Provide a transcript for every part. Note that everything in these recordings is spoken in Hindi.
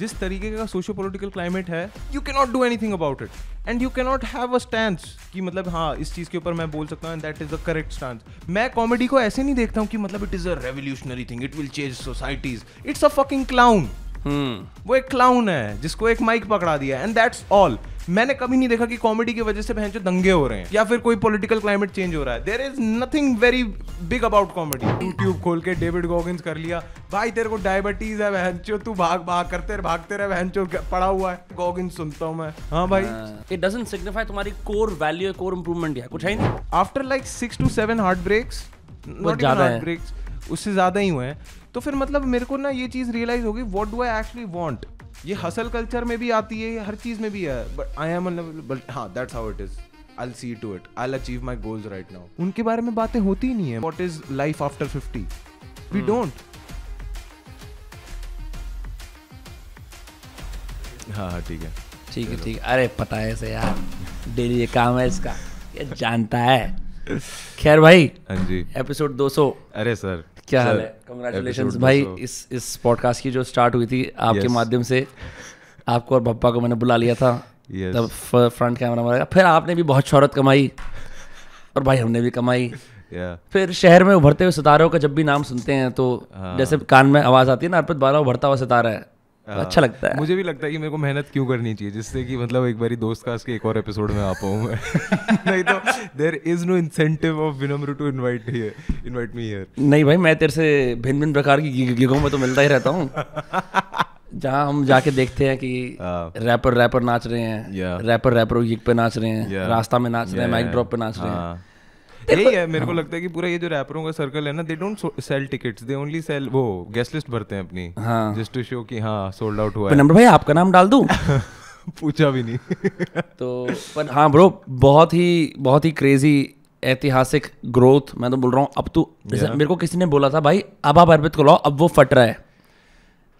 जिस तरीके का सोशो पोलिटिकल क्लाइमेट है you can not do anything about it and you can not have a stand कि मतलब हाँ इस चीज़ के ऊपर मैं बोल सकता हूँ that is the correct stand मैं कॉमेडी को ऐसे नहीं देखता हूँ कि मतलब it is a revolutionary thing it will change societies it's a fucking clown hmm. वो एक क्लाउन है जिसको एक माइक पकड़ा दिया एंड दैट्स ऑल मैंने कभी नहीं देखा कि कॉमेडी की वजह से बहन जो दंगे हो रहे हैं या फिर कोई पॉलिटिकल क्लाइमेट चेंज हो रहा है there is nothing very big about comedy YouTube खोल के डेविड गोगिंस कर लिया भाई तेरे को डायबिटीज है बहन चो तू भाग भाग करते रहे भागते रहे बहन चो पड़ा हुआ है गोगिंस सुनता हूँ मैं हाँ भाई इट डजेंट सिग्निफाई तुम्हारी कोर वैल्यू कोर इंप्रूवमेंट है कुछ है after like six to seven heart breaks ज्यादा नॉट ब्रेक्स उससे ज़्यादा ही हुए हैं तो फिर मतलब मेरे को ना ये चीज़ रियलाइज़ होगी what do I actually want ये हसल कल्चर में भी आती है हर चीज़ में भी है बट आई एम बट हाँ that's how it is I'll see to it. I'll achieve my goals right now. उनके बारे में बातें होती ही नहीं है what is life after fifty we don't हाँ हाँ ठीक है ठीक है ठीक है अरे पता है ऐसे यार डेली ये काम है इसका ये जानता है खैर भाई हाँ जी एपिसोड 200 अरे सर क्या हाल है कंग्रेचुलेशन भाई इस इस पॉडकास्ट की जो स्टार्ट हुई थी आपके yes. माध्यम से आपको और पप्पा को मैंने बुला लिया था yes. तब फ्रंट कैमरा मारा फिर आपने भी बहुत शहरत कमाई और भाई हमने भी कमाई Yeah. फिर शहर में उभरते हुए सितारों का जब भी नाम सुनते हैं तो हाँ. जैसे कान में आवाज आती है ना अर्पित बारह उभरता हुआ सितारा है हाँ। अच्छा लगता है मुझे भी लगता है कि मेरे को मेहनत क्यों करनी चाहिए जिससे कि मतलब एक बारी दोस्त का एक और एपिसोड में आ पाऊँ मैं नहीं तो there is no incentive of विनम्र to invite here invite me here नहीं भाई मैं तेरे से भिन्न भिन्न प्रकार की गिगों में तो मिलता ही रहता हूँ जहाँ हम जाके देखते हैं कि uh, रैपर रैपर नाच रहे हैं yeah. रैपर रैपर गिग पे नाच रहे हैं yeah. रास्ता में नाच yeah. रहे हैं माइक ड्रॉप पे नाच uh. रहे हैं यही है मेरे को हाँ। लगता है कि पूरा ये जो रैपरों का सर्कल है ना they don't sell tickets they only sell वो गेस्ट लिस्ट भरते हैं अपनी हाँ जस्ट टू शो कि हाँ सोल्ड आउट हुआ है नंबर भाई आपका नाम डाल दूं पूछा भी नहीं तो पर हाँ ब्रो बहुत ही बहुत ही क्रेजी ऐतिहासिक ग्रोथ मैं तो बोल रहा हूँ अब तो yeah. मेरे को किसी ने बोला था भाई अब आप अरबित को लाओ अब वो फट रहा है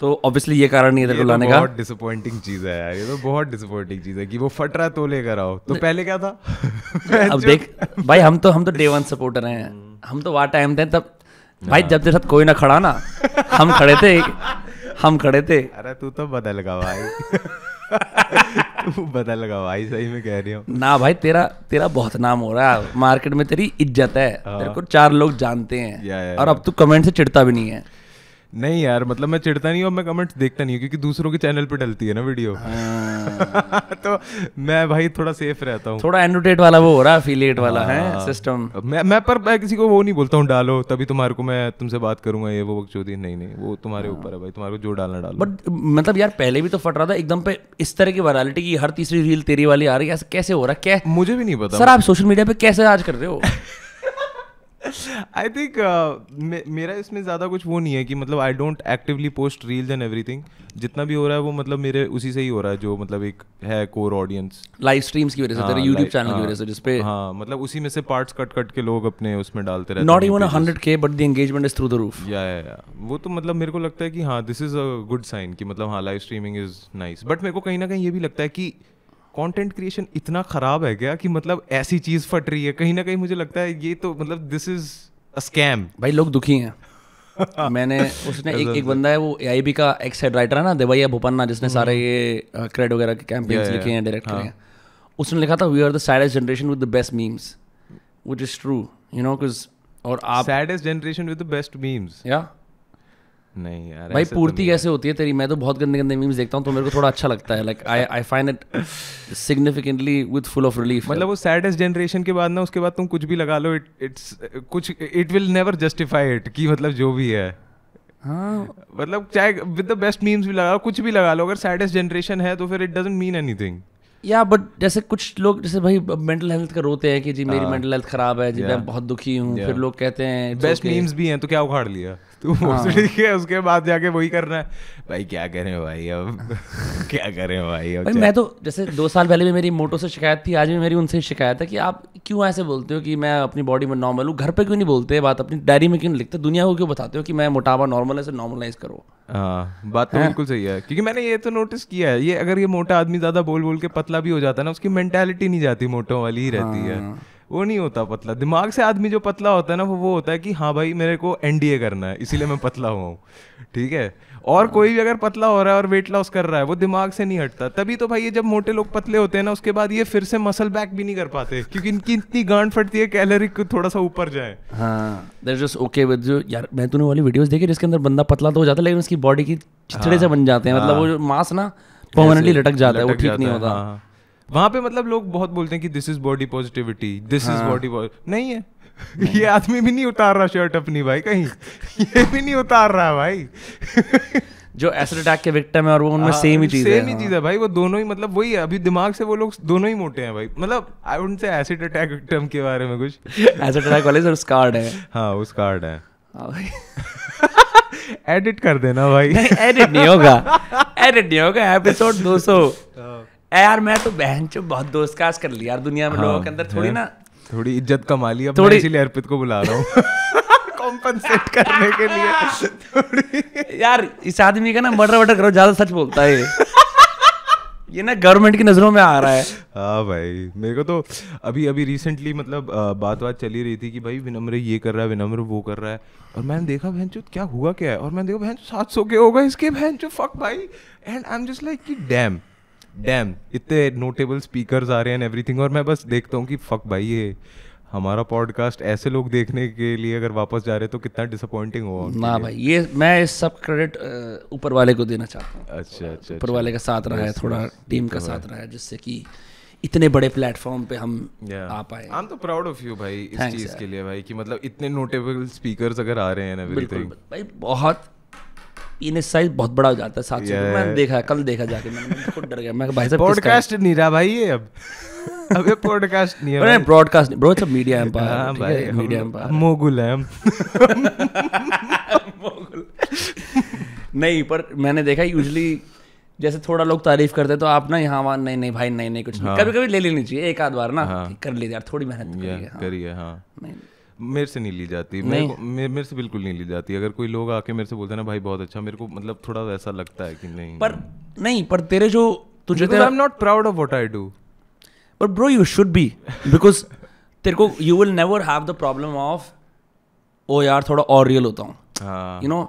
तो ऑब्वियसली ये कारण नहीं है को तो लाने का बहुत डिसअपॉइंटिंग चीज है यार ये तो बहुत डिसअपॉइंटिंग चीज है कि वो फट रहा तो लेकर आओ तो पहले क्या था अब देख भाई हम तो हम तो डे वन सपोर्टर हैं हम्म। हम तो वहाँ टाइम थे तब हाँ। भाई जब तेरे साथ कोई ना खड़ा ना हम खड़े थे हम खड़े थे अरे तू तो बदल गया भाई तू बदल गया भाई सही में कह रही हूँ ना भाई तेरा तेरा बहुत नाम हो रहा है मार्केट में तेरी इज्जत है हाँ। तेरे को चार लोग जानते हैं और अब तू कमेंट से चिढ़ता भी नहीं है नहीं यार मतलब मैं चिढ़ता नहीं और मैं कमेंट्स देखता नहीं हूँ क्योंकि दूसरों के चैनल पे डलती है ना वीडियो हाँ। तो मैं भाई थोड़ा सेफ रहता हूँ थोड़ा एनोटेट वाला वो हो रहा अफिलिएट वाला है सिस्टम हाँ। मैं मैं पर मैं किसी को वो नहीं बोलता हूँ डालो तभी तुम्हारे को मैं तुमसे बात करूंगा ये वो बकचोदी नहीं नहीं वो तुम्हारे हाँ। ऊपर है भाई तुम्हारे को जो डालना डालो बट मतलब यार पहले भी तो फट रहा था एकदम पे इस तरह की वायरलिटी की हर तीसरी रील तेरी वाली आ रही है कैसे हो रहा है मुझे भी नहीं पता सर आप सोशल मीडिया पे कैसे आज कर रहे हो आई थिंक uh, मेरा इसमें ज़्यादा कुछ वो नहीं है कि मतलब I don't actively post reels and everything जितना भी हो रहा है वो मतलब मेरे उसी से ही हो रहा है जो मतलब एक है कोर ऑडियंस लाइव स्ट्रीम्स की वजह से हाँ, तेरे यूट्यूब चैनल की हाँ, वजह से जिसपे हाँ मतलब उसी में से पार्ट्स कट कट के लोग अपने उसमें डालते रहते हैं not even hundred K but the engagement is through the roof या या वो तो मतलब मेरे को लगता है कि हाँ this is a good sign कि मतलब हाँ live streaming is nice but मेरे को कहीं ना कहीं ये भी लगता है कि कंटेंट क्रिएशन इतना ख़राब है क्या कि मतलब ऐसी चीज़ फट रही है कहीं ना कहीं मुझे लगता है ये तो मतलब दिस इज़ अ स्कैम भाई लोग दुखी हैं मैंने उसने एक एक बंदा है वो ए बी का एक्स हेड राइटर है ना देवैया भोपन्ना जिसने हम्म। सारे ये क्रेड वगैरह के कैंपेन्स लिखे हैं डायरेक्ट किए हैं उसने लिखा था we are the saddest generation with the best memes which is true you know because और आप saddest generation with the best memes या नहीं यार भाई तो पूर्ति कैसे होती है तेरी मैं तो बहुत गंदे गंदे मीम्स देखता हूँ तो मेरे को थोड़ा अच्छा लगता है like I I find it significantly with full of relief मतलब वो सैडेस्ट जनरेशन के बाद ना उसके बाद तुम कुछ भी लगा लो इट इट्स कुछ it will never justify it कि मतलब जो भी है हाँ मतलब चाहे विद द बेस्ट मीम्स भी लगा लो कुछ भी लगा लो अगर सैडेस्ट जनरेशन है तो फिर इट डजेंट मीन एनी या बट जैसे कुछ लोग जैसे भाई मेंटल हेल्थ का रोते हैं कि जी मेरी मेंटल हाँ। हेल्थ खराब है जी मैं बहुत दुखी हूँ फिर लोग कहते हैं बेस्ट मीम्स भी हैं तो क्या उखाड़ लिया तू मोस्टली के उसके बाद जाके वही करना है भाई क्या करें भाई अब क्या करें भाई अब मैं तो जैसे दो साल पहले भी मेरी मोटो से शिकायत थी आज भी मेरी उनसे शिकायत है कि आप क्यों ऐसे बोलते हो कि मैं अपनी बॉडी में नॉर्मल हूँ घर पे क्यों नहीं बोलते बात अपनी डायरी में क्यों लिखते दुनिया को क्यों बताते हो कि मैं मोटापा नॉर्मल है नॉर्मलाइज करो हाँ बात तो बिल्कुल सही है क्योंकि मैंने ये तो नोटिस किया है ये अगर ये मोटा आदमी ज्यादा बोल बोल के पतला भी हो जाता है ना उसकी मेंटेलिटी नहीं जाती मोटो वाली ही रहती है हाँ। वो नहीं होता पतला दिमाग से आदमी जो पतला होता है ना वो वो होता है कि हाँ भाई मेरे को एनडीए करना है इसीलिए मैं पतला हुआ हूँ ठीक है और हाँ। कोई भी अगर पतला हो रहा है और वेट लॉस कर रहा है वो दिमाग से नहीं हटता तभी तो भाई ये जब मोटे लोग पतले होते हैं ना उसके बाद ये फिर से मसल बैक भी नहीं कर पाते क्योंकि इनकी इतनी गांड फटती है कैलोरी को थोड़ा सा ऊपर जाए हाँ जस्ट ओके विद जो यार मैं तूने वाली वीडियोस देखी जिसके अंदर बंदा पतला तो हो जाता है लेकिन उसकी बॉडी की चिथड़े से हाँ। बन जाते हैं मतलब हाँ। वो मास ना परमानेंटली लटक जाता है वो ठीक नहीं होता वहां पे मतलब लोग बहुत बोलते हैं कि this is body positivity this is body नहीं है नहीं। ये आदमी भी नहीं उतार रहा शर्ट अपनी भाई कहीं ये भी नहीं उतार रहा भाई जो एसिड अटैक के विक्टिम है और वो उनमें सेम हाँ, ही चीज है सेम ही चीज है भाई वो दोनों ही मतलब वही है अभी दिमाग से वो लोग दोनों ही मोटे हैं भाई मतलब I wouldn't say acid attack victim के बारे में कुछ एसिड अटैक वाले सर स्कार्ड है हां वो स्कार्ड है एडिट कर देना भाई नहीं एडिट नहीं होगा एडिट नहीं होगा एपिसोड 200 हाँ। यार मैं तो बहन चो बहुत दोस्त काश कर लिया यार दुनिया में हाँ, लोगों के अंदर थोड़ी ना थोड़ी इज्जत कमा ली अब थोड़ी इसीलिए अर्पित को बुला रहा हूँ कॉम्पनसेट करने के लिए थोड़ी यार इस आदमी का ना मर्डर वर्डर करो ज्यादा सच बोलता है ये ना गवर्नमेंट की नज़रों में आ रहा है हाँ भाई मेरे को तो अभी अभी रिसेंटली मतलब बात बात चली रही थी कि भाई विनम्र ये कर रहा है विनम्र वो कर रहा है और मैंने देखा बहन चो क्या हुआ क्या है और मैंने देखा बहन सात सौ के होगा इसके बहन चो फक भाई and I am just like कि डैम डैम इतने नोटेबल स्पीकर्स आ रहे हैं एवरीथिंग और मैं बस देखता हूँ कि फक भाई ये हमारा पॉडकास्ट ऐसे लोग देखने के लिए अगर वापस जा रहे तो कितना डिसअपॉइंटिंग होगा ना भाई ये मैं इस सब क्रेडिट ऊपर वाले को देना चाहता हूँ अच्छा अच्छा ऊपर अच्छा। वाले का साथ रहा है थोड़ा टीम तो का साथ रहा है जिससे कि इतने बड़े प्लेटफॉर्म पे हम yeah. आ पाए आई एम तो प्राउड ऑफ यू भाई इस चीज़ के लिए भाई कि मतलब इतने नोटेबल स्पीकर्स अगर आ रहे हैं ना भाई बहुत पीने साइज बहुत बड़ा हो जाता है सात सौ मैंने देखा कल देखा जाके मैंने खुद डर गया मैं भाई साहब पॉडकास्ट नहीं रहा भाई ये अब अब ये पॉडकास्ट नहीं है ब्रॉडकास्ट नहीं ब्रो सब मीडिया एम्पायर भाई मीडिया एम्पायर मोगुल है हम मोगुल नहीं पर मैंने देखा यूजुअली जैसे थोड़ा लोग तारीफ करते तो आप ना यहाँ वहाँ नहीं नहीं भाई नहीं नहीं कुछ हाँ। कभी कभी ले लेनी चाहिए एक आध बार ना हाँ। कर लीजिए यार थोड़ी मेहनत करिए हाँ। करिए हाँ। नहीं मेरे से नहीं ली जाती नहीं मेरे, मेरे से बिल्कुल नहीं ली जाती अगर कोई लोग आके मेरे से बोलते हैं ना भाई बहुत अच्छा मेरे को मतलब थोड़ा वैसा लगता है कि नहीं पर नहीं पर तेरे जो तुझे I am not proud of what I do but bro you should be because तेरे को you will never have the problem of oh यार थोड़ा और रियल होता हूँ यू हाँ। नो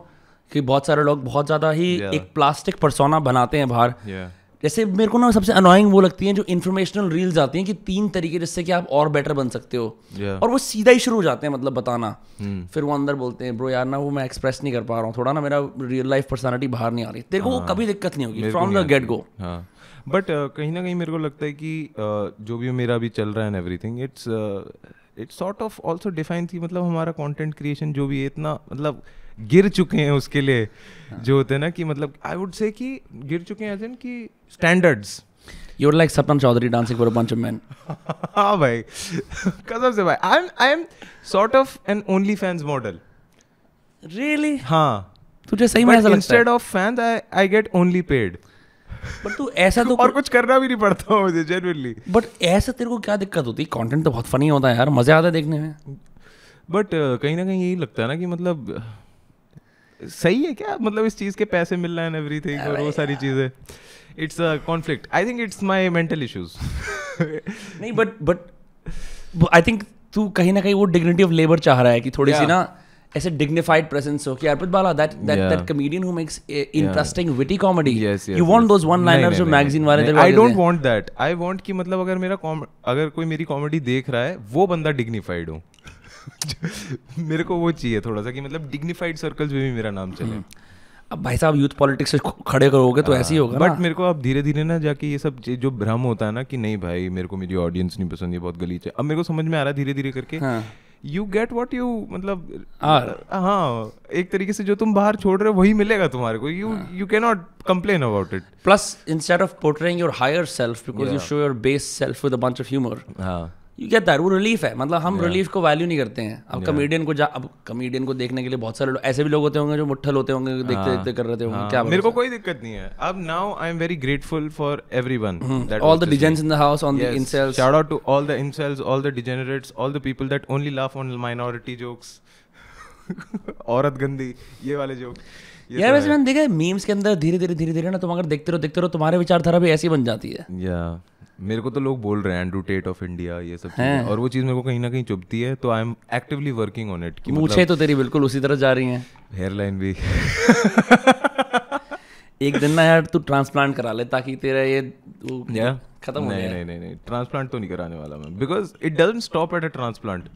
कि बहुत सारे लोग बहुत ज़्यादा ही yeah. एक प्लास्टिक परसोना बनाते हैं बाहर yeah. जैसे मेरे को ना सबसे अनोइंग वो लगती है जो इन्फॉर्मेशनल रील्स आती हैं कि तीन तरीके जिससे कि आप और बेटर बन सकते हो yeah. और वो सीधा ही शुरू हो जाते हैं मतलब बताना hmm. फिर वो अंदर बोलते हैं ब्रो यार ना वो मैं एक्सप्रेस नहीं कर पा रहा हूँ थोड़ा ना मेरा रियल लाइफ पर्सनैलिटी बाहर नहीं आ रही तेरे को हाँ. कभी दिक्कत नहीं होगी from the get go but कहीं ना कहीं मेरे को लगता है कि uh, जो भी मेरा अभी चल रहा है everything it's it's sort of also define थी मतलब हमारा कॉन्टेंट क्रिएशन जो भी है इतना मतलब गिर चुके हैं उसके लिए हाँ. जो होते हैं ना कि मतलब आई वुड से कि गिर चुके हैं एज इन कि standards you like Sapna Chaudhary dancing for a bunch of men हाँ भाई कसम से भाई I am I am sort of an OnlyFans model really हाँ तुझे सही में ऐसा लगता है instead of fans I I get only paid but तू ऐसा तो और कुछ करना भी नहीं पड़ता मुझे जेनुअनली बट ऐसा तेरे को क्या दिक्कत होती है कंटेंट तो बहुत फनी होता है यार मजा आता है देखने में बट uh, कहीं ना कहीं यही लगता है ना कि मतलब सही है क्या मतलब इस चीज़ के पैसे मिल मिलना एंड एवरीथिंग और वो सारी चीज़ें it's a conflict I think it's my mental issues नहीं बट बट आई थिंक तू कहीं ना कहीं वो डिग्निटी ऑफ लेबर चाह रहा है कि थोड़ी yeah. सी ना ऐसे डिग्निफाइड प्रेजेंस हो कि Arpit Bala that that that comedian who makes interesting witty comedy you want those one liners जो मैगजीन वाले I don't want that I want कि मतलब अगर मेरा अगर कोई मेरी कॉमेडी देख रहा है वो बंदा डिग्निफाइड हो मेरे को वो चाहिए थोड़ा सा कि मतलब डिग्निफाइड सर्कल्स में भी मेरा नाम चले हम्म। अब भाई साहब यूथ पॉलिटिक्स से खड़े करोगे तो ऐसे ही हाँ, होगा बट मेरे को अब धीरे धीरे ना जाके ये सब जो भ्रम होता है ना कि नहीं भाई मेरे को मेरी ऑडियंस नहीं पसंद ये बहुत गलीच है अब मेरे को समझ में आ रहा है धीरे धीरे करके यू गेट वॉट यू मतलब हाँ।, हाँ एक तरीके से जो तुम बाहर छोड़ रहे हो वही मिलेगा तुम्हारे को you you can not complain about it plus instead of portraying your higher self because you show your base self with a bunch of humour हाँ यू गेट दैट वो रिलीफ है मतलब हम रिलीफ को वैल्यू नहीं करते हैं अब कमेडियन को जा अब कमेडियन को देखने के लिए बहुत सारे लोग ऐसे भी लोग होते होंगे जो मुठल होते होंगे हाँ। देखते देखते कर रहे होंगे हाँ। क्या मेरे को कोई दिक्कत नहीं है अब now I am very grateful for every one all the degens in the house on the incels shout out to all the incels all the degenerates all the people that only laugh on minority jokes औरत गंदी ये वाले जोक यार तो वैसे मैंने देखा मीम्स के अंदर धीरे धीरे धीरे धीरे ना तुम अगर देखते रहो देखते रहो तुम्हारे विचारधारा भी ऐसी बन जाती है या मेरे को तो लोग बोल रहे हैं एंड्रू टेट ऑफ इंडिया ये सब चीजें और वो चीज मेरे को कहीं ना कहीं चुभती है तो I am actively working on it कि मूछें मतलब तो तेरी बिल्कुल उसी तरह जा रही हैं हेयरलाइन भी एक दिन ना यार तू ट्रांसप्लांट करा ले ताकि तेरा ये खत्म हो जाए नहीं नहीं नहीं ट्रांसप्लांट तो नहीं कराने वाला मैं because it doesn't stop at a transplant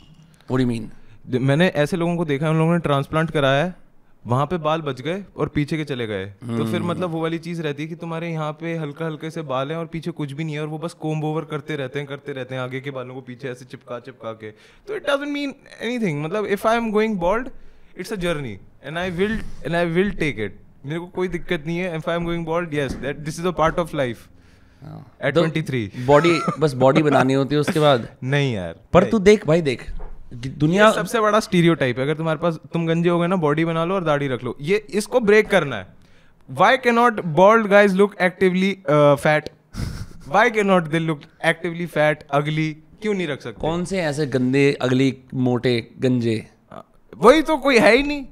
वो डू मीन मैंने ऐसे लोगों को देखा है उन लोगों ने ट्रांसप्लांट कराया है वहां पे बाल बच गए और पीछे के चले गए तो फिर हम्म। मतलब वो वाली चीज रहती है कि तुम्हारे यहाँ पे हल्का हल्के से बाल हैं और पीछे कुछ भी नहीं है और वो बस कोम्ब ओवर करते रहते हैं करते रहते हैं आगे के बालों को पीछे ऐसे चिपका चिपका के तो इट डजेंट मीन एनीथिंग मतलब if I am going bald it's a journey and I will and I will take it मेरे को कोई दिक्कत नहीं है if I am going bald yes that this is a part of life at twenty three body बस बॉडी बनानी होती है उसके बाद नहीं यार पर तू देख भाई देख दुनिया सबसे बड़ा स्टीरियो है अगर तुम्हारे पास तुम गंजे हो गए ना बॉडी बना लो और दाढ़ी रख लो ये इसको ब्रेक करना है why K not bald guys look actively fat why K not they look actively fat ugly क्यों नहीं रख सकते कौन से ऐसे गंदे अगली मोटे गंजे हाँ, वही तो कोई है ही नहीं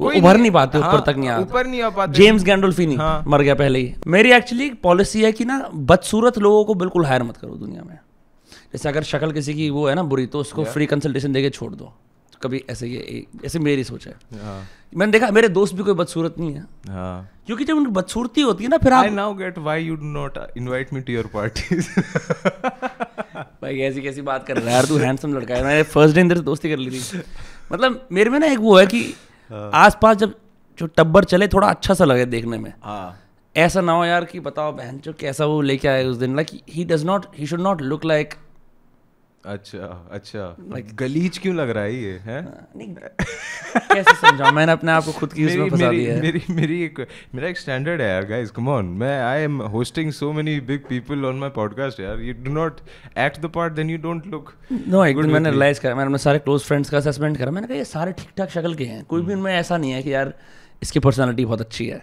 उभर नहीं, पाते ऊपर हाँ, तक नहीं आते ऊपर नहीं आ पाते जेम्स गैंडोल्फी नहीं हाँ। मर गया पहले ही मेरी एक्चुअली पॉलिसी है कि ना बदसूरत लोगों को बिल्कुल हायर मत करो दुनिया में जैसे अगर शक्ल किसी की वो है ना बुरी तो उसको फ्री कंसल्टेशन दे के छोड़ दो कभी ऐसे ये ऐसे मेरी सोच है yeah. मैंने देखा मेरे दोस्त भी कोई बदसूरत नहीं है yeah. क्योंकि जब उनकी बदसूरती होती है ना फिर I now get why you not invite me to your parties भाई ऐसी कैसी बात कर रहा है यार तू हैंडसम लड़का है मैंने फर्स्ट डे इंदर दोस्ती कर ली थी मतलब मेरे में ना एक वो है कि yeah. हाँ। आसपास जब जो टब्बर चले थोड़ा अच्छा सा लगे देखने में हाँ। ऐसा ना हो यार कि बताओ बहन जो कैसा वो लेके आए उस दिन like he does not he should not look like अच्छा अच्छा like, गलीच क्यों लग रहा है ये है हाँ, कैसे समझा मैंने अपने आप को खुद की उसमें फंसा दिया है मेरी मेरी एक मेरा एक स्टैंडर्ड है यार गाइस कम ऑन मैं I am hosting so many big people on my podcast यार you do not act the part then you don't look no एक दिन मैंने रियलाइज करा मैंने अपने सारे क्लोज फ्रेंड्स का असेसमेंट करा मैंने कहा ये सारे ठीक ठाक शक्ल के हैं कोई भी hmm. उनमें ऐसा नहीं है कि यार इसकी पर्सनैलिटी बहुत अच्छी है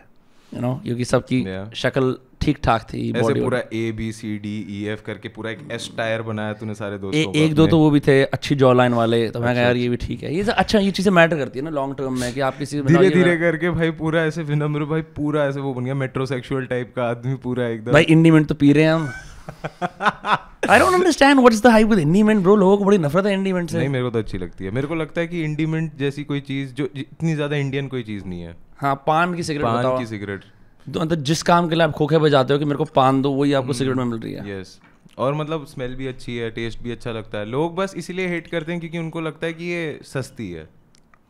यू नो क्योंकि सबकी शक्ल ठीक ठाक थी ऐसे पूरा A B C D E F करके पूरा एक एस टायर बनाया तूने सारे दोस्तों ए, एक दो तो वो भी थे अच्छी जॉ लाइन वाले तो मैं अच्छा, यार अच्छा। ये भी ठीक है ये अच्छा ये चीज़ें मैटर करती है ना लॉन्ग टर्म में कि आप किसी धीरे धीरे करके भाई पूरा ऐसे विनम्र भाई पूरा ऐसे वो बन गया मेट्रोसेक्सुअल टाइप का आदमी पूरा एकदम भाई इंडी मिनट तो पी रहे हैं हम I don't understand what is the hype with इंडीमेंट ब्रो लोगों को बड़ी नफरत है इंडीमेंट से नहीं मेरे को तो अच्छी लगती है मेरे को लगता है कि इंडीमेंट जैसी कोई चीज जो इतनी ज्यादा इंडियन कोई चीज नहीं है हाँ पान की सिगरेट पान की सिगरेट तो मतलब जिस काम के लिए आप खोखे पे जाते हो कि मेरे को पान दो वही आपको हम्म। सिगरेट में मिल रही है यस और मतलब स्मेल भी अच्छी है टेस्ट भी अच्छा लगता है लोग बस इसीलिए हेट करते हैं क्योंकि उनको लगता है कि ये सस्ती है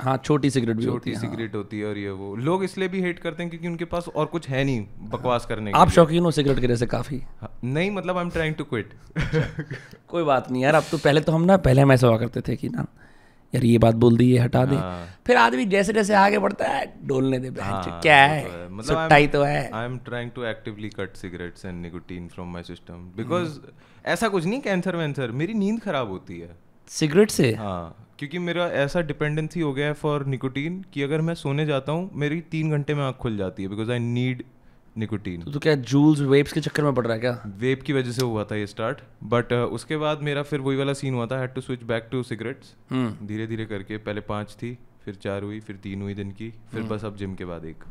हाँ छोटी सिगरेट भी छोटी सिगरेट हाँ। होती है और ये वो लोग इसलिए भी हेट करते हैं क्योंकि उनके पास और कुछ है नहीं बकवास हाँ। करने आप शौकीन हो सिगरेट के जैसे काफी हाँ, नहीं मतलब I am trying to quit कोई बात नहीं यार अब तो पहले तो हम ना पहले हम ऐसा हुआ करते थे कि ना यार ये बात बोल दी ये हटा दे हाँ। फिर आदमी जैसे जैसे आगे बढ़ता है डोलने दे हाँ, क्या तो है मतलब तो है I am trying to actively cut cigarettes and nicotine from my system because ऐसा कुछ नहीं कैंसर वैंसर मेरी नींद खराब होती है सिगरेट से हाँ क्योंकि मेरा ऐसा डिपेंडेंसी हो गया है फॉर निकोटीन कि अगर मैं सोने जाता हूँ मेरी तीन घंटे में आँख खुल जाती है बिकॉज आई नीड निकोटीन तो, तो क्या जूल्स वेप्स के चक्कर में पड़ रहा है क्या वेप की वजह से हुआ था ये स्टार्ट बट uh, उसके बाद मेरा फिर वही वाला सीन हुआ था had to switch back to cigarettes धीरे धीरे करके पहले पाँच थी फिर चार हुई फिर तीन हुई दिन की फिर हम्म। बस अब जिम के बाद एक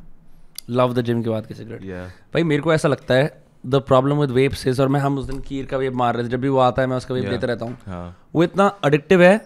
लव द जिम के बाद के सिगरेट या भाई मेरे को ऐसा लगता है the problem with vapes is और मैं हम उस दिन कीर का वेप मार रहे थे जब भी वो आता है मैं उसका वेप लेते रहता हूँ हाँ। वो इतना अडिक्टिव है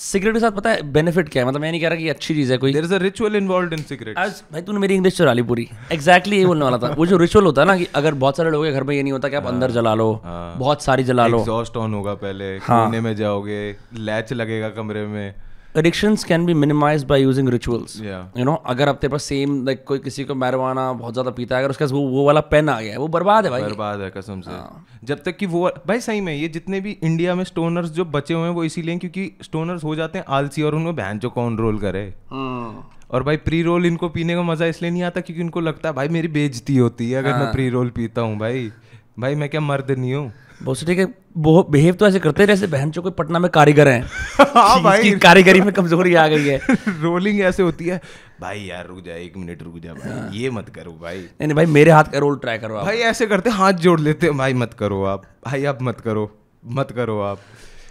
सिगरेट के साथ पता है बेनिफिट क्या है मतलब मैं नहीं कह रहा कि अच्छी चीज़ है कोई there is a ritual involved in cigarette आज भाई तूने मेरी इंग्लिश चुरा ली पूरी एग्जैक्टली ये बोलने वाला था वो जो रिचुअल होता है ना कि अगर बहुत सारे लोग घर में ये नहीं होता कि आप अंदर हाँ, जला लो हाँ। बहुत सारी जला लो एग्जॉस्ट ऑन होगा पहले खाने हाँ। में जाओगे लैच लगेगा कमरे में addictions can be minimise by using rituals you know अगर आप तेरे पास सेम लाइक कोई किसी को मैरवाना बहुत ज्यादा पीता है अगर उसके वो वो वाला पेन आ गया है वो बर्बाद है भाई बर्बाद है कसम से आ. हाँ। जब तक कि वो भाई सही में ये जितने भी इंडिया में स्टोनर्स जो बचे हुए हैं वो इसीलिए क्योंकि स्टोनर्स हो जाते हैं आलसी और उनमें बहन जो कौन रोल करे हाँ। और भाई प्री रोल इनको पीने का मजा इसलिए नहीं आता क्योंकि इनको लगता है भाई मेरी बेजती होती है अगर मैं प्री हाँ। रोल पीता हूँ भाई भाई मैं क्या मर्द नहीं हूँ बहुत ठीक है बिहेव तो ऐसे करते रहे बहन जो कोई पटना में कारीगर हैं हाँ भाई कारीगरी में कमजोरी आ गई है रोलिंग ऐसे होती है भाई यार रुक जाए एक मिनट रुक जाए भाई ये मत करो भाई नहीं नहीं भाई मेरे हाथ का रोल ट्राई करो भाई ऐसे करते हाथ जोड़ लेते भाई मत करो आप भाई आप मत करो मत करो आप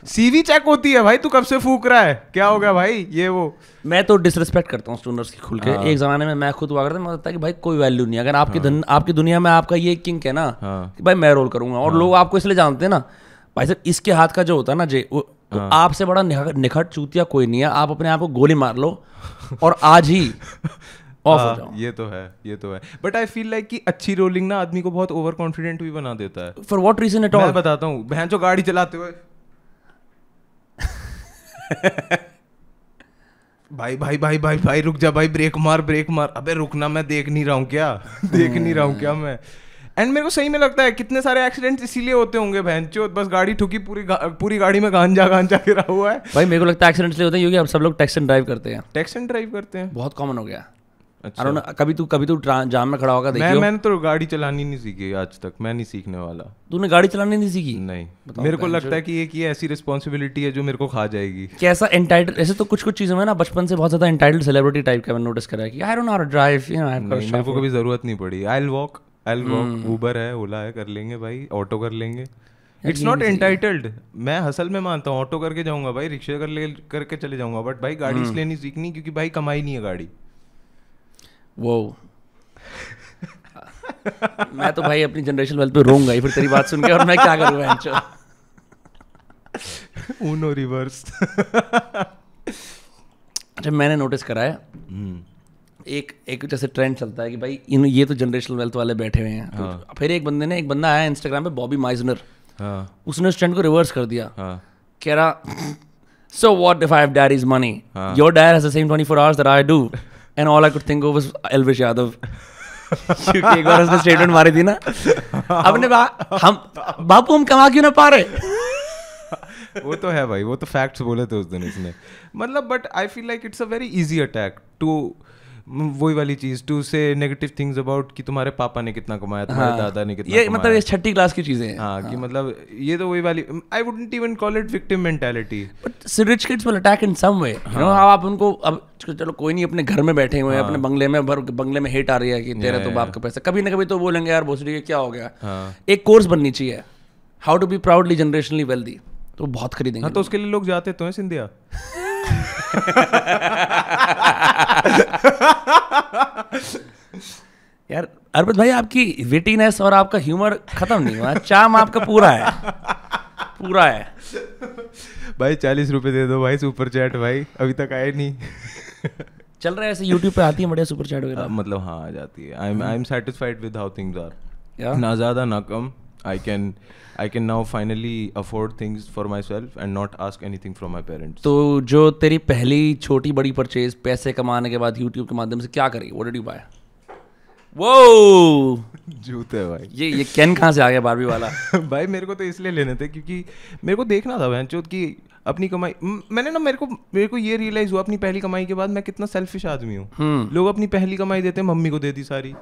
सीवी चेक होती है भाई तू कब से फूक रहा है क्या हो गया भाई ये वो मैं तो डिसरेस्पेक्ट करता हूँ स्टूनर्स की खुल के हाँ। एक जमाने में मैं खुद हुआ करता मैं कि भाई कोई वैल्यू नहीं अगर आपकी दुन, हाँ। आपकी दुनिया में आपका ये किंग है ना हाँ। कि भाई मैं रोल करूंगा और लोग आपको इसलिए जानते हैं ना भाई साहब इसके हाथ का जो होता है ना जे तो आपसे बड़ा निखट चूतिया कोई नहीं है आप अपने आप को गोली मार लो और आज ही आ, ये तो है ये तो है बट आई फील लाइक कि अच्छी रोलिंग ना आदमी को बहुत ओवर कॉन्फिडेंट भी बना देता है for what reason at all बताता हूँ बहन जो गाड़ी चलाते हुए भाई भाई भाई भाई भाई रुक जा भाई ब्रेक मार ब्रेक मार अबे रुकना मैं देख नहीं रहा हूँ क्या देख नहीं रहा हूँ क्या मैं एंड मेरे को सही में लगता है कितने सारे एक्सीडेंट इसीलिए होते होंगे बहन बस गाड़ी ठुकी पूरी गा, पूरी गाड़ी में गांजा गांजा गिरा हुआ है भाई मेरे को लगता है एक्सीडेंट इसलिए होते हैं क्योंकि हम सब लोग टैक्स एंड ड्राइव करते हैं टैक्स एंड ड्राइव करते हैं बहुत कॉमन हो गया अच्छा। know, कभी तू कभी तू जाम में खड़ा होगा मैं मैंने तो गाड़ी चलानी नहीं सीखी आज तक मैं नहीं सीखने वाला तूने गाड़ी चलानी नहीं सीखी नहीं मेरे को लगता है कि एक ये ऐसी रिस्पॉन्सिबिलिटी है जो मेरे को खा जाएगी कैसा एंटाइटल ऐसे तो कुछ कुछ चीज़ों में ना बचपन से बहुत ज़्यादा एंटाइटल सेलिब्रिटी टाइप का मैंने नोटिस करा है कि आई डोंट नो ड्राइव मेरे को कभी ज़रूरत नहीं पड़ी I walk I walk Uber है ओला है कर लेंगे भाई ऑटो कर लेंगे इट्स नॉट एंटाइटल्ड मैं हसल में मानता हूँ ऑटो करके जाऊंगा भाई रिक्शे कर ले करके चले जाऊंगा बट भाई गाड़ी hmm. इसलिए नहीं सीखनी क्योंकि भाई कमाई नहीं है गाड़ी वो मैं तो भाई अपनी जनरेशन वेल्थ पे रोऊंगा फिर तेरी बात सुन के और मैं क्या करूँगा ऊनो रिवर्स अच्छा मैंने नोटिस करा है हम्म। एक एक जैसे ट्रेंड चलता है कि भाई इन ये तो जनरेशन वेल्थ वाले बैठे हुए हैं तो हाँ. फिर एक बंदे ने एक बंदा आया इंस्टाग्राम पे बॉबी माइजनर हाँ. उसने उस ट्रेंड को रिवर्स कर दिया हाँ. कह रहा so what if I have dad is money your dire has the same 24 hours that I do and all I could think was Elvish Yadav एक बार उसने स्टेटमेंट मारी थी ना अपने बा, हम बापू हम कमा क्यों ना पा रहे वो तो है भाई वो तो फैक्ट्स बोले थे उस दिन इसने मतलब but I feel like it's a very easy attack to वही वाली चीज टू से नेगेटिव थिंग्स अबाउट कि तुम्हारे पापा ने कितना कमाया तुम्हारे हाँ, दादा ने कितना ये मतलब कमाया। मतलब ये छठी क्लास की चीजें हैं हाँ, हाँ कि मतलब ये तो वही वाली I wouldn't even call it victim mentality but rich kids will attack in some way you know आप उनको अब चलो कोई नहीं अपने घर में बैठे हुए हैं हाँ। अपने बंगले में भर बंगले में हेट आ रही है कि तेरे तो बाप का पैसा कभी ना कभी तो बोलेंगे यार भोसड़ी क्या हो गया हाँ। एक कोर्स बननी चाहिए how to be proudly generationally wealthy तो बहुत खरीदेंगे हाँ तो उसके लिए लोग जाते तो हैं सिंधिया यार अरबत भाई आपकी विटीनेस और आपका ह्यूमर खत्म नहीं हुआ चाम आपका पूरा है पूरा है भाई चालीस रुपए दे दो भाई सुपर चैट भाई अभी तक आए नहीं चल रहा है ऐसे यूट्यूब पे आती है बढ़िया सुपर चैट वगैरह मतलब हाँ आ जाती है I am I am satisfied with how things are ना ज़्यादा ना कम I can I can now finally afford things for myself and not ask anything from my parents तो जो तेरी पहली छोटी बड़ी परचेज पैसे कमाने के बाद यूट्यूब के माध्यम से क्या करेगी वट यू बाय वो जूते भाई ये ये कैन कहाँ से आ गया बारहवीं वाला भाई मेरे को तो इसलिए लेने थे क्योंकि मेरे को देखना था बहन कि अपनी कमाई मैंने ना मेरे को मेरे को ये रियलाइज हुआ अपनी पहली कमाई के बाद मैं कितना सेल्फिश आदमी हूँ हम्म। लोग अपनी पहली कमाई देते हैं मम्मी को दे दी सारी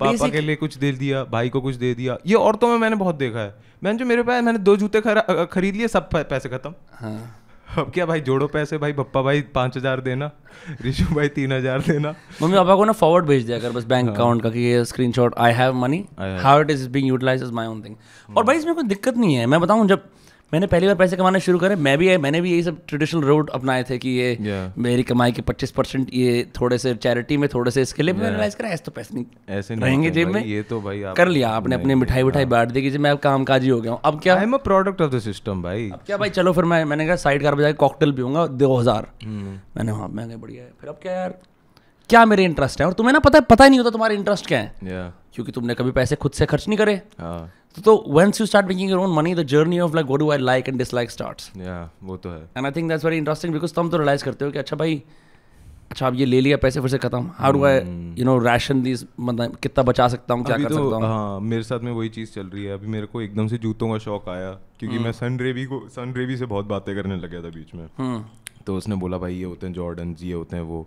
पापा के लिए कुछ दे दिया भाई को कुछ दे दिया ये औरतों में मैंने बहुत देखा है मैंने जो मेरे पास मैंने दो जूते खरीद लिए सब पैसे खत्म हाँ। अब क्या भाई जोड़ो पैसे भाई पप्पा भाई पांच हजार देना रिशु भाई तीन हजार देना मम्मी पापा को ना फॉरवर्ड भेज दिया कर बस बैंक अकाउंट हाँ। का कि ये screenshot I have money how it is being utilised my own thing और हाँ। भाई इसमें कोई दिक्कत नहीं है मैं बताऊं जब मैंने पहली बार पैसे कमाना शुरू करे मैं भी मैंने भी यही सब ट्रेडिशनल रोड अपनाए थे कि ये yeah. मेरी कमाई के 25 परसेंट ये थोड़े से चैरिटी में थोड़े से इसके लिए yeah. मैंने करा ऐसे तो पैसे नहीं ऐसे नहीं रहेंगे जेब में ये तो भाई आप कर लिया आपने अपनी मिठाई विठाई हाँ। बांट दी कि मैं काम काजी हो गया हूँ अब क्या I am product of the system भाई अब क्या भाई चलो फिर मैं मैंने कहा साइड कार बजाय कॉकटेल पीऊंगा दो हज़ार हम्म। मैंने वहाँ मैं बढ़िया फिर अब क्या यार क्या मेरे इंटरेस्ट है और तुम्हें ना पता है पता ही नहीं होता तुम्हारे इंटरेस्ट क्या है क्योंकि तुमने कभी पैसे खुद से खर्च नहीं करे हाँ। तो तो once you start making your own money the journey of like what do I like and dislike starts वो तो है and I think that's very interesting because तुम तो रियलाइज करते हो कि अच्छा भाई अच्छा आप ये ले लिया पैसे फिर से खत्म how do I you know ration these मतलब कितना बचा सकता हूँ क्या कर तो, सकता हूँ हाँ मेरे साथ में वही चीज़ चल रही है अभी मेरे को एकदम से जूतों का शौक आया क्योंकि hmm. मैं सन रेवी को सन रेवी से बहुत बातें करने लग गया था बीच में hmm. तो उसने बोला भाई ये होते हैं जॉर्डन ये होते हैं वो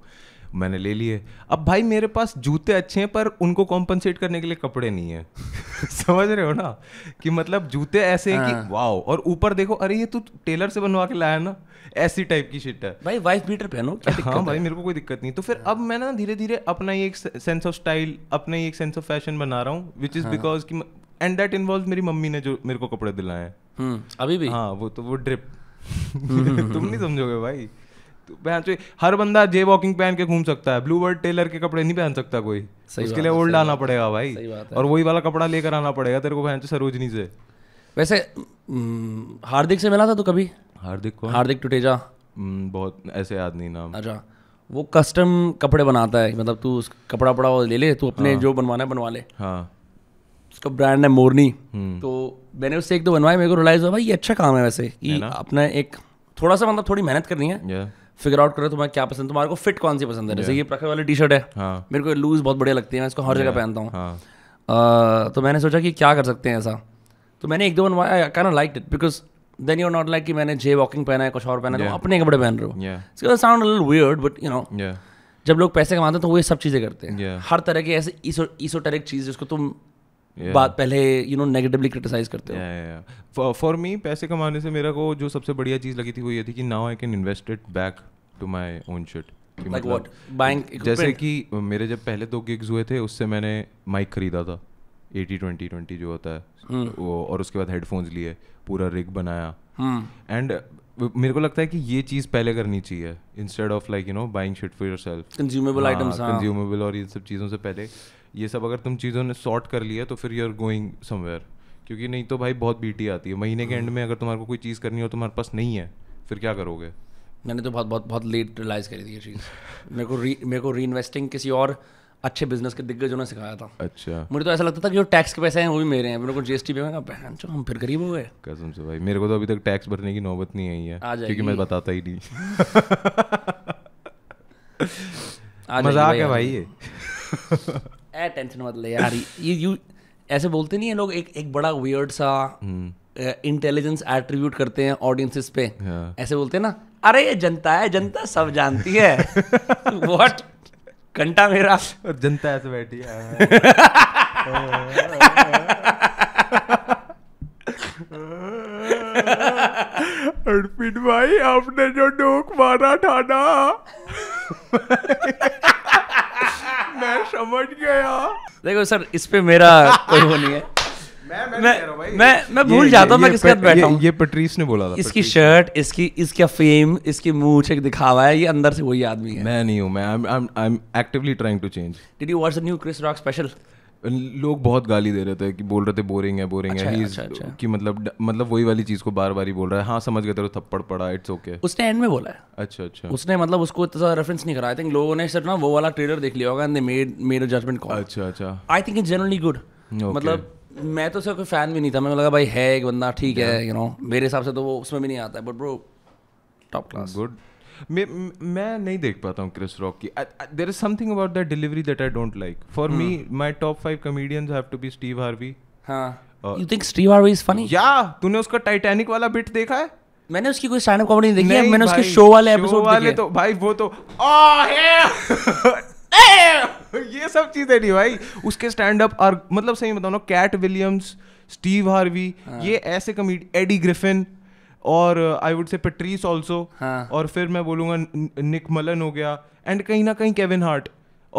मैंने ले लिए अब भाई मेरे पास जूते अच्छे हैं पर उनको कॉम्पनसेट करने के लिए कपड़े नहीं है समझ रहे हो ना कि मतलब जूते ऐसे हैं कि वाओ हाँ। और ऊपर देखो अरे ये तू तो टेलर से बनवा के लाया ना ऐसी टाइप की शिट है भाई वाइफ बीटर पहनो हाँ भाई मेरे को कोई दिक्कत नहीं तो फिर अब मैं ना धीरे धीरे अपना ही एक सेंस ऑफ स्टाइल अपना ही एक सेंस ऑफ फैशन बना रहा हूँ विच इज बिकॉज की एंड दैट इन्वॉल्व मेरी मम्मी ने जो मेरे को कपड़े दिलाए हैं हम्म, अभी भी हाँ वो तो वो ड्रिप हम्म, हम्म, तुम नहीं समझोगे भाई पहन हर बंदा जे वॉकिंग पहन के घूम सकता है ब्लू बर्ड टेलर के कपड़े नहीं पहन सकता कोई उसके लिए ओल्ड आना पड़ेगा भाई और वही वाला कपड़ा लेकर आना पड़ेगा तेरे को पहन सरोजनी से वैसे हम्म, हार्दिक से मिला था तो कभी हार्दिक को हार्दिक टुटेजा हम्म, बहुत ऐसे याद नहीं नाम अच्छा वो कस्टम कपड़े बनाता है मतलब तू उस कपड़ा पड़ा ले ले तू अपने हाँ। जो बनवाना है बनवा ले हाँ उसका ब्रांड है मोरनी हम्म। तो मैंने उससे एक दो बनवाया मेरे को रिलाइज हुआ भाई ये अच्छा काम है वैसे कि अपना एक थोड़ा सा मतलब थोड़ी मेहनत करनी है फिगर आउट करो तुम्हें तो क्या पसंद तुम्हारे को फिट कौन सी पसंद है जैसे ये प्रखर वाली टी शर्ट है हाँ। मेरे को लूज बहुत बढ़िया लगती है मैं इसको हर जगह पहनता हूँ हाँ। तो मैंने सोचा कि क्या कर सकते हैं ऐसा तो मैंने एक दो बनवाया can like it because then you not like कि मैंने जे वॉकिंग पहना है कुछ और पहना है तो अपने कपड़े पहन रहे हो sound weird but you know जब लोग पैसे कमाते हैं तो वो ये सब चीज़ें करते हैं हर तरह की ऐसे ईसोटेरिक चीज़ जिसको तुम बात पहले यू नो नेगेटिवली क्रिटिसाइज करते हो फॉर मी पैसे कमाने से मेरा को जो सबसे बढ़िया चीज़ लगी थी वो ये थी कि now I can invest it back to my own shit like what buying जैसे कि मेरे जब पहले दो गिग्स हुए थे उससे मैंने माइक खरीदा था एटी ट्वेंटी ट्वेंटी जो होता है हम्म। वो और उसके बाद हेडफोन्स लिए पूरा रिग बनाया एंड हम्म। मेरे को लगता है कि ये चीज़ पहले करनी चाहिए instead of like you know buying shit for yourself consumable items consumable और ये सब चीज़ों से पहले ये सब अगर तुम चीज़ों ने सॉर्ट कर लिया तो फिर यू आर गोइंग समवेयर क्योंकि नहीं तो भाई बहुत बीटी आती है महीने के एंड में हम्म। अगर तुम्हारे को कोई चीज़ करनी हो तुम्हारे पास नहीं है फिर क्या करोगे मैंने तो बहुत बहुत बहुत लेट रियलाइज़ करी थी ये चीज़ मेरे को री मेरे को री इन्वेस्टिंग किसी और अच्छे बिजनेस के दिग्गजों ने सिखाया था अच्छा मुझे तो ऐसा लगता था कि जो टैक्स के पैसे हैं वो भी मेरे हैं मेरे को जीएसटी पे बहन हम फिर गरीब हो गए कसम से भाई मेरे को तो अभी तक टैक्स भरने की नौबत नहीं आई है क्योंकि मैं बताता ही नहीं मजाक है भाई ये ए टेंशन मत ले यार ये यू ऐसे बोलते नहीं है लोग एक एक बड़ा वियर्ड सा इंटेलिजेंस हम्म। एट्रीब्यूट करते हैं ऑडियंसेस पे हाँ। ऐसे बोलते हैं ना अरे ये जनता है जनता सब जानती है व्हाट घंटा मेरा जनता ऐसे बैठी है अर्पित भाई आपने जो डोक मारा था ना मैं समझ गया देखो सर इस पे मेरा कोई वो नहीं है मैं मैं मैं, मैं, भूल जाता हूँ मैं किसके साथ बैठा हूँ ये, ये पेट्रीस ने बोला था इसकी शर्ट इसकी इसका फेम इसकी मूछ एक दिखावा है ये अंदर से वही आदमी है मैं नहीं हूँ मैं I am I am actively trying to change did you watch the new Chris Rock special लोग बहुत गाली दे रहे थे कि बोल रहे थे बोरिंग है बोरिंग अच्छा है, अच्छा, अच्छा। कि मतलब मतलब वही वाली चीज को बार बार ही बोल रहा है हाँ समझ गए तेरे थप्पड़ पड़ा इट्स ओके okay. उसने एंड में बोला है अच्छा अच्छा उसने मतलब उसको इतना रेफरेंस नहीं करा आई थिंक लोगों ने सिर्फ ना वो वाला ट्रेलर देख लिया होगा and they made made a judgement call अच्छा अच्छा I think it's generally good मतलब मैं तो सिर्फ कोई फैन भी नहीं था मैंने लगा भाई है एक बंदा ठीक है यू नो मेरे हिसाब से तो वो उसमें भी नहीं आता है but bro top class good मैं नहीं देख पाता हूँ क्रिस रॉक की there is something about that delivery that I don't like for me my top five comedians have to be Steve Harvey हाँ you think Steve Harvey is funny या तूने उसका टाइटैनिक वाला बिट देखा है मैंने उसकी कोई स्टैंड अप कॉमेडी नहीं देखी है मैंने उसके शो वाले एपिसोड वाले तो भाई वो तो ये सब चीजें नहीं भाई उसके स्टैंड अप और मतलब सही बताऊं ना कैट विलियम्स स्टीव हार्वी ये ऐसे कॉमेडी एडी ग्रिफिन और I would say Patrice also और फिर मैं बोलूंगा निक मलन हो गया एंड कहीं ना कहीं केविन हार्ट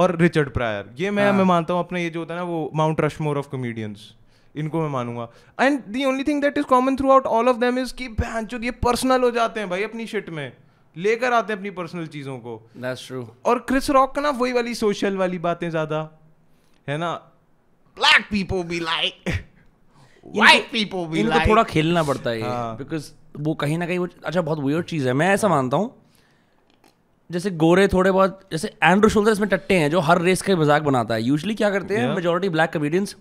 और रिचर्ड प्रायर ये मैं हाँ. मैं मानता हूँ अपना ये जो होता है ना वो माउंट रशमोर ऑफ कॉमेडियंस इनको मैं मानूंगा and the only thing that is common throughout all of them is कि भैंचो ये पर्सनल हो जाते हैं भाई अपनी शिट में लेकर आते हैं अपनी पर्सनल चीज़ों को That's true. और क्रिस रॉक का ना वही वाली सोशल वाली बातें ज़्यादा है ना black people be like white people be like थोड़ा खेलना पड़ता है बिकॉज वो कहीं ना कहीं वो अच्छा बहुत वियर्ड चीज़ है मैं ऐसा मानता हूँ जैसे गोरे थोड़े बहुत जैसे एंड्रू शोल्डर इसमें टट्टे हैं जो हर रेस का मजाक बनाता है यूजली क्या करते हैं मेजोरिटी ब्लैक कमेडियंस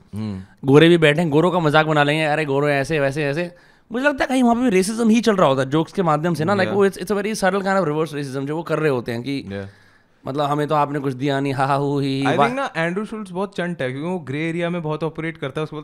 गोरे भी बैठे हैं गोरों का मजाक बना लेंगे अरे गोरे ऐसे वैसे ऐसे मुझे लगता है कहीं वहाँ पे भी रेसिज्म ही चल रहा होता है जोक्स के माध्यम से ना लाइक वो इट्स इट्स अ वेरी सरल काइंड ऑफ रिवर्स रेसिज्म जो वो कर रहे होते हैं कि मतलब हमें तो आपने कुछ दिया नहीं हा हा हु ही आई थिंक ना एंड्रू शुल्ट्स बहुत चंट है क्योंकि वो ग्रे एरिया में बहुत ऑपरेट करता है उसको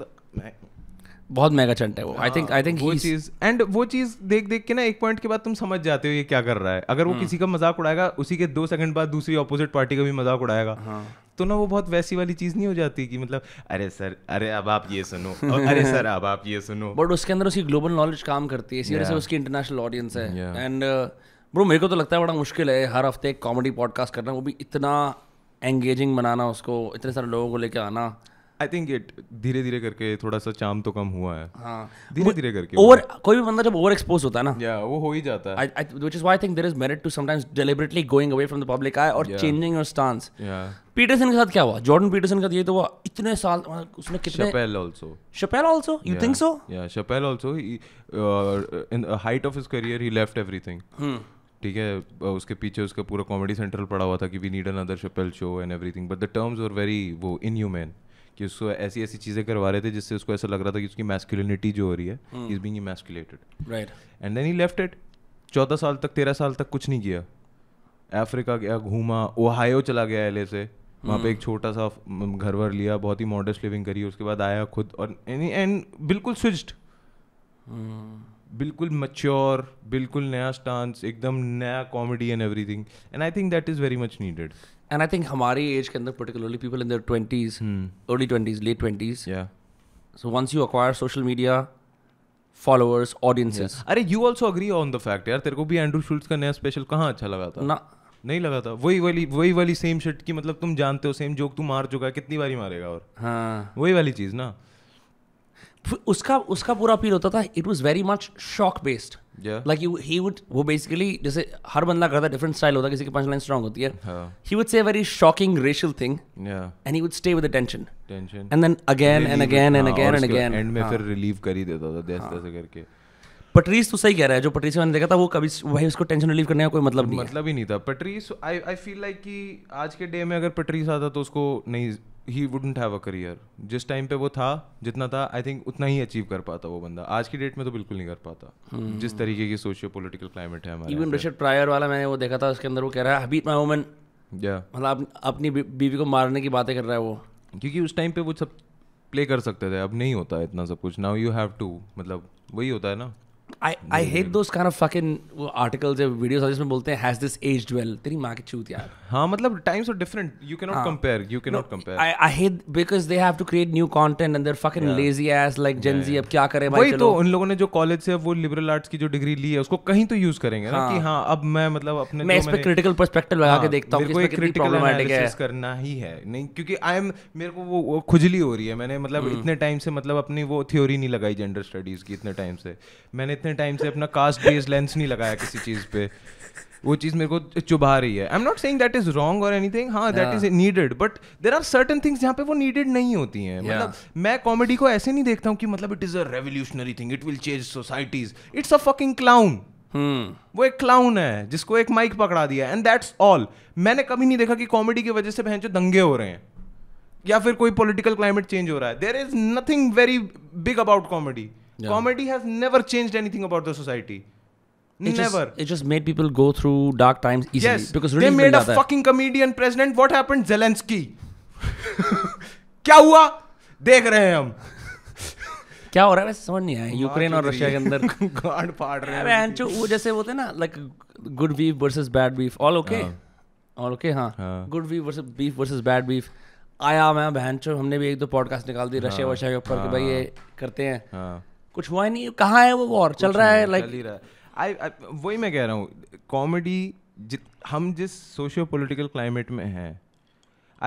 बहुत मेगा चंट है वो आई थिंक आई थिंक वो चीज एंड वो चीज देख देख के ना एक पॉइंट के बाद तुम समझ जाते हो ये क्या कर रहा है अगर वो हम्म। किसी का मजाक उड़ाएगा उसी के दो सेकंड बाद दूसरी ऑपोजिट पार्टी का भी मजाक उड़ाएगा हाँ। तो ना वो बहुत वैसी वाली चीज नहीं हो जाती कि मतलब अरे सर अरे अब आप ये सुनो अरे सर अब आप ये सुनो बट उसके अंदर उसकी ग्लोबल नॉलेज काम करती है इसी वजह से उसकी इंटरनेशनल ऑडियंस है एंड ब्रो uh, मेरे को तो लगता है बड़ा मुश्किल है हर हफ्ते एक कॉमेडी पॉडकास्ट करना वो भी इतना एंगेजिंग बनाना उसको इतने सारे लोगों को लेकर आना आई थिंक इट धीरे धीरे करके थोड़ा सा चाम तो कम हुआ है हाँ। धीरे धीरे करके ओवर कोई भी बंदा जब ओवर एक्सपोज होता है ना या वो हो ही जाता है which is why I think there is merit to sometimes deliberately going away from the public eye और चेंजिंग योर स्टांस पीटरसन के साथ क्या हुआ जॉर्डन पीटरसन का ये तो हुआ इतने साल उसने कितने Chappelle also Chappelle also you think so या Chappelle also in height of his career he left everything ठीक है उसके पीछे उसका पूरा कॉमेडी सेंट्रल पड़ा हुआ था कि we need another Chappelle show and everything but the terms were very वो इनह्यूमन कि उसको ऐसी ऐसी चीज़ें करवा रहे थे जिससे उसको ऐसा लग रहा था कि उसकी मैस्कुलिनिटी जो हो रही है is being emasculated right and then he left it चौदह साल तक तेरह साल तक कुछ नहीं किया अफ्रीका गया घूमा ओहायो चला गया एल से वहाँ पे हम्म। एक छोटा सा घर वर लिया बहुत ही मॉडर्स्ट लिविंग करी उसके बाद आया खुद और एंड बिल्कुल स्विच्ड हम्म। बिल्कुल मच्योर बिल्कुल नया स्टांस एकदम नया comedy and everything and I think that is very much needed and I think हमारे एज के अंदर particularly people in their twenties early twenties late twenties so once you acquire social media followers audiences are you also agree on the fact यार तेरे को भी एंड्रू शूल्स का नया स्पेशल कहाँ अच्छा लगा था ना नहीं लगा था वही वाली वही वाली सेम शर्ट की मतलब तुम जानते हो सेम जोक तू मार चुका है कितनी बारी मारेगा और हाँ वही वाली चीज़ ना उसका उसका पूरा अपील होता था it was very much shock based like you he would वो बेसिकली जैसे हर बंदा करता है डिफरेंट स्टाइल होता है किसी की पंच लाइन स्ट्रॉन्ग होती है he would say very shocking racial thing and he would stay with tension and then again and again and again and again and में फिर रिलीव हाँ. कर ही देता था जैसे हाँ. तैसे करके पटरीस तो सही कह रहा है जो पटरीस मैंने देखा था वो कभी भाई उसको टेंशन रिलीव करने का कोई मतलब नहीं मतलब ही नहीं था पटरीस आई आई फील लाइक कि आज के डे में अगर पटरीस आता तो उसको नहीं he wouldn't have a career जिस टाइम पे वो था जितना था आई थिंक उतना ही अचीव कर पाता वो बंदा आज की डेट में तो बिल्कुल नहीं कर पाता hmm. जिस तरीके की सोशियो पोलिटिकल क्लाइमेट है हमारा इवन रिशर्ड प्रायर वाला मैंने वो देखा था उसके अंदर वो कह रहा है हबीट माई वोमन मतलब अपनी बीवी को मारने की बातें कर रहा है वो क्योंकि उस टाइम पे वो सब प्ले कर सकते थे अब नहीं होता है इतना सब कुछ नाउ यू हैव टू मतलब वही होता है ना I hate though those kind of fucking articles या videos जिसमें बोलते हैं has this aged well तेरी माँ की चूत यार हाँ मतलब times are different you can not compare you can not compare I I hate because they have to create new content and they're fucking yeah. lazy ass like Gen yeah, अब क्या करें भाई वही तो उन लोगों ने जो कॉलेज से वो लिबरल आर्ट्स की जो डिग्री ली है उसको कहीं तो यूज करेंगे हाँ. ना कि हाँ।, हाँ अब मैं मतलब अपने मैं इस पे क्रिटिकल पर्सपेक्टिव लगा के हाँ, देखता हूँ मेरे को क्रिटिकल एनालिसिस करना ही है नहीं क्योंकि आई एम मेरे को वो खुजली हो रही है मैंने मतलब हम्म। इतने टाइम से मतलब अपनी वो थ्योरी नहीं लगाई जेंडर स्टडीज की इतने टाइम से मैंने इतने टाइम से अपना कास्ट बेस्ड लेंस नहीं लगाया किसी चीज़ पे वो चीज़ मेरे को चुभा रही है I am not saying that is wrong और एनीथिंग हाँ that is needed but there are certain things जहाँ पे वो नीडेड नहीं होती हैं yeah. मतलब मैं कॉमेडी को ऐसे नहीं देखता हूँ कि मतलब it is a revolutionary thing it will change societies it's a fucking clown Hmm. वो एक क्लाउन है जिसको एक माइक पकड़ा दिया एंड दैट्स ऑल मैंने कभी नहीं देखा कि कॉमेडी की वजह से बहन जो दंगे हो रहे हैं या फिर कोई पॉलिटिकल क्लाइमेट चेंज हो रहा है there is nothing very big about comedy comedy has never change anything about the society never it just made people go through dark times easily because they made a fucking comedian president what happened Zelensky क्या हुआ देख रहे हैं हम क्या हो रहा है समझ नहीं आया यूक्रेन और रशिया के अंदर गॉड फाड़ रहे हैं अरे वो जैसे वो थे ना like good beef versus bad beef all okay all okay हां good beef versus beef versus bad beef आया मैं बहन हमने भी एक दो पॉडकास्ट निकाल दी रशिया हाँ। वशिया के ऊपर कि भाई ये हाँ। करते हैं हाँ। कुछ हुआ नहीं कहाँ है वो वॉर चल रहा है लाइक आई वही मैं कह रहा हूँ कॉमेडी हम जिस सोशियो पोलिटिकल क्लाइमेट में हैं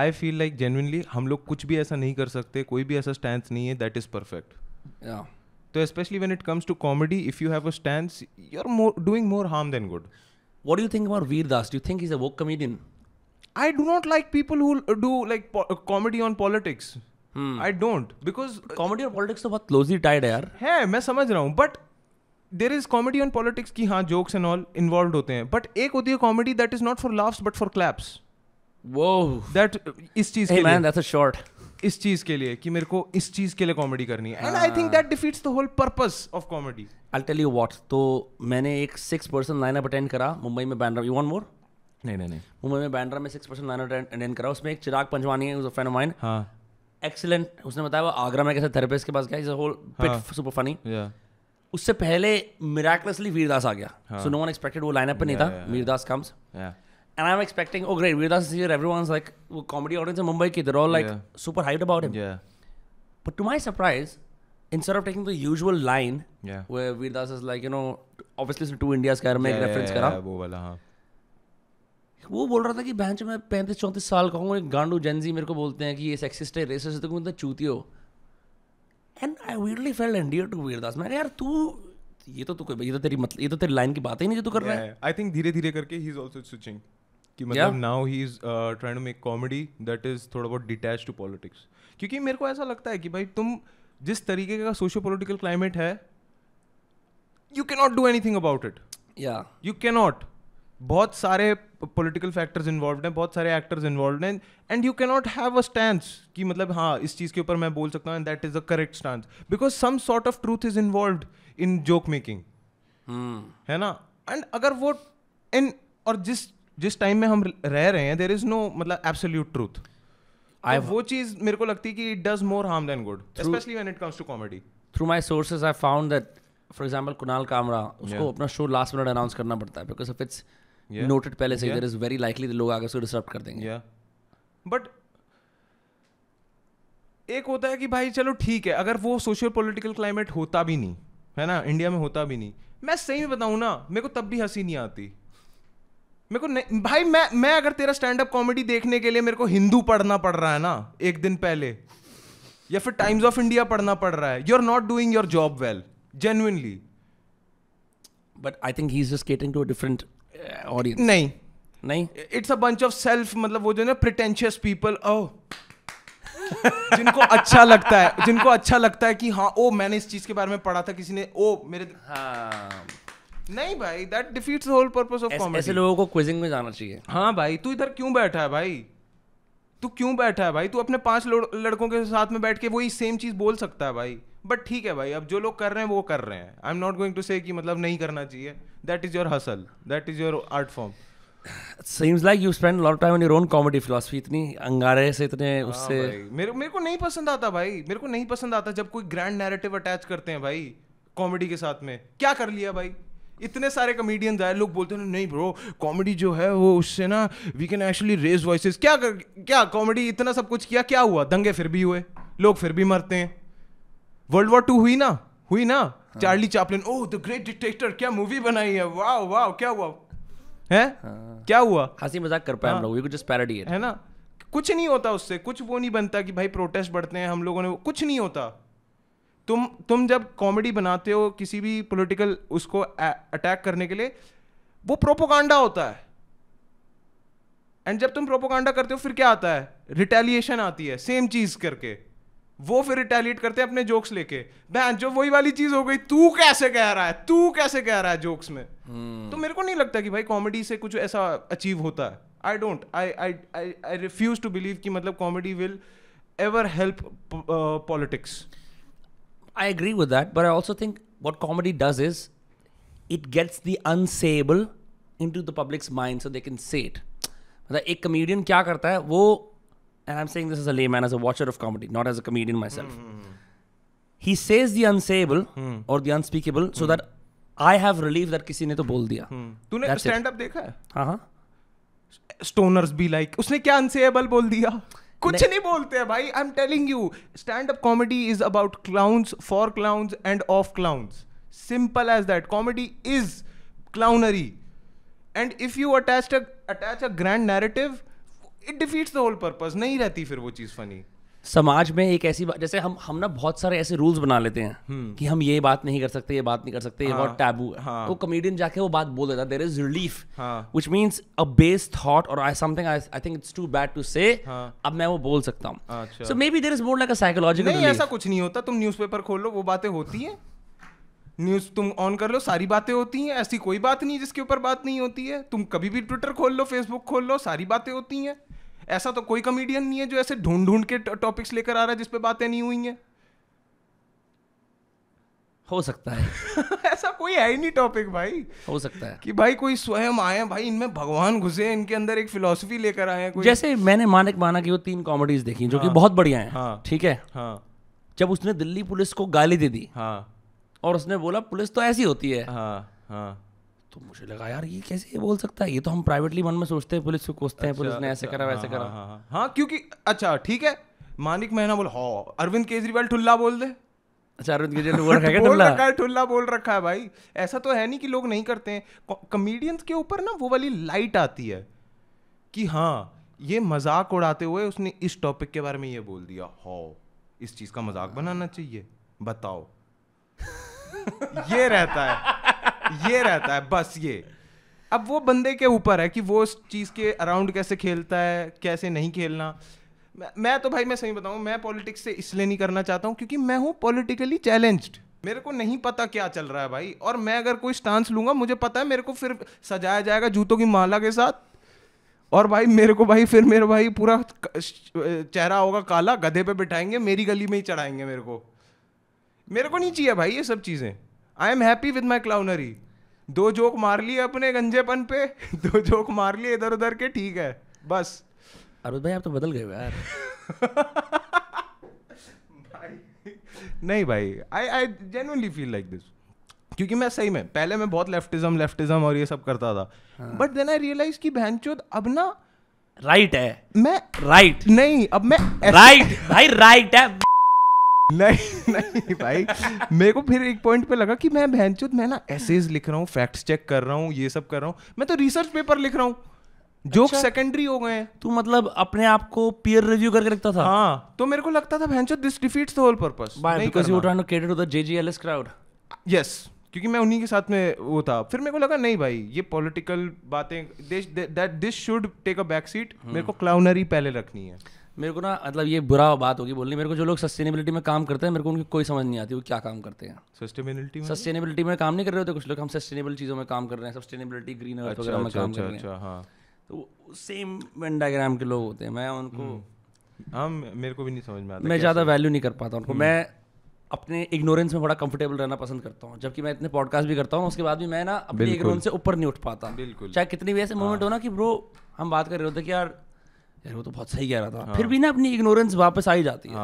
आई फील लाइक जेनविनली हम लोग कुछ भी ऐसा नहीं कर सकते कोई भी ऐसा स्टैंड नहीं है दैट इज़ परफेक्ट तो specially when it comes to comedy if you have a stand you are more doing more harm than good what you think about Vir Das you think is a वो comedian I do not like people who do like comedy on politics I don't because comedy और पॉलिटिक्स तो बहुत क्लोजली टाइड है यार है मैं समझ रहा हूँ but there is comedy and politics की हाँ जोक्स एंड ऑल इन्वॉल्व होते हैं बट एक होती है comedy that is not for laughs but for claps वो दैट इस चीज hey, के man, लिए that's a short. इस चीज के लिए कि मेरे को इस चीज के लिए कॉमेडी करनी है and I think that defeats the whole purpose of comedy I tell you what तो मैंने एक सिक्स पर्सन लाइनअप अटेंड करा मुंबई में बैंड्रा यू वांट मोर नहीं नहीं नहीं मुंबई में बैंड्रा में सिक्स पर्सन लाइनअप अटेंड करा उसमें एक चिराग पंजवानी है फैन ऑफ माइन हां एक्सीलेंट उसने बताया वो आगरा में कैसे थेरेपिस्ट के पास गया होल सुपर फनी उससे पहले मिराकलसली वीरदास आ गया सो नो वन एक्सपेक्टेड वो लाइनअप नहीं था Vir Das comes and I am expecting O great Vir Das like वो कॉमेडी ऑडियंस है मुंबई की they like super hyped about him but to my surprise instead of taking the usual line Vir Das like you know obviously to India's का मैं रेफरेंस करा वो बोल रहा था कि बहन मैं पैंतीस चौंतीस साल का हूँ एक गांडू जेंजी मेरे को बोलते हैं कि ये सेक्सिस्ट है रेसिस्ट है तुम इतना चूती हो and I widely fail and to Vir Das मैं यार तू ये तो तू ये तो तेरी मतलब ये तो तेरी लाइन की बात ही नहीं जो तू कर रहा है आई थिंक धीरे धीरे करके ही इज ऑल्सो स्विचिंग कि मतलब now he is trying to make comedy that is थोड़ा बहुत डिटैच टू पॉलिटिक्स क्योंकि मेरे को ऐसा लगता है कि भाई तुम जिस तरीके का सोशो पोलिटिकल क्लाइमेट है you cannot not do anything about it या यू कैनॉट बहुत सारे पोलिटिकल फैक्टर्स इन्वॉल्व हैं बहुत सारे एक्टर्स इन्वॉल्व हैं and you cannot have a stand कि मतलब हाँ इस चीज़ के ऊपर मैं बोल सकता हूँ and that is a correct stand because some sort of truth is involve in joke making है ना एंड अगर वो इन और जिस जिस टाइम में हम रह रहे हैं देर इज़ नो मतलब एब्सोल्यूट ट्रूथ आई वो चीज़ मेरे को लगती है कि it does more harm than good specially when it comes to comedy through my sources I found that for example Kunal Kamra उसको अपना शो लास्ट मिनट अनाउंस करना पड़ता है बिकॉज ऑफ इट्स नोटेड पहले से इधर इज वेरी लाइकली लोग आगे उसको डिस्टर्ब कर देंगे बट एक होता है कि भाई चलो ठीक है अगर वो सोशल पॉलिटिकल क्लाइमेट होता भी नहीं है ना इंडिया में होता भी नहीं मैं सही में बताऊं ना मेरे को तब भी हंसी नहीं आती मेरे को नहीं भाई मैं मैं अगर तेरा स्टैंड अप कॉमेडी देखने के लिए मेरे को हिंदू पढ़ना पड़ रहा है ना एक दिन पहले या फिर टाइम्स ऑफ इंडिया पढ़ना पड़ रहा है you are not doing your job well genuinely but I think he is just catering to a different audience uh, नहीं नहीं it's a bunch of self मतलब वो जो ना प्रिटेंशियस पीपल ओ जिनको अच्छा लगता है जिनको अच्छा लगता है कि हाँ ओ मैंने इस चीज के बारे में पढ़ा था किसी ने ओ मेरे हाँ नहीं भाई that defeats whole purpose of comedy ऐसे लोगों को क्विजिंग में जाना चाहिए हाँ भाई तू इधर क्यों बैठा है भाई तू क्यों बैठा है भाई तू अपने पांच लड़कों के साथ में बैठ के वही सेम चीज बोल सकता है भाई बट ठीक है भाई अब जो लोग कर रहे हैं वो कर रहे हैं I am not going to say कि मतलब नहीं करना चाहिए that is your hustle that is your art form seems like you spend lot time on your own comedy philosophy इतनी अंगारे से इतने हाँ उससे मेरे मेरे को नहीं पसंद आता भाई मेरे को नहीं पसंद आता जब कोई ग्रैंड नैरेटिव अटैच करते हैं भाई कॉमेडी के साथ में क्या कर लिया भाई इतने सारे कॉमेडियंस आए लोग बोलते हैं नहीं ब्रो कॉमेडी जो है वो उससे ना we can actually raise voice क्या कर क्या कॉमेडी इतना सब कुछ किया क्या हुआ दंगे फिर भी हुए लोग फिर भी मरते हैं वर्ल्ड वॉर टू हुई ना हुई ना हाँ. Charlie Chaplin oh the great dictator क्या मूवी बनाई है वाह वाह क्या हुआ है हाँ. क्या हुआ हंसी मजाक कर पाए हाँ. हम लोग जस्ट पैरोडी है ना कुछ नहीं होता उससे कुछ वो नहीं बनता कि भाई प्रोटेस्ट बढ़ते हैं हम लोगों ने कुछ नहीं होता तुम तुम जब कॉमेडी बनाते हो किसी भी पॉलिटिकल उसको अटैक करने के लिए वो प्रोपोकांडा होता है एंड जब तुम प्रोपोकांडा करते हो फिर क्या आता है रिटेलिएशन आती है सेम चीज करके वो फिर रिटेलिएट करते हैं अपने जोक्स लेके बहन जो वही वाली चीज हो गई तू कैसे कह रहा है तू कैसे कह रहा है जोक्स में hmm. तो मेरे को नहीं लगता कि भाई कॉमेडी से कुछ ऐसा अचीव होता है I don't I I I I refuse to believe कि मतलब comedy will ever help politics I agree with that but I also think what comedy does is it gets the unsayable into the public's mind so they can say it मतलब एक कमेडियन क्या करता है वो and I'm saying this as a layman, as a watcher of comedy, not as a comedian myself. Mm. mm, mm. He says the unsayable mm. or the unspeakable mm. so hmm. that I have relief that किसी ने तो बोल दिया. Hmm. तूने stand up देखा है? हाँ हाँ. Stoners be like, उसने क्या unsayable बोल दिया? कुछ नहीं बोलते हैं भाई I am telling you stand up comedy is about clowns for clowns and of clowns simple as that comedy is clownery and if you attach attach a grand narrative it defeats the whole purpose नहीं रहती फिर वो चीज़ फनी समाज में एक ऐसी बात जैसे हम हम ना बहुत सारे ऐसे रूल्स बना लेते हैं हम्म. कि हम ये बात नहीं कर सकते ये बात नहीं कर सकते ये बहुत टैबू हाँ, है हाँ. तो कॉमेडियन जाके वो बात बोल देता there is relief which means a base thought और I something I think it's too bad to say अब मैं वो बोल सकता हूँ so maybe there is more like a psychological नहीं ऐसा कुछ नहीं होता तुम न्यूज़पेपर खोल लो वो बातें होती हैं न्यूज तुम ऑन कर लो सारी बातें होती हैं ऐसी कोई बात नहीं जिसके ऊपर बात नहीं होती है तुम कभी भी ट्विटर खोल लो फेसबुक खोल लो सारी बातें होती हैं ऐसा तो कोई कॉमेडियन नहीं है जो ऐसे ढूंढ ढूंढ के टॉपिक्स लेकर आ रहा है जिसपे बातें नहीं हुई हैं हो सकता है ऐसा कोई है ही नहीं टॉपिक भाई हो सकता है कि भाई कोई स्वयं आए भाई इनमें भगवान घुसे इनके अंदर एक फिलोसफी लेकर आए कोई जैसे मैंने मानक माना कि वो तीन कॉमेडीज देखी जो हाँ, कि बहुत बढ़िया है हाँ, ठीक है हाँ, जब उसने दिल्ली पुलिस को गाली दे दी हाँ, और उसने बोला पुलिस तो ऐसी होती है हाँ, हाँ, तो मुझे लगा यार ये कैसे ये बोल सकता है ये तो हम प्राइवेटली मन में सोचते हैं पुलिस को कोसते अच्छा, हैं पुलिस ने ऐसे अच्छा। करा वैसे हाँ, करा हाँ, हाँ, हाँ क्योंकि अच्छा ठीक है मानिक मेहना बोल हाँ अरविंद केजरीवाल ठुल्ला बोल दे अच्छा अरविंद केजरीवाल बोल रखा है बोल रखा है ठुल्ला बोल रखा है भाई ऐसा तो है नहीं कि लोग नहीं करते हैं कमेडियंस के ऊपर ना वो वाली लाइट आती है कि हाँ ये मजाक उड़ाते हुए उसने इस टॉपिक के बारे में ये बोल दिया हो इस चीज़ का मजाक बनाना चाहिए बताओ ये रहता है ये रहता है बस ये अब वो बंदे के ऊपर है कि वो उस चीज़ के अराउंड कैसे खेलता है कैसे नहीं खेलना मैं तो भाई मैं सही बताऊं मैं पॉलिटिक्स से इसलिए नहीं करना चाहता हूं क्योंकि मैं हूँ पॉलिटिकली चैलेंज्ड मेरे को नहीं पता क्या चल रहा है भाई और मैं अगर कोई स्टांस लूंगा मुझे पता है मेरे को फिर सजाया जाएगा जूतों की माला के साथ और भाई मेरे को भाई फिर मेरे भाई पूरा चेहरा होगा काला गधे पे बिठाएंगे मेरी गली में ही चढ़ाएंगे मेरे को मेरे को नहीं चाहिए भाई ये सब चीज़ें I am happy with my clownery दो जोक मार लिए अपने गंजेपन पे दो जोक मार लिए इधर उधर के ठीक है बस अरुद भाई आप तो बदल गए यार भाई नहीं भाई I I genuinely feel like this क्योंकि मैं सही में पहले मैं बहुत लेफ्टिज्म लेफ्टिज्म और ये सब करता था बट देन आई रियलाइज की बहन चोद अब ना राइट right है मैं राइट right. नहीं अब मैं राइट right, भाई राइट right है नहीं नहीं भाई मेरे को फिर एक पॉइंट पे लगा कि मैं बहनचोद मैं ना एसेज लिख रहा हूँ फैक्ट्स चेक कर रहा हूँ ये सब कर रहा हूँ मैं तो रिसर्च पेपर लिख रहा हूँ जोक सेकेंडरी अच्छा। हो गए तू मतलब अपने आप को पीयर रिव्यू करके लिखता था हाँ तो मेरे को लगता था बहन this defeats the whole purpose because you trying to cater to the JJLS crowd yes क्योंकि मैं उन्हीं के साथ में वो था फिर मेरे को लगा नहीं भाई ये पॉलिटिकल बातें this should take a back seat मेरे को क्लाउनरी पहले रखनी है मेरे को ना मतलब ये बुरा बात होगी बोलनी मेरे को जो लोग सस्टेनेबिलिटी में काम करते हैं मेरे को उनकी कोई समझ नहीं आती वो क्या काम करते हैं सस्टेनेबिलिटी में सस्टेनेबिलिटी में काम नहीं कर रहे होते कुछ लोग हम सस्टेनेबल चीज़ों में काम कर रहे हैं सस्टेनेबिलिटी ग्रीन अर्थ वगैरह में अच्छा, काम अच्छा, कर रहे अच्छा, हैं हाँ। तो सेम वेन डायग्राम के लोग होते हैं मैं उनको हम हम्म। हाँ, मेरे को भी नहीं समझ में आता मैं ज़्यादा वैल्यू नहीं कर पाता उनको हम्म। मैं अपने इग्नोरेंस में बड़ा कंफर्टेबल रहना पसंद करता हूँ जबकि मैं इतने पॉडकास्ट भी करता हूँ उसके बाद भी मैं ना अपने इग्नोरेंस से ऊपर नहीं उठ पाता बिल्कुल चाहे कितनी भी ऐसे मोमेंट हाँ। हो ना कि ब्रो हम बात कर रहे होते कि यार यार वो तो बहुत सही कह रहा था हाँ. फिर भी ना अपनी इग्नोरेंस वापस आ ही जाती है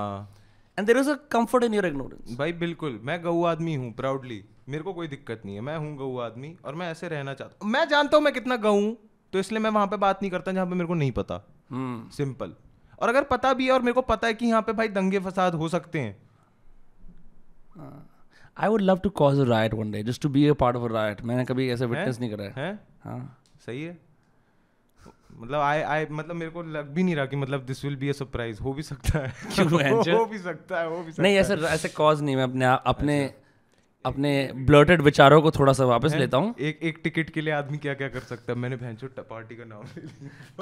and there is a comfort in your ignorance भाई बिल्कुल मैं गऊ आदमी हूँ प्राउडली मेरे को कोई दिक्कत नहीं है मैं हूँ गऊ आदमी और मैं ऐसे रहना चाहता हूँ मैं जानता हूँ मैं कितना गऊ तो इसलिए मैं वहां पे बात नहीं करता जहां पे मेरे को नहीं पता हम्म। Simple hmm. और अगर पता भी है और मेरे को पता है कि यहाँ पे भाई दंगे फसाद हो सकते हैं I would love to cause a riot one day just to be a part of a riot मैंने कभी ऐसे विटनेस नहीं करा है, है? हाँ सही है मतलब आई आई मतलब मेरे को लग भी नहीं रहा कि मतलब this will be a surprise हो भी सकता है क्यों हो भी सकता है हो भी सकता नहीं ऐसे ऐसे कॉज नहीं मैं अपने अपने अच्छा। अपने ब्लर्टेड विचारों को थोड़ा सा वापस लेता हूँ एक एक टिकट के लिए आदमी क्या क्या कर सकता है मैंने भैंसो पार्टी का नाम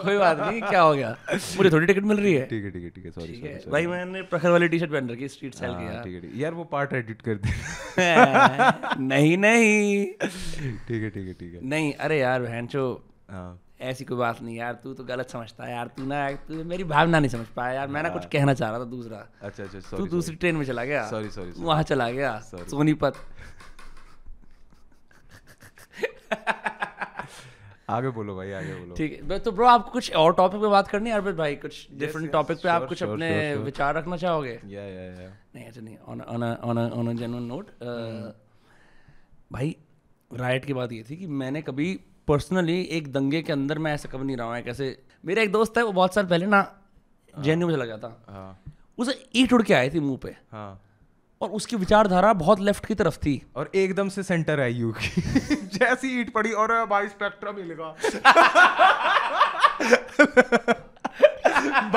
कोई बात नहीं क्या हो गया मुझे थोड़ी टिकट मिल रही है ठीक है ठीक है ठीक है सॉरी भाई मैंने प्रखर वाली टी शर्ट पहन रखी स्ट्रीट सेल की हाँ, ठीक है यार वो पार्ट एडिट कर दे नहीं नहीं ठीक है ठीक है ठीक है नहीं अरे यार भैंसो हाँ। ऐसी कोई बात नहीं यार तू तो गलत समझता है यार तू ना तू मेरी भावना नहीं समझ पाया यार मैं ना कुछ हाँ। कहना चाह रहा था दूसरा अच्छा अच्छा तू दूसरी ट्रेन में चला गया सॉरी सॉरी वहाँ चला गया सोनीपत आगे बोलो भाई आगे बोलो ठीक है तो ब्रो आप कुछ और टॉपिक पे बात करनी है अर्पित भाई कुछ डिफरेंट टॉपिक पे आप कुछ अपने विचार रखना चाहोगे या या या नहीं अच्छा नहीं on on on on genuine note भाई राइट की बात ये थी कि मैंने कभी पर्सनली एक दंगे के अंदर मैं ऐसा कभी नहीं रहा हूँ कैसे मेरा एक दोस्त है वो बहुत साल पहले ना हाँ। जे में चला गया था हाँ। उसे ईट उड़ के आई थी मुंह पे हाँ। और उसकी विचारधारा बहुत लेफ्ट की तरफ थी और एकदम से सेंटर आई यू की जैसी ईट पड़ी और भाई स्पेक्ट्रम लगा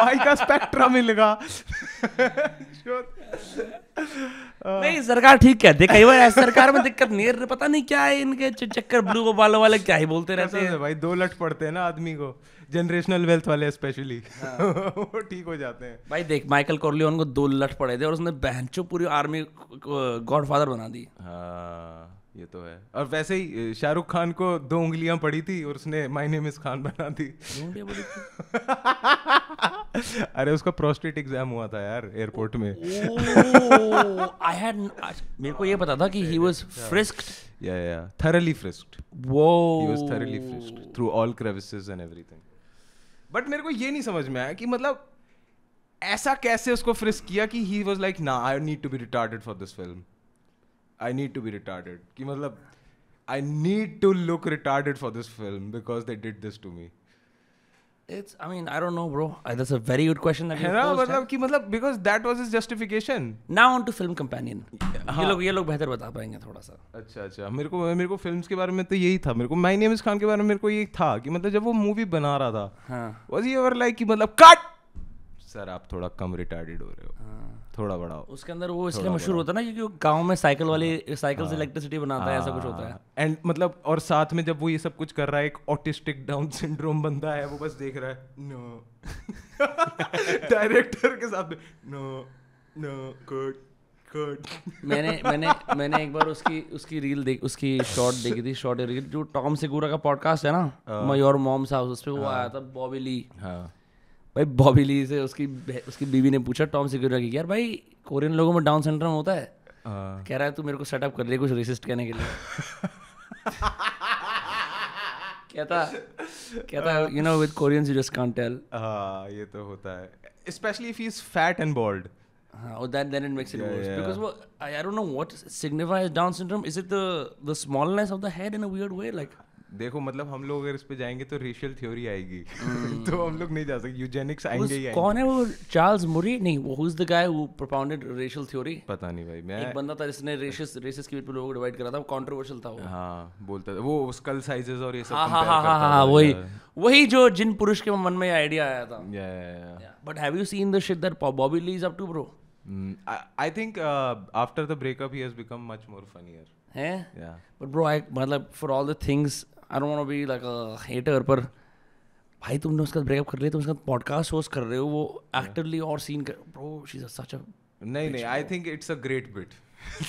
भाई का स्पेक्ट्रम लगा नहीं सरकार ठीक कहते कई बार सरकार में दिक्कत नहीं है पता नहीं क्या है इनके चक्कर ब्लू वालों वाले क्या ही बोलते रहते हैं भाई दो लट पड़ते हैं ना आदमी को जनरेशनल वेल्थ वाले स्पेशली हाँ। वो ठीक हो जाते हैं भाई देख माइकल कॉर्लियोन को दो लट पड़े थे और उसने बहन पूरी आर्मी गॉडफादर बना दी हाँ ये तो है और वैसे ही शाहरुख खान को दो उंगलियां पड़ी थी और उसने माय नेम इज खान बना दी अरे उसका प्रोस्टेट एग्जाम हुआ था यार एयरपोर्ट में आई हैड मेरे को ये पता था कि ही वाज फ्रिस्क्ड या या थरली फ्रिस्क्ड वो he was thoroughly frisked through all crevices and everything but मेरे को ये नहीं समझ में आया कि मतलब ऐसा कैसे उसको फ्रिस्क किया कि ही वाज लाइक ना I need to be retarded for this film I need to be retarded कि मतलब I need to look retarded for this film because they did this to me it's I mean I don't know bro I that's a very good question that you post मतलब कि मतलब because that was his justification now on to Film Companion ये हाँ। लोग ये लोग बेहतर बता पाएंगे थोड़ा सा. अच्छा अच्छा मेरे को मेरे को फिल्म्स के बारे में तो यही था मेरे को माय नेम इज खान के बारे में मेरे को ये था कि मतलब जब वो मूवी बना रहा था हां वाज ही एवर लाइक कि मतलब कट सर आप थोड़ा कम रिटार्डेड हो रहे हो. हाँ. थोड़ा बड़ा हो उसके अंदर वो इसलिए मशहूर होता है ना क्योंकि गांव में साइकिल वाली साइकिल हाँ। से इलेक्ट्रिसिटी हाँ। बनाता है ऐसा कुछ होता है एंड हाँ। मतलब और साथ में जब वो ये सब कुछ कर रहा है एक ऑटिस्टिक डाउन सिंड्रोम बंदा है वो बस देख रहा है नो डायरेक्टर के साथ नो नो गुड गुड मैंने मैंने मैंने एक बार उसकी उसकी रील देख उसकी शॉर्ट देखी थी शॉर्ट रील जो टॉम सेगूरा का पॉडकास्ट है ना माय योर मॉम्स हाउस उस पे वो आया था बॉबी ली हाँ भाई बॉबी ली से उसकी उसकी बीवी ने पूछा टॉम सिक्योरा की यार भाई कोरियन लोगों में डाउन सिंड्रोम होता है uh. कह रहा है तू मेरे को सेटअप कर ले कुछ रेसिस्ट कहने के लिए कहता कहता you know with Koreans you just can't tell हां ये तो होता है specially if he is fat and bald हाँ और then then it makes it yeah, worse yeah. because well, I, I don't know what signifies Down syndrome. Is it the the smallness of the head in a weird way? Like देखो मतलब हम लोग अगर इस पे जाएंगे तो रेशियल थ्योरी आएगी हम्म। तो हम लोग नहीं जा सकते यूजेनिक्स आएंगे ही कौन है वो चार्ल्स मुरी नहीं वो who is the guy who propounded racial theory पता नहीं भाई मैं एक बंदा था जिसने रेशिस रेसिस की पे लोगों को डिवाइड करा था वो कंट्रोवर्शियल था वो हां बोलता था वो स्कल साइजेस और ये सब हां हां हां हां वही वही जो जिन पुरुष के मन में आईडिया आया था या but have you seen the shit that Bobby Lee's up to bro I think after the breakup he has become much more funnier है बट ब्रो आई मतलब for all the things I don't want be like a hater पर भाई तुमने उसका ब्रेकअप कर लिया तुम उसका पॉडकास्ट होस्ट कर रहे हो वो एक्टिवली और सीन कर bro she is such a नहीं नहीं I think it's a great bit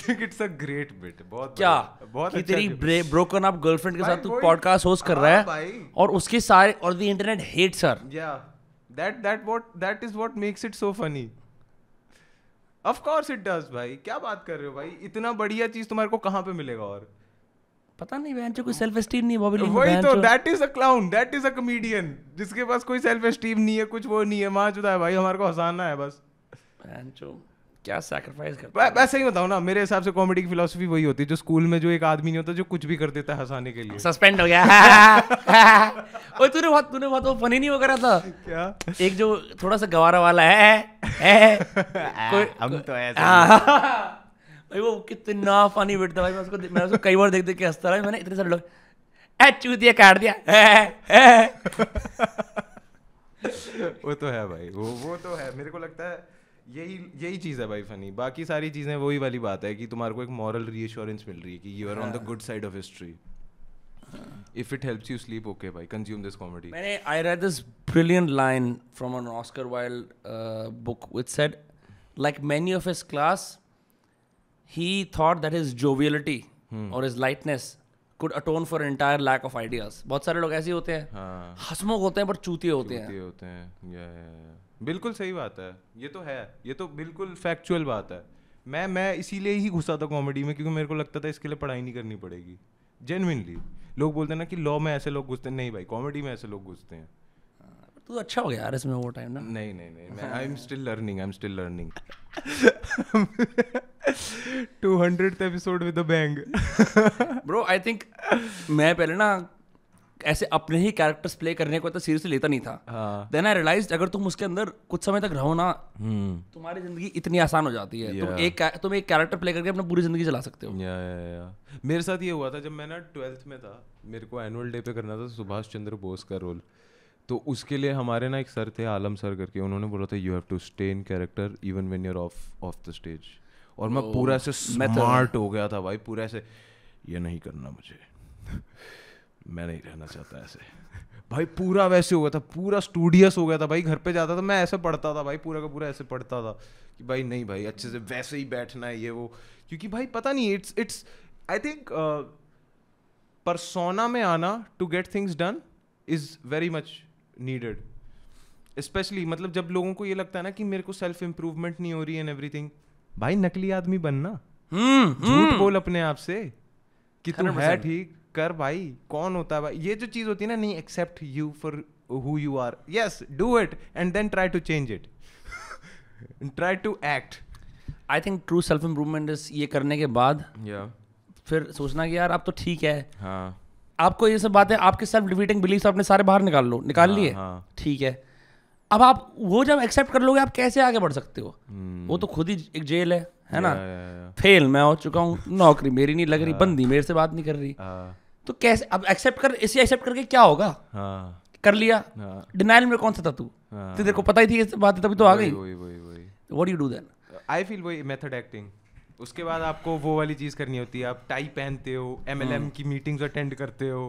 think it's a great bit बहुत क्या बहुत अच्छा तेरी ब्रोकन अप गर्लफ्रेंड के साथ तू पॉडकास्ट होस्ट कर रहा हाँ, है और उसके सारे और द इंटरनेट हेट्स हर या that that what that is what makes it so funny of course it does भाई क्या बात कर रहे हो भाई इतना बढ़िया चीज तुम्हारे को कहां पे मिलेगा और पता नहीं बहन कोई सेल्फ एस्टीम नहीं है बॉबी वही तो that is a clown that is a comedian जिसके पास कोई सेल्फ एस्टीम नहीं है कुछ वो नहीं है मां जुदा है भाई हमारे को हंसाना है बस बहन क्या सैक्रिफाइस करता है वैसे ही बताऊं ना मेरे हिसाब से कॉमेडी की फिलॉसफी वही होती है जो स्कूल में जो एक आदमी नहीं होता जो कुछ भी कर देता है हंसाने के लिए सस्पेंड हो गया ओए तूने बहुत तूने बहुत वो फनी नहीं वो करा था क्या एक जो थोड़ा सा गवारा वाला है, है, है हम तो ऐसे हाँ। भाई वो कितना फनी वेट था भाई मैं उसको मैं उसको कई बार देख देख के हंसता रहा मैंने इतने सारे लोग ए चू दिया काट दिया वो तो है भाई वो वो तो है मेरे को लगता है यही यही चीज़ है भाई फनी बाकी सारी चीज़ें वही वाली बात है कि तुम्हारे को एक मॉरल रीएश्योरेंस मिल रही है कि you are on the good side of history if it helps you sleep okay भाई कंज्यूम दिस कॉमेडी मैंने I read this brilliant line from an Oscar Wilde book which said like many of his class he thought that is joviality और is lightness lightness could atone for entire lack of बहुत सारे लोग ऐसे होते हैं हाँ. हसमुख होते हैं पर चूतिए होते हैं होते हैं या, या, या. बिल्कुल सही बात है ये तो है ये तो बिल्कुल फैक्चुअल बात है मैं मैं इसीलिए ही घुसा था कॉमेडी में क्योंकि मेरे को लगता था इसके लिए पढ़ाई नहीं करनी पड़ेगी जेनविनली लोग बोलते हैं ना कि लॉ में ऐसे लोग घुसते हैं नहीं भाई कॉमेडी में ऐसे लोग घुसते हैं तू तो अच्छा हो गया यार इसमें वो टाइम ना नहीं नहीं नहीं मैं I am still learning I am still learning 200th episode with a bang bro I think मैं पहले ना ऐसे अपने ही कैरेक्टर्स प्ले करने को तो सीरियसली लेता नहीं था देन आई रियलाइज अगर तुम उसके अंदर कुछ समय तक रहो ना hmm. तुम्हारी जिंदगी इतनी आसान हो जाती है yeah. तुम एक तुम एक कैरेक्टर प्ले करके अपना पूरी जिंदगी चला सकते हो yeah, yeah, yeah. मेरे साथ ये हुआ था जब मैं ना ट्वेल्थ में था मेरे को एनुअल डे पे करना था सुभाष चंद्र बोस का रोल तो उसके लिए हमारे ना एक सर थे आलम सर करके उन्होंने बोला था you have to stay in character even when you are off off the stage और मैं पूरा ऐसे स्मार्ट तो हो गया था भाई पूरा ऐसे ये नहीं करना मुझे मैं नहीं रहना चाहता ऐसे भाई पूरा वैसे हो गया था पूरा स्टूडियस हो गया था भाई घर पे जाता था मैं ऐसे पढ़ता था भाई पूरा का पूरा ऐसे पढ़ता था कि भाई नहीं भाई अच्छे से वैसे ही बैठना है ये वो क्योंकि भाई पता नहीं it's it's I think persona में आना to get things done is very much needed specially मतलब जब लोगों को ये लगता है ना कि मेरे को सेल्फ इंप्रूवमेंट नहीं हो रही एंड एवरीथिंग भाई नकली आदमी बनना हम्म, झूठ हम्म। बोल अपने आप से कि तू है ठीक कर भाई कौन होता है भाई ये जो चीज होती है ना नहीं except you for who you are yes do it and then try to change it try to act I think true self improvement ये करने के बाद yeah. फिर सोचना कि यार आप तो ठीक है हाँ. आपको ये सब बातें आपके सेल्फ डिफीटिंग बिलीफ आपने सारे बाहर निकाल लो निकाल हाँ, लिए हाँ। ठीक है अब आप वो जब एक्सेप्ट कर लोगे आप कैसे आगे बढ़ सकते हो हम्म। वो तो खुद ही एक जेल है है ना फेल मैं हो चुका हूँ नौकरी मेरी नहीं लग रही हाँ। बंदी मेरे से बात नहीं कर रही तो कैसे अब एक्सेप्ट कर इसे एक्सेप्ट करके क्या होगा कर लिया डिनाइल में कौन सा था तू तो तेरे को पता ही थी बात तभी तो आ गई what you do then I feel वही मेथड एक्टिंग उसके बाद आपको वो वाली चीज़ करनी होती है आप टाई पहनते हो एम एल एम की मीटिंग्स अटेंड करते हो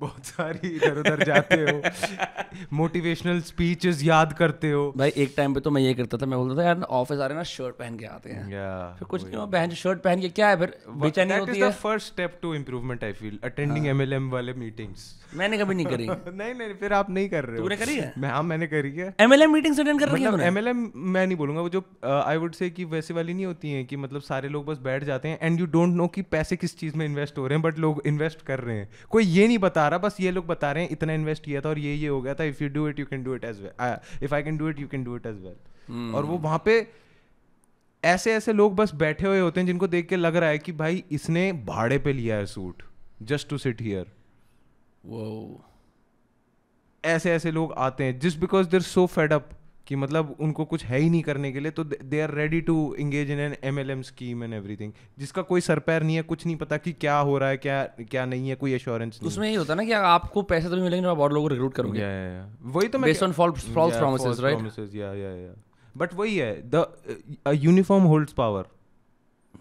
बहुत सारी इधर उधर जाते हो मोटिवेशनल स्पीचेस याद करते हो भाई एक टाइम पे तो मैं ये करता था मैं बोलता था यार ऑफिस आ रहे ना शर्ट पहन के आते हैं yeah, फिर कुछ नहीं वो पहन शर्ट पहन के क्या है फिर बेचैनी होती है first step to improvement I feel attending M L M वाले मीटिंग्स मैंने कभी नहीं करी नहीं नहीं फिर आप नहीं कर रहे हो तूने करी है मैं हाँ मैंने करी है एमएलएम मीटिंग्स अटेंड कर रखी है एमएलएम मतलब मैं नहीं बोलूंगा वो जो आई वुड से कि वैसे वाली नहीं होती है कि मतलब सारे लोग बस बैठ जाते हैं एंड यू डोंट नो कि पैसे किस चीज में इन्वेस्ट हो रहे हैं बट लोग इन्वेस्ट कर रहे हैं कोई ये नहीं बता रहा बस ये लोग बता रहे हैं इतना इन्वेस्ट किया था और ये ये हो गया था if you do it you can do it as well if I can do it you can do it as well और वो वहां पे ऐसे ऐसे लोग बस बैठे हुए होते हैं जिनको देख के लग रहा है कि भाई इसने भाड़े पे लिया है suit just to sit here ऐसे ऐसे लोग आते हैं just because they're so fed up कि मतलब उनको कुछ है ही नहीं करने के लिए तो they are ready to engage in an M L M scheme and everything जिसका कोई सरपैर नहीं है कुछ नहीं पता कि क्या हो रहा है क्या क्या नहीं है कोई एश्योरेंस तो नहीं उसमें यही होता ना कि आपको पैसे तो मिलेंगे तो आप और लोगों को रिक्रूट करोगे वही तो मैं on false promises right but वही है the uniform holds power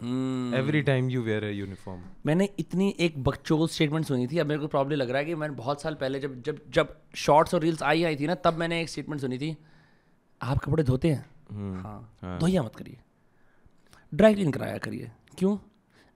every time you wear uniform मैंने इतनी एक बकचोद स्टेटमेंट सुनी थी अब मेरे को प्रॉब्लम लग रहा है कि मैंने बहुत साल पहले जब जब जब शॉर्ट्स और रील्स आई आई थी ना तब मैंने एक स्टेटमेंट सुनी थी आप कपड़े धोते हैं hmm. हाँ।, हाँ, धोइया मत करिए ड्राई क्लीन कराया करिए क्यों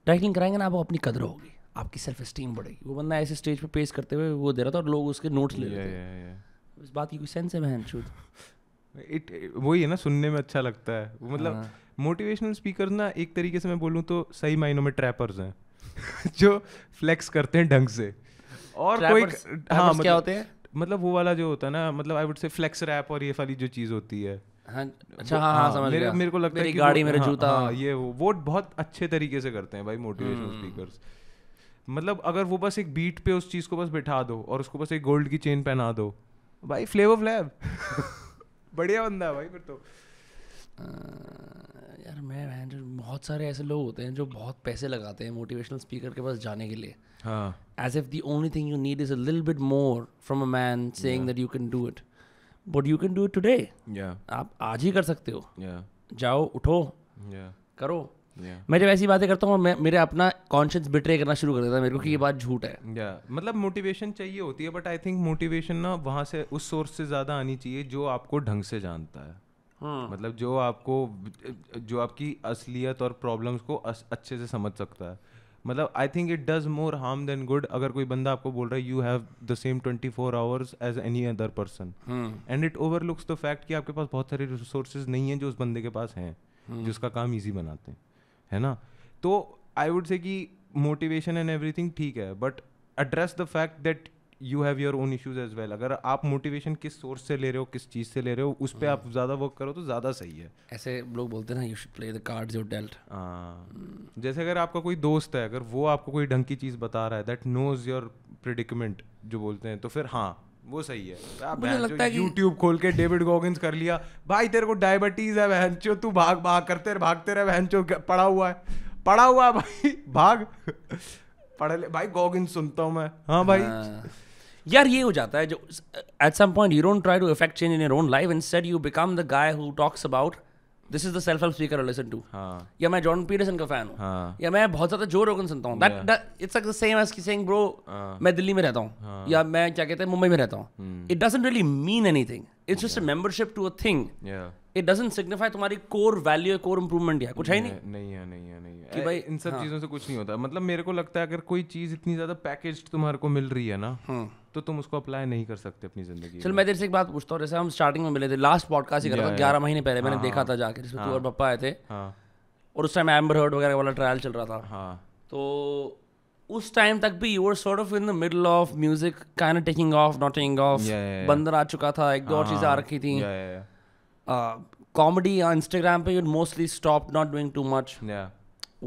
ड्राई क्लीन कराएंगे ना आप अपनी कदर होगी आपकी सेल्फ स्टीम बढ़ेगी वो बंदा ऐसे स्टेज पे पेश करते हुए वो दे रहा था और लोग उसके नोट्स ले रहे थे इस बात की कोई सेंस है बहन शूद इट वही है ना सुनने में अच्छा लगता है मतलब हाँ. मोटिवेशनल स्पीकर ना एक तरीके से मैं बोलूँ तो सही मायनों में ट्रैपर्स हैं जो फ्लेक्स करते हैं ढंग से और कोई हाँ मतलब, क्या होते हैं मतलब वो वाला जो होता है ना मतलब I would say flex rap और ये वाली जो चीज़ होती है हाँ, अच्छा हाँ, हाँ, हाँ, समझ मेरे, मेरे को लगता है कि गाड़ी मेरा हाँ, जूता हाँ, ये वो वो बहुत अच्छे तरीके से करते हैं भाई मोटिवेशनल हम्म। स्पीकर्स मतलब अगर वो बस एक बीट पे उस चीज़ को बस बिठा दो और उसको बस एक गोल्ड की चेन पहना दो भाई फ्लेवर फ्लैब बढ़िया बंदा है भाई फिर तो यार मैं बहन जो बहुत सारे ऐसे लोग होते हैं जो बहुत पैसे लगाते हैं मोटिवेशनल स्पीकर के पास जाने के लिए as if the only thing you need is a little bit more from a man saying that you can do it but you can do it today आप आज ही कर सकते हो yeah. जाओ उठो yeah. करो Yeah. मैं जब ऐसी बातें करता हूँ मेरे अपना कॉन्शियस बिट्रे करना शुरू कर देता है मेरे को कि ये बात झूठ है yeah. मतलब मोटिवेशन चाहिए होती है बट आई थिंक मोटिवेशन ना वहाँ से उस सोर्स से ज़्यादा आनी चाहिए जो आपको ढंग से जानता है हाँ। मतलब जो आपको जो आपकी असलियत और प्रॉब्लम्स को अच्छे से समझ सकता है मतलब I think it does more harm than good अगर कोई बंदा आपको बोल रहा है you have the same twenty four hours as any other person and it overlooks the fact कि आपके पास बहुत सारे रिसोर्सेज नहीं हैं जो उस बंदे के पास हैं hmm. जिसका काम ईजी बनाते हैं है ना तो आई वुड से कि मोटिवेशन एंड एवरीथिंग ठीक है but address the fact that you have your own issues as well अगर आप मोटिवेशन किस सोर्स से ले रहे हो किस चीज़ से ले रहे हो उस पर आप hmm. ज़्यादा वर्क करो तो ज़्यादा सही है ऐसे लोग बोलते ना you should play the cards you dealt जैसे अगर आपका कोई दोस्त है अगर वो आपको कोई ढंग की चीज़ बता रहा है दैट नोज योर प्रिडिकमेंट जो बोलते हैं तो फिर हाँ वो सही है मुझे लगता है यूट्यूब खोल के डेविड गोगिंस कर लिया भाई तेरे को डायबिटीज है बहनचो तू भाग भाग करते रह भागते रह बहनचो पड़ा हुआ है पड़ा हुआ भाई भाग पढ़ ले भाई गॉगिन सुनता हूँ मैं हाँ भाई हाँ। यार ये हो जाता है जो at some point you don't try to effect change in own life instead you become the guy who talks about this is the self help speaker listen to या मैं जॉन पीटरसन का फैन हूँ हाँ। या मैं बहुत ज्यादा जो रोगन सुनता हूँ it's like the same as की सेइंग ब्रो मैं दिल्ली में रहता हूँ हाँ। या मैं क्या कहते हैं मुंबई में रहता हूँ it doesn't really mean anything it's just a membership to a thing it doesn't signify तुम्हारी कोर वैल्यू कोर इंप्रूवमेंट है कुछ है नहीं नहीं है नहीं है नहीं है कि भाई इन सब हाँ। चीजों से कुछ नहीं होता मतलब मेरे को लगता है अगर कोई चीज इतनी ज्यादा पैकेज तुम्हारे को मिल रही है ना तो तुम उसको अप्लाई नहीं कर सकते अपनी जिंदगी चल मैं तेरे से एक बात पूछता हूँ जैसे हम स्टार्टिंग में मिले थे लास्ट पॉडकास्ट ही कर रहा था ग्यारह महीने पहले मैंने हाँ, देखा हाँ। था जाकर जिसमें तू हाँ। और पप्पा आए थे और उस टाइम एम्बर हर्ड वगैरह वाला ट्रायल चल रहा था तो उस टाइम तक भी you sort of in the middle of music kind of taking off not taking off बंदर आ चुका था एक दो और चीज़ें आ रखी थी कॉमेडी इंस्टाग्राम पे you mostly stop not doing too much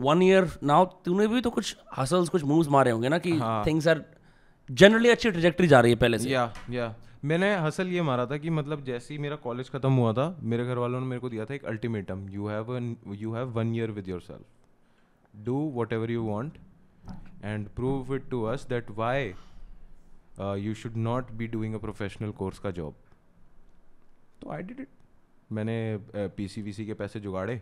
one year now तूने भी तो कुछ हसल्स कुछ मूव्स मारे होंगे ना कि थिंग्स आर जनरली अच्छी ट्रेजेक्ट्री जा रही है पहले से या या मैंने हसल ये मारा था कि मतलब जैसे ही मेरा कॉलेज खत्म हुआ था मेरे घर वालों ने मेरे को दिया था एक ultimatum you have you have one year with yourself do whatever you want and prove it to us that why you should not be doing a professional course का जॉब तो आई डिड इट मैंने पी सी वी सी के पैसे जुगाड़े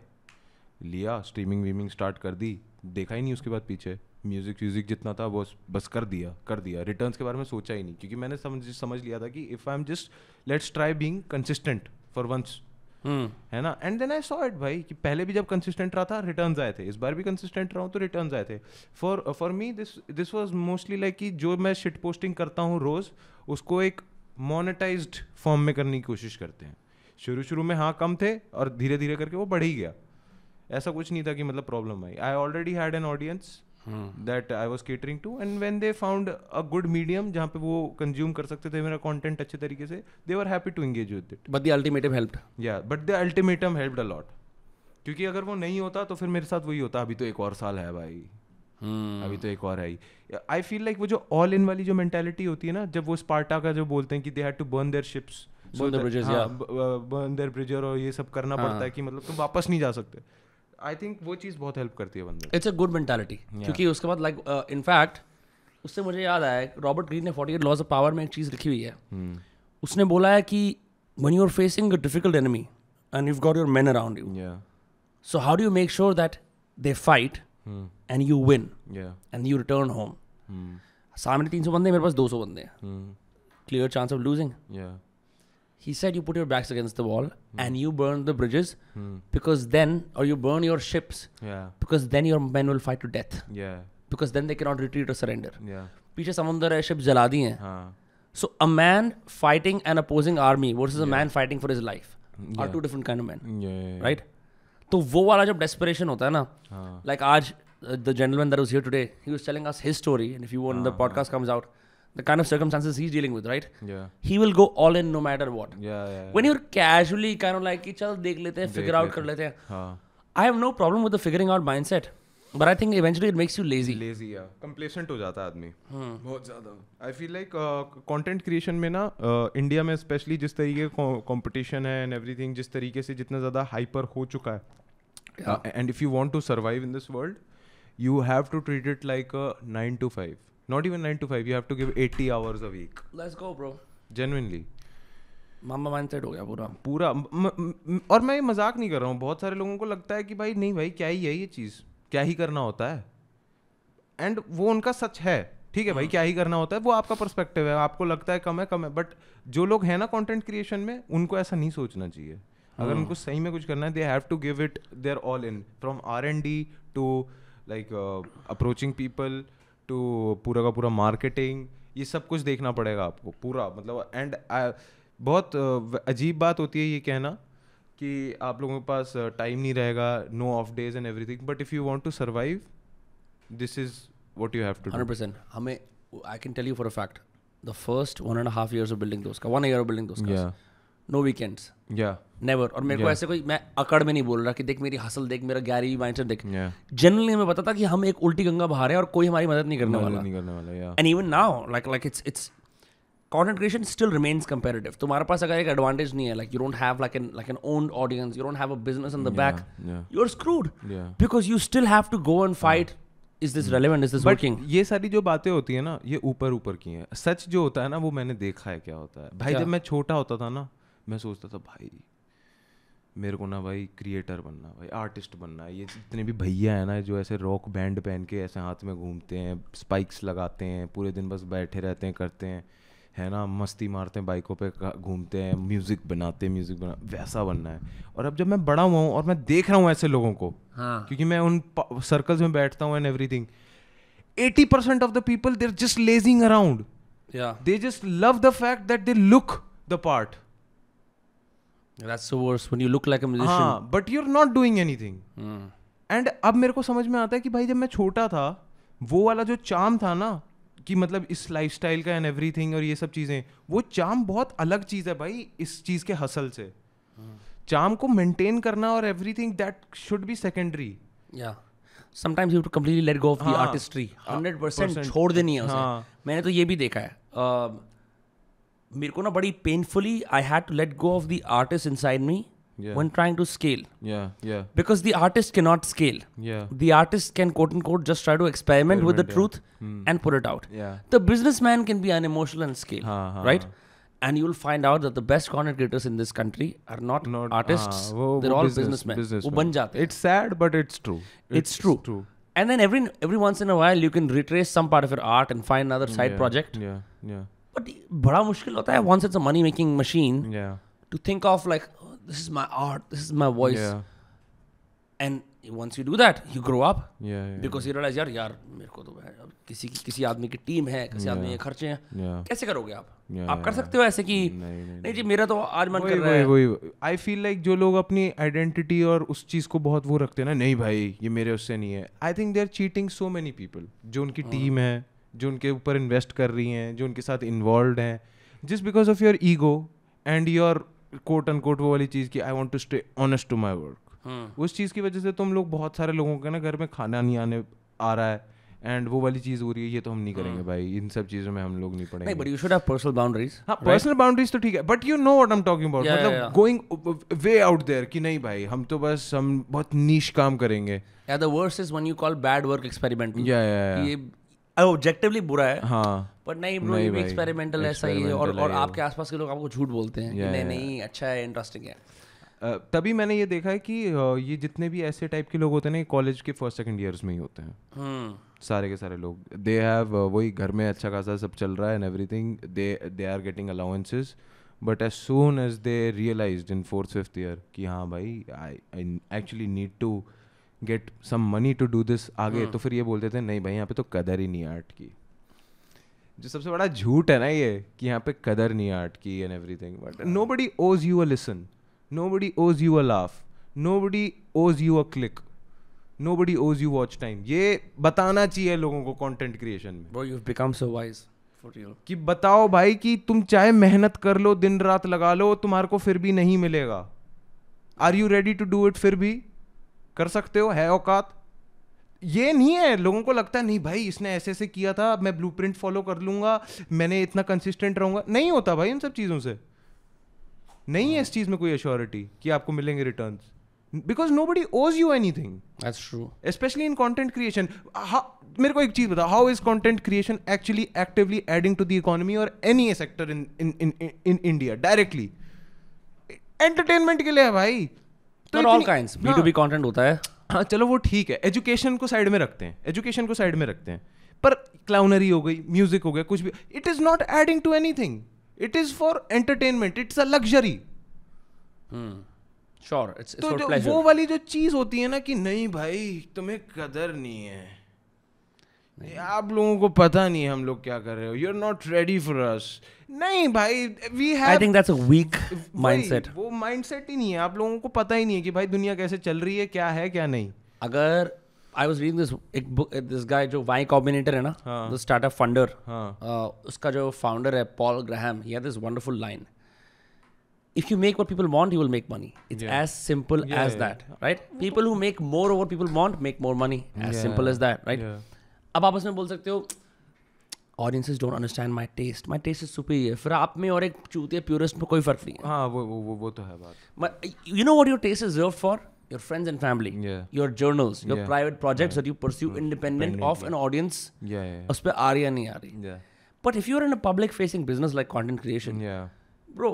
लिया स्ट्रीमिंग वीमिंग स्टार्ट कर दी देखा ही नहीं उसके बाद पीछे म्यूज़िक व्यूज़िक जितना था वो बस कर दिया कर दिया रिटर्न के बारे में सोचा ही नहीं क्योंकि मैंने समझ समझ लिया था कि if I am just let's try being consistent for once है ना and then I saw it भाई कि पहले भी जब कंसिस्टेंट रहा था रिटर्न आए थे इस बार भी कंसिस्टेंट रहा हूँ तो रिटर्न आए थे for for me this this was mostly like कि जो मैं शिट पोस्टिंग करता हूँ रोज़ उसको एक मोनिटाइज फॉर्म में करने की कोशिश करते हैं शुरू शुरू में हाँ कम थे और धीरे धीरे करके वो बढ़ ही गया ऐसा कुछ नहीं था कि मतलब problem I I already had an audience that I was catering to and when they found a good medium जहाँ पे वो कंज्यूम कर सकते थे मेरा कॉन्टेंट अच्छे तरीके से they are happy to engage with it but the ultimatum helped या but the ultimatum help a lot क्योंकि अगर वो नहीं होता तो फिर मेरे साथ वही होता अभी तो एक और साल है भाई Hmm. अभी तो एक और है आई फील लाइक वो जो ऑल इन वाली जो मेंटेलिटी होती है ना जब वो स्पार्टा का जो बोलते हैं कि they had to burn their ships burn their bridges और ये सब करना हाँ. पड़ता है कि मतलब तुम वापस नहीं जा सकते आई थिंक वो चीज़ बहुत हेल्प करती है बंदे इट्स अ गुड मेंटालिटी क्योंकि उसके बाद लाइक इनफैक्ट uh, उससे मुझे याद आया रॉबर्ट ग्रीन ने forty eight laws of power में एक चीज़ लिखी हुई है hmm. उसने बोला है कि when you are facing a difficult enemy and you got your man around you so how do you make sure that they fight and you win and you return home सामने तीन सौ बंदे मेरे पास दो सौ बंदे हैं clear chance of losing he said you put your backs against the wall hmm. and you burn the bridges hmm. because then or you burn your ships because then your men will fight to death because then they cannot retreat or surrender yeah so a man fighting an opposing army versus a man fighting for his life are two different kind of men right So, वो वाला जब डेस्परेशन होता है ना लाइक आज uh, was here today, he was telling us his story, and if you want, the podcast comes out the kind of circumstances he's dealing with, right? Yeah. He will go all in no matter what. Yeah, yeah. yeah. When you're casually kind of like, chal dekh lete figure out kar lete I have no problem with the figuring out mindset. But I think eventually it makes you lazy. Lazy, yeah. Complacent हो जाता आदमी. बहुत ज़्यादा. I feel like uh, content creation में ना इंडिया में especially जिस तरीके competition है and everything जिस तरीके से जितना ज़्यादा hyper हो चुका है. Yeah. Uh, and if you want to survive in this world, you have to treat it like a nine to five. Not even 9 to 5. You have to give 80 hours a week. Let's go, bro. Genuinely. मामा माइंड हो गया पूरा पूरा म, म, और मैं मजाक नहीं कर रहा हूँ बहुत सारे लोगों को लगता है कि भाई नहीं भाई क्या ही है ये चीज़ क्या ही करना होता है एंड वो उनका सच है ठीक है भाई हाँ। क्या ही करना होता है वो आपका पर्सपेक्टिव है आपको लगता है कम है कम है बट जो लोग हैं ना कंटेंट क्रिएशन में उनको ऐसा नहीं सोचना चाहिए अगर हाँ। उनको सही में कुछ करना है they have to give it their all in from R and D to like approaching people to पूरा का पूरा मार्केटिंग ये सब कुछ देखना पड़ेगा आपको पूरा मतलब एंड बहुत अजीब बात होती है ये कहना कि आप लोगों के पास टाइम नहीं रहेगा no off days and everything but if you want to survive this is what you have to hundred percent हमें I can tell you for a fact the first one and half year of building दोस्त का वन ईयर ऑफ बिल्डिंग दोस्त का नो वीकेंड्स या नेवर और मेरे yeah. को ऐसे कोई मैं अकड़ में नहीं बोल रहा कि देख मेरी हसल देख मेरा ग्यारहवीं माइंडसेट देख जनरली yeah. हमें पता था कि हम एक उल्टी गंगा बहा रहे हैं और कोई हमारी मदद नहीं करने वाला नहीं करने वाला and even now like like it's it's content creation still remains comparative तुम्हारे पास अगर एक एडवांटेज नहीं है like you don't have like an like an own audience you don't have a business in the back you are screwed because you still have to go and fight is this relevant is this working ये सारी जो बातें होती है ना ये ऊपर ऊपर की हैं सच जो होता है ना वो मैंने देखा है क्या होता है भाई अच्छा। जब मैं छोटा होता था ना मैं सोचता था भाई मेरे को ना भाई क्रिएटर बनना भाई आर्टिस्ट बनना है ये जितने भी भैया हैं ना जो ऐसे रॉक बैंड पहन के ऐसे हाथ में घूमते हैं स्पाइक्स लगाते हैं पूरे दिन बस बैठे रहते हैं करते हैं है ना मस्ती मारते हैं बाइकों पे घूमते हैं म्यूज़िक बनाते हैं म्यूज़िक बना वैसा बनना है और अब जब मैं बड़ा हुआ हूँ और मैं देख रहा हूँ ऐसे लोगों को हाँ. क्योंकि मैं उन सर्कल्स में बैठता हूँ and everything eighty percent of the people there just lazing around they just love the fact that they look the part That's the worst when you look like a musician. हाँ, but you're not doing anything. Hmm. And अब मेरे को समझ में आता है कि भाई जब मैं छोटा था वो वाला जो चाम था ना कि मतलब इस लाइफ का एंड एवरीथिंग और ये सब चीज़ें वो चाम बहुत अलग चीज़ है भाई इस चीज़ के हसल से hmm. चाम को मेंटेन करना और everything that should be secondary या sometimes you to completely let go of the artistry 100% छोड़ देनी है उसे हाँ। मैंने तो ये भी देखा है uh, Mirko, na ना painfully, I had to let go of the artist inside me when trying to scale. Yeah, yeah. Because the artist cannot scale. Yeah. The artist can quote unquote just try to experiment, with the truth hmm. and put it out. Yeah. The businessman can be unemotional and scale. right? And you'll find out that the best content creators in this country are not, artists. They're all businessmen. It's sad, but it's true. It's, true. true. And then every every once in a while you can retrace some part of your art and find another side project. Yeah. Yeah. But बड़ा मुश्किल होता है once it's a money making machine to think of like this is my art this is my voice and once you do that you grow up because you realize यार यार मेरे को तो अब किसी की किसी आदमी की टीम है किसी आदमी के खर्चे हैं कैसे करोगे आप आप कर सकते हो ऐसे कि नहीं, नहीं जी मेरा तो आज मन कर रहा है आई फील लाइक जो लोग अपनी आइडेंटिटी और उस चीज को बहुत वो रखते हैं ना नहीं भाई ये मेरे उससे नहीं है I think they are cheating so many people जो उनकी टीम हाँ। है जो उनके ऊपर इन्वेस्ट कर रही हैं जो उनके साथ इन्वॉल्व हैं just because of your ego and your quote and quote वो वाली चीज़ की I want to stay honest to my work उस चीज़ की वजह से तुम लोग बहुत सारे लोगों के ना घर में खाना नहीं आने आ रहा है एंड वो वाली चीज हो रही है ये तो हम नहीं हम्म। करेंगे भाई इन सब चीजों में हम लोग नहीं पड़ेंगे but you should have personal boundaries हां पर्सनल बाउंड्रीज तो ठीक है but you know what I am talking about मतलब गोइंग वे आउट देयर कि नहीं भाई हम तो बस हम बहुत नीश काम करेंगे या the worst is when you call bad work experiment या या ये ऑब्जेक्टिवली बुरा है हाँ पर नहीं ब्रो ये एक्सपेरिमेंटल है सही है और और आपके आसपास के लोग आपको झूठ बोलते हैं कि नहीं नहीं अच्छा है इंटरेस्टिंग है तभी मैंने ये देखा है कि ये जितने भी ऐसे टाइप के लोग होते हैं ना कॉलेज के फर्स्ट सेकंड ईयर्स में ही होते हैं हम्म। सारे के सारे लोग दे हैव वही घर में अच्छा खासा सब चल रहा है and everything they they are getting allowances but as soon as they realise in fourth fifth year कि हाँ भाई I actually need to get some money to do this आगे हम्म। तो फिर ये बोलते थे नहीं भाई यहाँ पे तो कदर ही नहीं आर्ट की जो सबसे बड़ा झूठ है ना ये कि यहाँ पे कदर नहीं आर्ट की and thing but nobody owes you a listen nobody owes you a laugh nobody owes you a click nobody owes you watch time ये बताना चाहिए लोगों को कॉन्टेंट क्रिएशन में यू बिकम सो वाइज कि बताओ भाई कि तुम चाहे मेहनत कर लो दिन रात लगा लो तुम्हारे को फिर भी नहीं मिलेगा are you ready to do it फिर भी कर सकते हो है औकात ये नहीं है लोगों को लगता है नहीं भाई इसने ऐसे ऐसे किया था मैं ब्लू फॉलो कर लूंगा मैंने इतना कंसिस्टेंट रहूंगा नहीं होता भाई इन सब चीज़ों से नहीं है इस चीज़ में कोई अश्योरिटी कि आपको मिलेंगे return because nobody owes you anything specially in content creation मेरे को एक चीज़ बता how is content creation actually actively adding to the economy और any sector in India directly entertainment के लिए है भाई तो ऑल काइंड्स बी होता है हाँ चलो वो ठीक है एजुकेशन को साइड में रखते हैं एजुकेशन को साइड में रखते हैं पर क्लाउनरी हो गई म्यूजिक हो गया कुछ भी it is not adding to anything it is for entertainment it's a luxury sure it's वो वाली जो चीज होती है ना कि नहीं भाई तुम्हें कदर नहीं है आप लोगों को पता नहीं हम लोग क्या कर रहे हो you are not ready for us नहीं भाई we have I think that's a weak mindset वो माइंडसेट ही नहीं है आप लोगों को पता ही नहीं है कि भाई दुनिया कैसे चल रही है क्या है क्या नहीं अगर आई वाज रीडिंग दिस एक बुक दिस गाय जो वाई कॉम्बिनेटर है ना द स्टार्टअप फंडर उसका जो फाउंडर है Paul Graham he had this wonderful line if you make what people want you will make money it's as simple as that right people who make more who people want make more money as simple as that right अब आपस में बोल सकते हो audiences don't understand my taste my taste is superior फिर आप में और एक चूती है प्योरेस्ट में कोई फर्क नहीं है हाँ वो वो वो, वो तो है बात you know what your taste is reserved for your friends and family your journals your private projects you pursue independent of an audience उस पर आ रही या नहीं आ रही but if you are in public facing business like content creation bro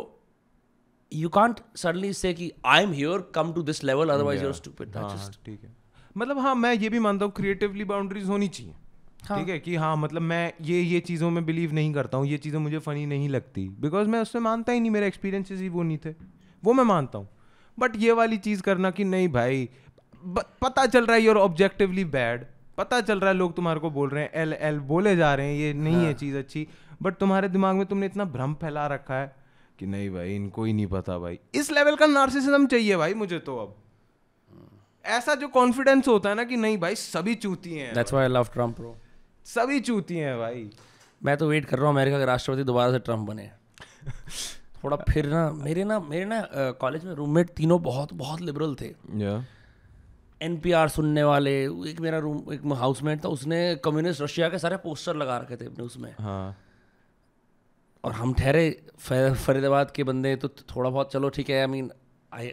you can't suddenly से I am here come to this level otherwise you're stupid ठीक है मतलब हाँ मैं ये भी मानता हूँ क्रिएटिवली बाउंड्रीज होनी चाहिए हाँ। ठीक है कि हाँ मतलब मैं ये ये चीज़ों में बिलीव नहीं करता हूँ ये चीज़ें मुझे फ़नी नहीं लगती बिकॉज मैं उससे मानता ही नहीं मेरे एक्सपीरियंसेस ही वो नहीं थे वो मैं मानता हूँ बट ये वाली चीज़ करना कि नहीं भाई पता चल रहा है योर ऑब्जेक्टिवली बैड पता चल रहा है लोग तुम्हारे को बोल रहे हैं एल एल बोले जा रहे हैं ये नहीं है हाँ। चीज़ अच्छी बट तुम्हारे दिमाग में तुमने इतना भ्रम फैला रखा है कि नहीं भाई इनको ही नहीं पता भाई इस लेवल का नार्सिसिज्म चाहिए भाई मुझे तो अब ऐसा जो कॉन्फिडेंस होता है ना कि नहीं भाई सभी चूती हैं that's why I love Trump bro सभी चूती हैं भाई मैं तो वेट कर रहा हूँ अमेरिका के राष्ट्रपति दोबारा से ट्रंप बने थोड़ा फिर ना मेरे ना मेरे ना कॉलेज में रूममेट तीनों बहुत बहुत लिबरल थे एन पी आर सुनने वाले एक मेरा रूम एक हाउसमेट था उसने कम्युनिस्ट रशिया के सारे पोस्टर लगा रखे थे अपने उसमें हाँ और हम ठहरे फरीदाबाद के बंदे तो थोड़ा बहुत चलो ठीक है आई मीन I,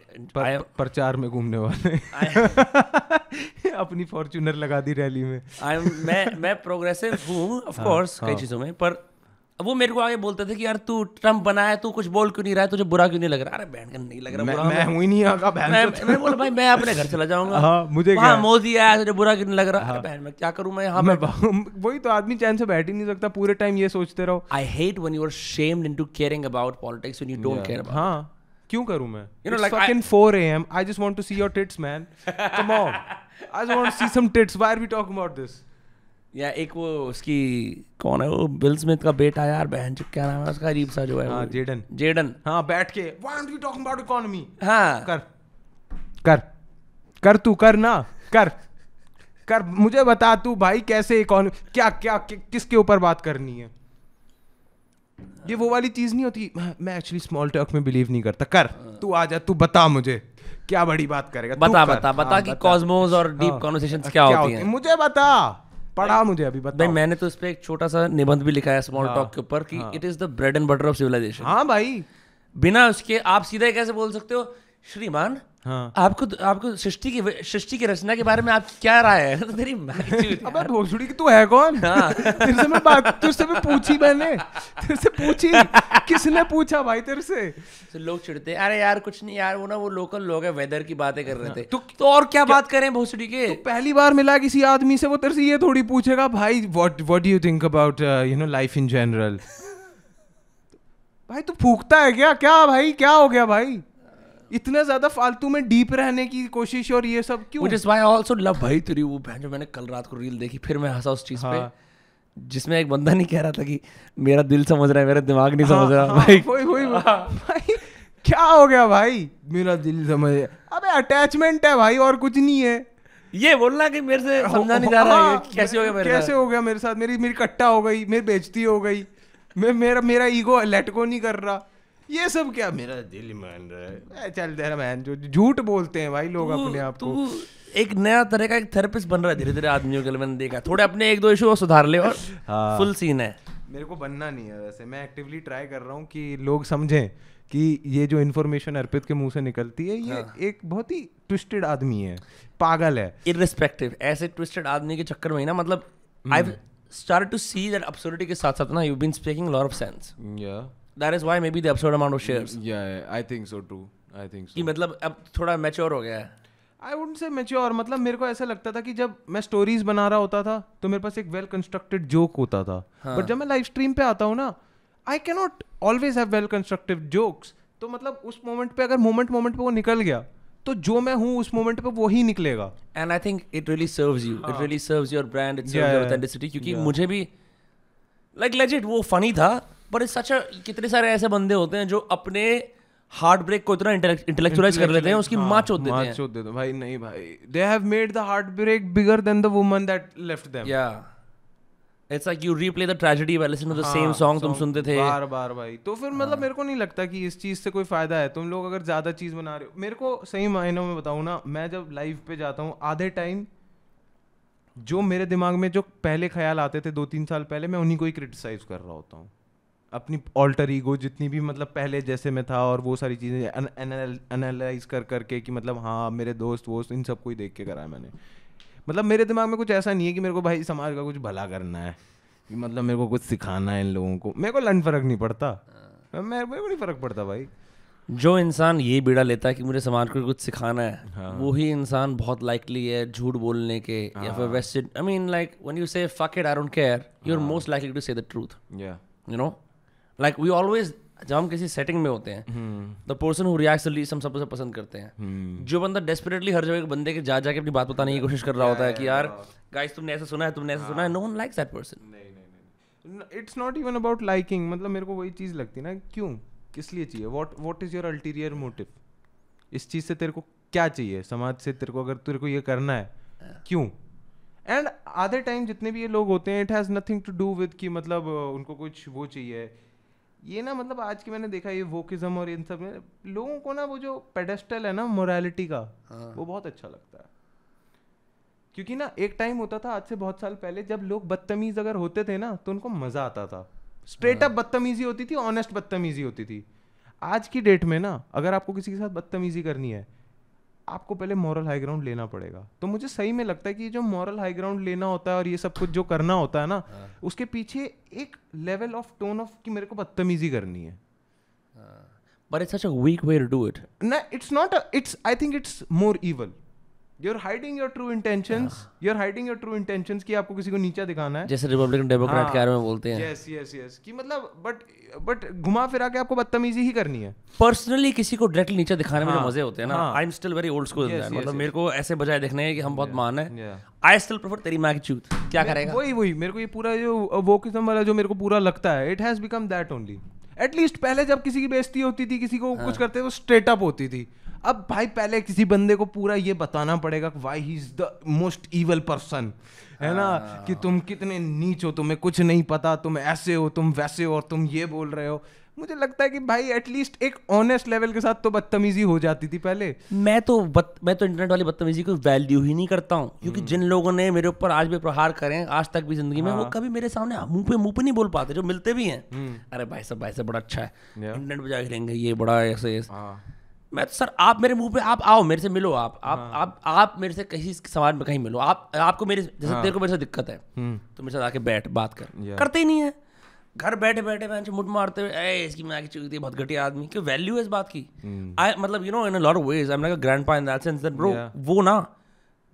प्रचार में घूमने वाले अपनी फॉर्चूनर लगा दी रैली में आई मैं मैं प्रोग्रेसिव हूँ ऑफकोर्स कोर्स हाँ, कई हाँ। चीज़ों में पर वो मेरे को आगे बोलते थे कि यार तू ट्रम्प बना है तू कुछ बोल क्यों नहीं रहा है तुझे बुरा क्यों नहीं लग रहा अरे बहन का नहीं लग रहा मैं, मैं हूं ही नहीं आगा बहन मैं, तो मैं बोला भाई मैं अपने घर चला जाऊंगा हाँ मुझे क्या मोदी आया तुझे बुरा क्यों नहीं लग रहा अरे हाँ। बहन मैं क्या करूं मैं यहाँ मैं वही तो आदमी चैन से बैठ ही नहीं सकता पूरे टाइम ये सोचते रहो I hate when you are shamed to caring about politics when you don't care हां क्यों करूं मैं you know like fucking 4 AM I just want to see your tits man come on I just want to see some tits why are we talking about this या एक वो उसकी कौन है वो बिल स्मिथ का बेटा यार बहन जो क्या नाम है उसका अजीब सा जो है हां जेडन जेडन हां बैठ के why are we talking about economy हां कर कर कर तू कर ना कर कर मुझे बता तू भाई कैसे इकोनॉमी क्या क्या कि, किसके ऊपर बात करनी है ये वो वाली चीज नहीं होती मैं एक्चुअली स्मॉल टॉक में बिलीव नहीं करता कर तू आ जा तू बता मुझे क्या बड़ी बात करेगा बता कर, बता बता हाँ, कि कॉस्मोस और डीप कॉन्वर्सेशंस हाँ। क्या, क्या होती हैं मुझे बता पढ़ा मुझे अभी बता भाई मैंने तो इस पे एक छोटा सा निबंध भी लिखा है स्मॉल टॉक हाँ। के ऊपर कि it is the bread and butter of civilisation हाँ भाई बिना उसके आप सीधे कैसे बोल सकते हो श्रीमान हाँ। आपको तो- आपको सृष्टि की सृष्टि की रचना के बारे में आप क्या राय है तो तेरी अब भोसड़ी की तू है कौन हाँ. तेरे से मैं बात तेरे से मैं पूछी मैंने तेरे से पूछी किसने पूछा भाई तेरे से तो लोग चिढ़ते अरे यार कुछ नहीं यार वो ना वो लोकल लोग है वेदर की बातें कर रहे हाँ। थे तो, तो और क्या, क्या बात करें भोसड़ी के तो पहली बार मिला किसी आदमी से वो तेरे से ये थोड़ी पूछेगा भाई what what do you think about you know life in general भाई तू फूकता है क्या क्या भाई क्या हो गया भाई इतना ज्यादा फालतू में डीप रहने की कोशिश और ये सब क्यों इज व्हाई ऑल्सो लव भाई तेरी वो बहन जो मैंने कल रात को रील देखी फिर मैं हंसा उस चीज हाँ. पे जिसमें एक बंदा नहीं कह रहा था कि मेरा दिल समझ रहा है मेरा दिमाग नहीं हाँ, समझ रहा हाँ, भाई वही वही भाई क्या हो गया भाई मेरा दिल समझ रहा अबे अटैचमेंट है भाई और कुछ नहीं है ये बोलना कि मेरे से समझा नहीं जा रहा है हाँ, कैसे हो गया मेरे कैसे हो गया मेरे साथ मेरी मेरी कट्टा हो गई मेरी बेजती हो गई मैं मेरा मेरा ईगो लेट को नहीं कर रहा ये सब क्या मेरा दिल मान रहा है चल तेरा बहन जो झूठ बोलते हैं भाई लोग अपने आप को एक नया तरह का एक थेरेपिस्ट बन रहा है धीरे धीरे आदमियों के लिए मैंने देखा थोड़े अपने एक दो इशू सुधार ले और हाँ। फुल सीन है मेरे को बनना नहीं है वैसे मैं एक्टिवली ट्राई कर रहा हूँ कि लोग समझें कि ये जो इन्फॉर्मेशन अर्पित के मुंह से निकलती है ये हाँ। एक बहुत ही ट्विस्टेड आदमी है पागल है इरिस्पेक्टिव ऐसे ट्विस्टेड आदमी के चक्कर में ना मतलब I start to see that absurdity के साथ साथ ना you been speaking lot of sense that is why maybe the absurd amount of shares या I think so too I think कि मतलब अब थोड़ा मैच्योर हो गया है आई वुड से मेच्योर मतलब मेरे को ऐसा लगता था कि जब मैं स्टोरीज बना रहा होता था तो मेरे पास एक वेल कंस्ट्रक्टेड जोक होता था हाँ. बट जब मैं लाइव स्ट्रीम पे आता हूँ ना I can not always have well constructed jokes तो मतलब उस मोमेंट पे अगर मोमेंट मोमेंट पे वो निकल गया तो जो मैं हूँ उस मोमेंट पे वो ही निकलेगा and I think it really serves you it really serves your brand it's your authenticity क्योंकि yeah. मुझे भी लाइक like, लेजिट वो फनी था पर सच कितने सारे ऐसे बंदे होते हैं जो अपने हार्ट ब्रेक को इतना इंटेलेक्चुअलाइज कर लेते हैं उसकी माँ चोद देते हैं हाँ, चोद देते भाई नहीं भाई they have made the heart break bigger than the woman that left them या it's like you replay the tragedy by listening to the same song तुम सुनते थे बार बार भाई तो फिर मतलब हाँ। मेरे को नहीं लगता कि इस चीज से कोई फायदा है तुम लोग अगर ज्यादा चीज बना रहे हो मेरे को सही मायनों में बताऊं ना मैं जब लाइव पे जाता हूं आधे टाइम जो मेरे दिमाग में जो पहले ख्याल आते थे दो तीन साल पहले मैं उन्हीं को ही क्रिटिसाइज कर रहा होता हूँ अपनी ऑल्टर ईगो जितनी भी मतलब पहले जैसे मैं था और वो सारी चीज़ें एनालाइज कर करके कि मतलब हाँ मेरे दोस्त वोस्त इन सबको ही देख के कराया मैंने मतलब मेरे दिमाग में कुछ ऐसा नहीं है कि मेरे को भाई समाज का कुछ भला करना है कि मतलब मेरे को कुछ सिखाना है इन लोगों को मेरे को लन फ़र्क नहीं पड़ता हाँ। मेरे को नहीं फ़र्क पड़ता भाई जो इंसान ये बीड़ा लेता है कि मुझे समाज को कुछ सिखाना है हाँ. वो ही इंसान बहुत लाइकली है झूठ बोलने के हाँ. या फिर wasted I mean like when you say fuck it I don't care you are most likely to say the truth या you know like we always जब हम किसी सेटिंग में होते हैं द हम्म। पर्सन हम सबसे पसंद करते हैं हम्म। जो बंदा डेस्परेटली हर जगह बंदे के जा जाके अपनी बात बताने की कोशिश कर रहा होता है कि यार गाइस तुमने ऐसा सुना है तुमने ऐसा सुना है no one likes that person it's not even about liking मतलब मेरे को वही चीज लगती है ना क्यों किस लिए चाहिए what what is your ulterior motive इस चीज से तेरे को क्या चाहिए समाज से तेरे को अगर तेरे को ये करना है क्यों एंड आधे टाइम जितने भी ये लोग होते हैं it has nothing to do with कि मतलब उनको कुछ वो चाहिए ये ना मतलब आज की मैंने देखा ये वोकिज्म और इन सब में लोगों को ना वो जो पेडेस्टल है ना मोरालिटी का हाँ. वो बहुत अच्छा लगता है क्योंकि ना एक टाइम होता था आज से बहुत साल पहले जब लोग बदतमीज अगर होते थे ना तो उनको मजा आता था स्ट्रेट अप हाँ। बदतमीजी होती थी ऑनेस्ट बदतमीजी होती थी आज की डेट में ना अगर आपको किसी के साथ बदतमीजी करनी है आपको पहले मॉरल हाई ग्राउंड लेना पड़ेगा तो मुझे सही में लगता है कि जो मॉरल हाई ग्राउंड लेना होता है और ये सब कुछ जो करना होता है ना हाँ। उसके पीछे एक लेवल ऑफ टोन ऑफ कि मेरे को बदतमीजी करनी है but it's such a weak way to do it ना it's not it's I think it's more evil you're hiding your true intentions yeah. you're hiding your true intentions कि आपको किसी को नीचा दिखाना है जैसे रिपब्लिकन डेमोक्रेट हाँ, के में बोलते हैं यस यस यस कि मतलब बट बट घुमा फिरा के आपको बदतमीजी ही करनी है पर्सनली किसी को डायरेक्टली नीचा दिखाने में हाँ, मजे होते हैं ना I am still very old school मतलब मेरे को ऐसे बजाय देखने हैं कि हम बहुत मान है आई स्टिल प्रेफर तेरी माँ की चूत क्या करेगा वही वही मेरे को ये पूरा जो वोकिज्म वाला जो मेरे को पूरा लगता है it has become that only at least पहले जब किसी की बेइज्जती होती थी किसी को हाँ। कुछ करते तो स्ट्रेट अप होती थी अब भाई पहले किसी बंदे को पूरा ये बताना पड़ेगा why he is the most evil person है ना हाँ। कि तुम कितने नीच हो तुम्हें कुछ नहीं पता तुम ऐसे हो तुम वैसे हो और तुम ये बोल रहे हो मुझे लगता है कि भाई एटलीस्ट एक ऑनेस्ट लेवल के साथ तो बदतमीजी हो जाती थी पहले मैं तो बत, मैं तो इंटरनेट वाली बदतमीजी को वैल्यू ही नहीं करता हूँ क्योंकि हम्म। जिन लोगों ने मेरे ऊपर आज भी प्रहार करें आज तक भी जिंदगी में वो हाँ। कभी मेरे सामने मुंह पे मुंह पे नहीं बोल पाते जो मिलते भी हैं हम्म। अरे भाई साहब भाई साहब बड़ा अच्छा है इंटरनेट पर जाके ये बड़ा ऐसे हाँ। मैं तो सर आप मेरे मुंह पे आप आओ मेरे से मिलो आप आप हाँ। आप आप मेरे से कहीं समाज में कहीं मिलो आप आपको मेरे जैसे हाँ। तेरे को मेरे से दिक्कत है हम्म। तो मेरे साथ आके बैठ बात कर करते ही नहीं है घर बैठे बैठे मैं मुठ मारते हुए ऐ इसकी मैं आगे चुकी थी बहुत घटिया आदमी क्यों वैल्यू है इस बात की आई हम्म। मतलब you know in lot of ways I am like a grandpa in that sense that bro वो ना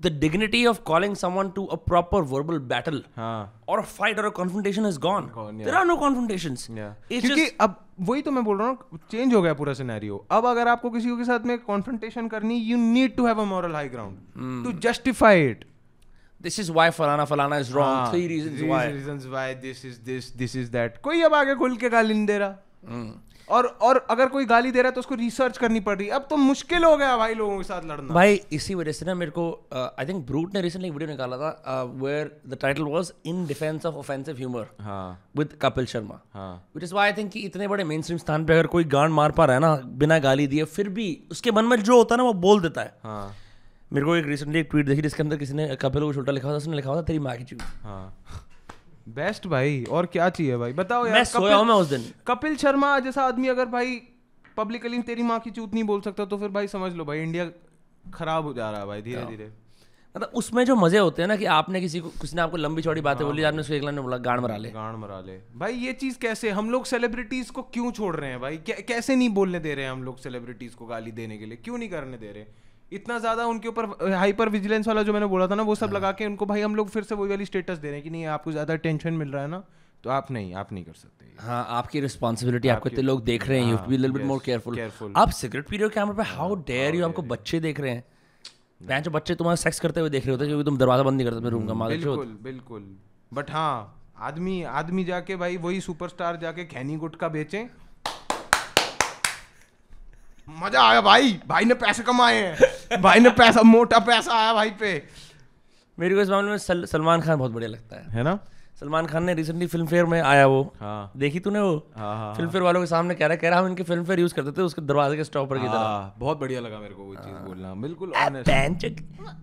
the dignity of calling someone to a proper verbal battle हाँ. or a fight or a confrontation is gone. gone yeah. There are no confrontations. Yeah. क्योंकि अब वही तो मैं बोल रहा हूँ चेंज हो गया पूरा सिनेरियो अब अगर आपको किसी के साथ में कॉन्फ्रेंटेशन करनी you need to have a moral high ground to justify it this is why फलाना फलाना is wrong three reasons why this is this this is that कोई अब आगे खुल के गाली नहीं दे रहा hmm. और और अगर कोई गाली दे रहा है तो उसको रिसर्च करनी पड़ रही है अब तो मुश्किल हो गया भाई लोगों के साथ लड़ना भाई इसी वजह से ना मेरे को आई थिंक ब्रूट ने रिसेंटली वीडियो निकाला था where the title was in defence of offensive humour with Kapil Sharma which is why I think कि इतने बड़े मेन स्ट्रीम स्थान पे अगर कोई गांड मार पा रहा है ना बिना गाली दिए फिर भी उसके मन में जो होता है ना वो बोल देता है हाँ. मेरे को एक रिसेंटली एक ट्वीट देखी जिसके अंदर किसी ने कपिल को छोटा लिखा था उसने लिखा था तेरी माँ की चूत हाँ बेस्ट भाई और क्या चाहिए भाई बताओ यार मैं सोया मैं उस दिन कपिल शर्मा जैसा आदमी अगर भाई पब्लिकली तेरी माँ की चूत नहीं बोल सकता तो फिर भाई समझ लो भाई इंडिया खराब हो जा रहा है भाई धीरे हाँ। धीरे मतलब उसमें जो मजे होते हैं ना कि आपने किसी को किसी ने आपको लंबी चौड़ी बातें हाँ बोली आपने उसको ने बोला गाड़ मरा ले गाड़ मरा ले भाई ये चीज कैसे हम लोग सेलिब्रिटीज को क्यों छोड़ रहे हैं भाई कैसे नहीं बोलने दे रहे हैं हम लोग सेलिब्रिटीज को गाली देने के लिए क्यों नहीं करने दे रहे हैं इतना ज़्यादा उनके ऊपर हाइपर विजिलेंस वाला जो मैंने बोला था ना वो सब हाँ। लगा के उनको भाई हम लोग फिर से वही वाली स्टेटस दे रहे हैं कि नहीं आपको ज़्यादा टेंशन मिल रहा है ना तो आप नहीं आप नहीं कर सकते हाँ आपकी रिस्पॉन्सिबिलिटी आपको इतने लोग देख रहे हैं बी बिट मोर केयरफुल आप सिगरेट पी रहे हो कैमरे पे हाउ डेयर यू आपको बच्चे देख रहे हैं बैंक बच्चे तुम्हारा सेक्स करते हुए देख रहे होते क्योंकि तुम दरवाजा बंद नहीं करते रूम का हम्म, मालिक बिल्कुल बिल्कुल बट हाँ आदमी आदमी जाके भाई वही सुपरस्टार जाके खैनी गुटका बेचें मजा आया भाई भाई ने पैसे कमाए हैं भाई ने पैसा मोटा पैसा आया भाई पे मेरे को इस मामले में सल, सलमान खान बहुत बढ़िया लगता है है ना सलमान खान ने रिसेंटली फिल्म फेयर में आया वो हाँ देखी तूने वो हाँ हाँ फिल्म हाँ। फेयर वालों के सामने कह रहा है कह रहा हम इनके फिल्म फेयर यूज करते थे उसके दरवाजे के स्टॉपर की तरह हाँ, बहुत बढ़िया लगा मेरे को वो चीज हाँ। बोलना बिल्कुल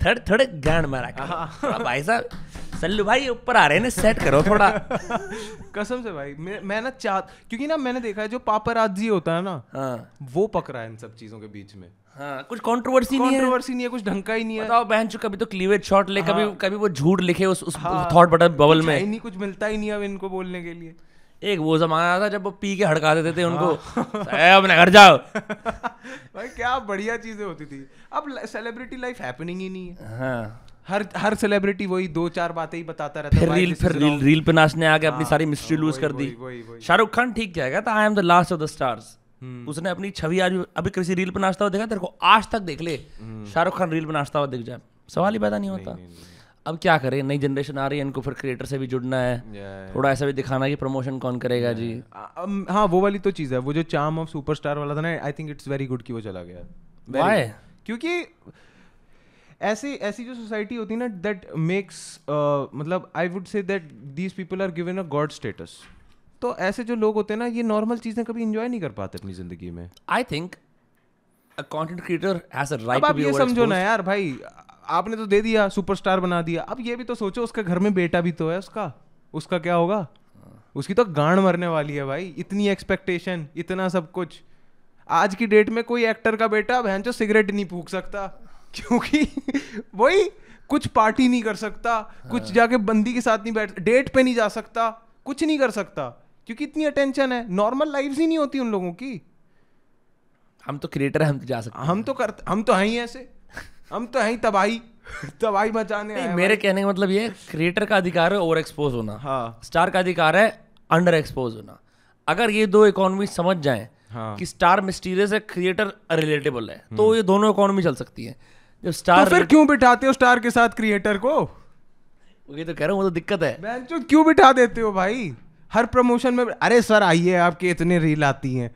थर्ड थर्ड गांड मारा भाई साहब सल्लू भाई ऊपर आ रहे हैं सेट करो थोड़ा कसम से भाई मैं, ना चाह क्योंकि ना मैंने देखा है जो पापराजी होता है ना हाँ। वो पकड़ा है इन सब चीजों के बीच में हाँ, कुछ कंट्रोवर्सी नहीं है कंट्रोवर्सी नहीं है कुछ ढंका ही नहीं है बताओ बहन चुका कभी तो क्लीवेज शॉट ले हाँ, कभी कभी वो झूठ लिखे उस उस हाँ, थॉट बटन बबल में नहीं कुछ मिलता ही नहीं अब इनको बोलने के लिए एक वो जमाना था जब वो पी के हड़का देते थे उनको हाँ। अपने घर जाओ भाई क्या बढ़िया चीजें होती थी अब सेलिब्रिटी लाइफ हैपनिंग ही नहीं है हाँ हर हर सेलिब्रिटी वही दो चार बातें ही बताता रहता फिर रील फिर रील रील पे नाचने आके अपनी हाँ, सारी मिस्ट्री लूज कर दी शाहरुख खान ठीक जाएगा था I am the last of the stars हम्म। उसने अपनी छवि आज अभी किसी रील पर नाचता हुआ देखा तेरे को आज तक देख ले हम्म। शाहरुख खान रील पर नाचता हुआ दिख जाए सवाल ही पैदा नहीं होता अब क्या करें नई जनरेशन आ रही है इनको फिर क्रिएटर से भी जुड़ना है थोड़ा ऐसा भी दिखाना कि प्रमोशन कौन करेगा जी हाँ वो वाली तो चीज़ है वो जो चाम ऑफ सुपरस्टार वाला था ना I think it's very good कि वो चला गया क्योंकि ऐसी ऐसी जो सोसाइटी होती है ना दैट मेक्स uh, मतलब I would say that these people are given a god status तो ऐसे जो लोग होते हैं ना ये नॉर्मल चीज़ें कभी इंजॉय नहीं कर पाते अपनी ज़िंदगी में I think content creator has right अब ये समझो ना यार भाई आपने तो दे दिया सुपरस्टार बना दिया अब ये भी तो सोचो उसका घर में बेटा भी तो है उसका उसका क्या होगा उसकी तो गांड मरने वाली है भाई इतनी एक्सपेक्टेशन इतना सब कुछ आज की डेट में कोई एक्टर का बेटा बहन जो सिगरेट नहीं फूक सकता क्योंकि वही कुछ पार्टी नहीं कर सकता कुछ हाँ। जाके बंदी के साथ नहीं बैठ डेट पे नहीं जा सकता कुछ नहीं कर सकता क्योंकि इतनी अटेंशन है नॉर्मल लाइफ ही नहीं होती उन लोगों की हम तो क्रिएटर हम तो जा सकते हम तो करते हम तो हैं ऐसे हम तो हैं तबाही तबाही मचाने नहीं, मेरे कहने का मतलब ये क्रिएटर का अधिकार है ओवर एक्सपोज होना हाँ स्टार का अधिकार है अंडर एक्सपोज होना अगर ये दो इकोनॉमी समझ जाए हाँ। कि स्टार मिस्टीरियस है क्रिएटर रिलेटेबल है तो हम्म। ये दोनों इकोनॉमी चल सकती है जब स्टार तो फिर क्यों बिठाते हो स्टार के साथ क्रिएटर को ये तो कह रहा हूँ वो तो दिक्कत है क्यों बिठा देते हो भाई हर प्रमोशन में अरे सर आइए आपके इतने रील आती हैं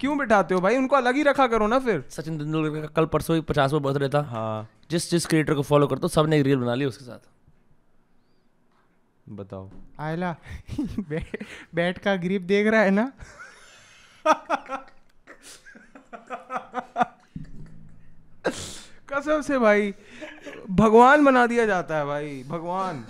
क्यों बिठाते हो भाई उनको अलग ही रखा करो ना फिर सचिन तेंदुलकर का कल परसों ही बर्थ बर्थडे था हाँ जिस जिस क्रिएटर को फॉलो करते हो सबने एक रील बना ली उसके साथ बताओ आयला बैठ का ग्रीप देख रहा है ना कसम से भाई भगवान बना दिया जाता है भाई भगवान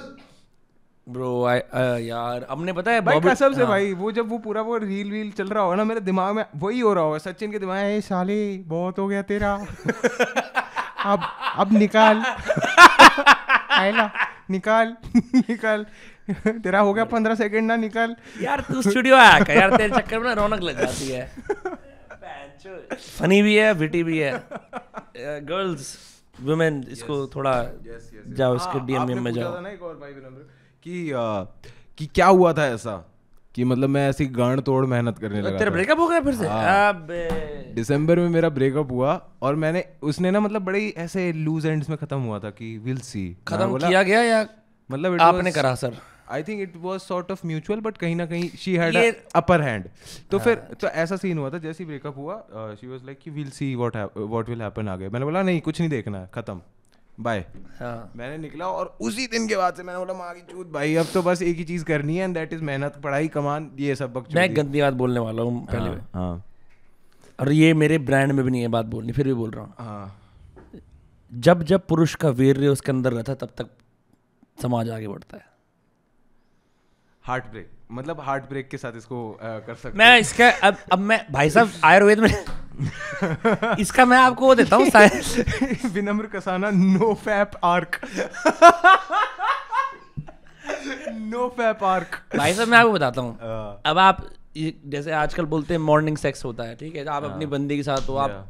ब्रो आई uh, यार अपने पता है भाई कसम से हाँ। भाई वो जब वो पूरा वो रील वील चल रहा होगा ना मेरे दिमाग में वही हो रहा होगा सचिन के दिमाग में साले बहुत हो गया तेरा अब अब निकाल आयला निकाल निकाल तेरा हो गया पंद्रह सेकंड ना निकाल यार तू स्टूडियो आया का यार तेरे चक्कर में ना रौनक लग जाती है फनी भी है बिटी भी है गर्ल्स वुमेन uh, इसको थोड़ा जाओ इसके डीएम हाँ, में जाओ ना एक और भाई नंबर कि आ, कि क्या हुआ था ऐसा कि मतलब मैं ऐसी गण तोड़ मेहनत करने लगा तेरा ब्रेकअप हो गया फिर से हाँ। अबे दिसंबर में मेरा ब्रेकअप हुआ और मैंने उसने ना मतलब बड़े ऐसे लूज एंड्स में खत्म हुआ था कि विल सी खत्म किया गया या मतलब आपने करा sir I think it was sort of mutual but कहीं ना कहीं शी हैड अपर हैंड तो हाँ। फिर तो ऐसा सीन हुआ था जैसे ब्रेकअप हुआ शी वॉज लाइक कि we'll see what what will happen आ गए मैंने बोला नहीं कुछ नहीं देखना है खत्म बाय हाँ मैंने निकला और उसी दिन के बाद से मैंने बोला माँ की चूत भाई अब तो बस एक ही चीज़ करनी है एंड दैट इज़ मेहनत पढ़ाई कमान ये सब बक मैं गंदी बात बोलने वाला हूँ पहले हाँ, हाँ और ये मेरे ब्रांड में भी नहीं है बात बोलनी फिर भी बोल रहा हूँ हाँ जब जब पुरुष का वीर्य उसके अंदर रहता है तब तक समाज आगे बढ़ता है हार्ट ब्रेक मतलब हार्ट ब्रेक के साथ इसको आ, कर सकते मैं इसका अब अब मैं भाई साहब आयुर्वेद में इसका मैं आपको वो देता हूँ science Vinamra Kasana no fap arc no fap arc भाई साहब मैं आपको बताता हूँ uh. अब आप जैसे आजकल बोलते हैं मॉर्निंग सेक्स होता है ठीक है आप अपनी हाँ। बंदी के साथ हो आप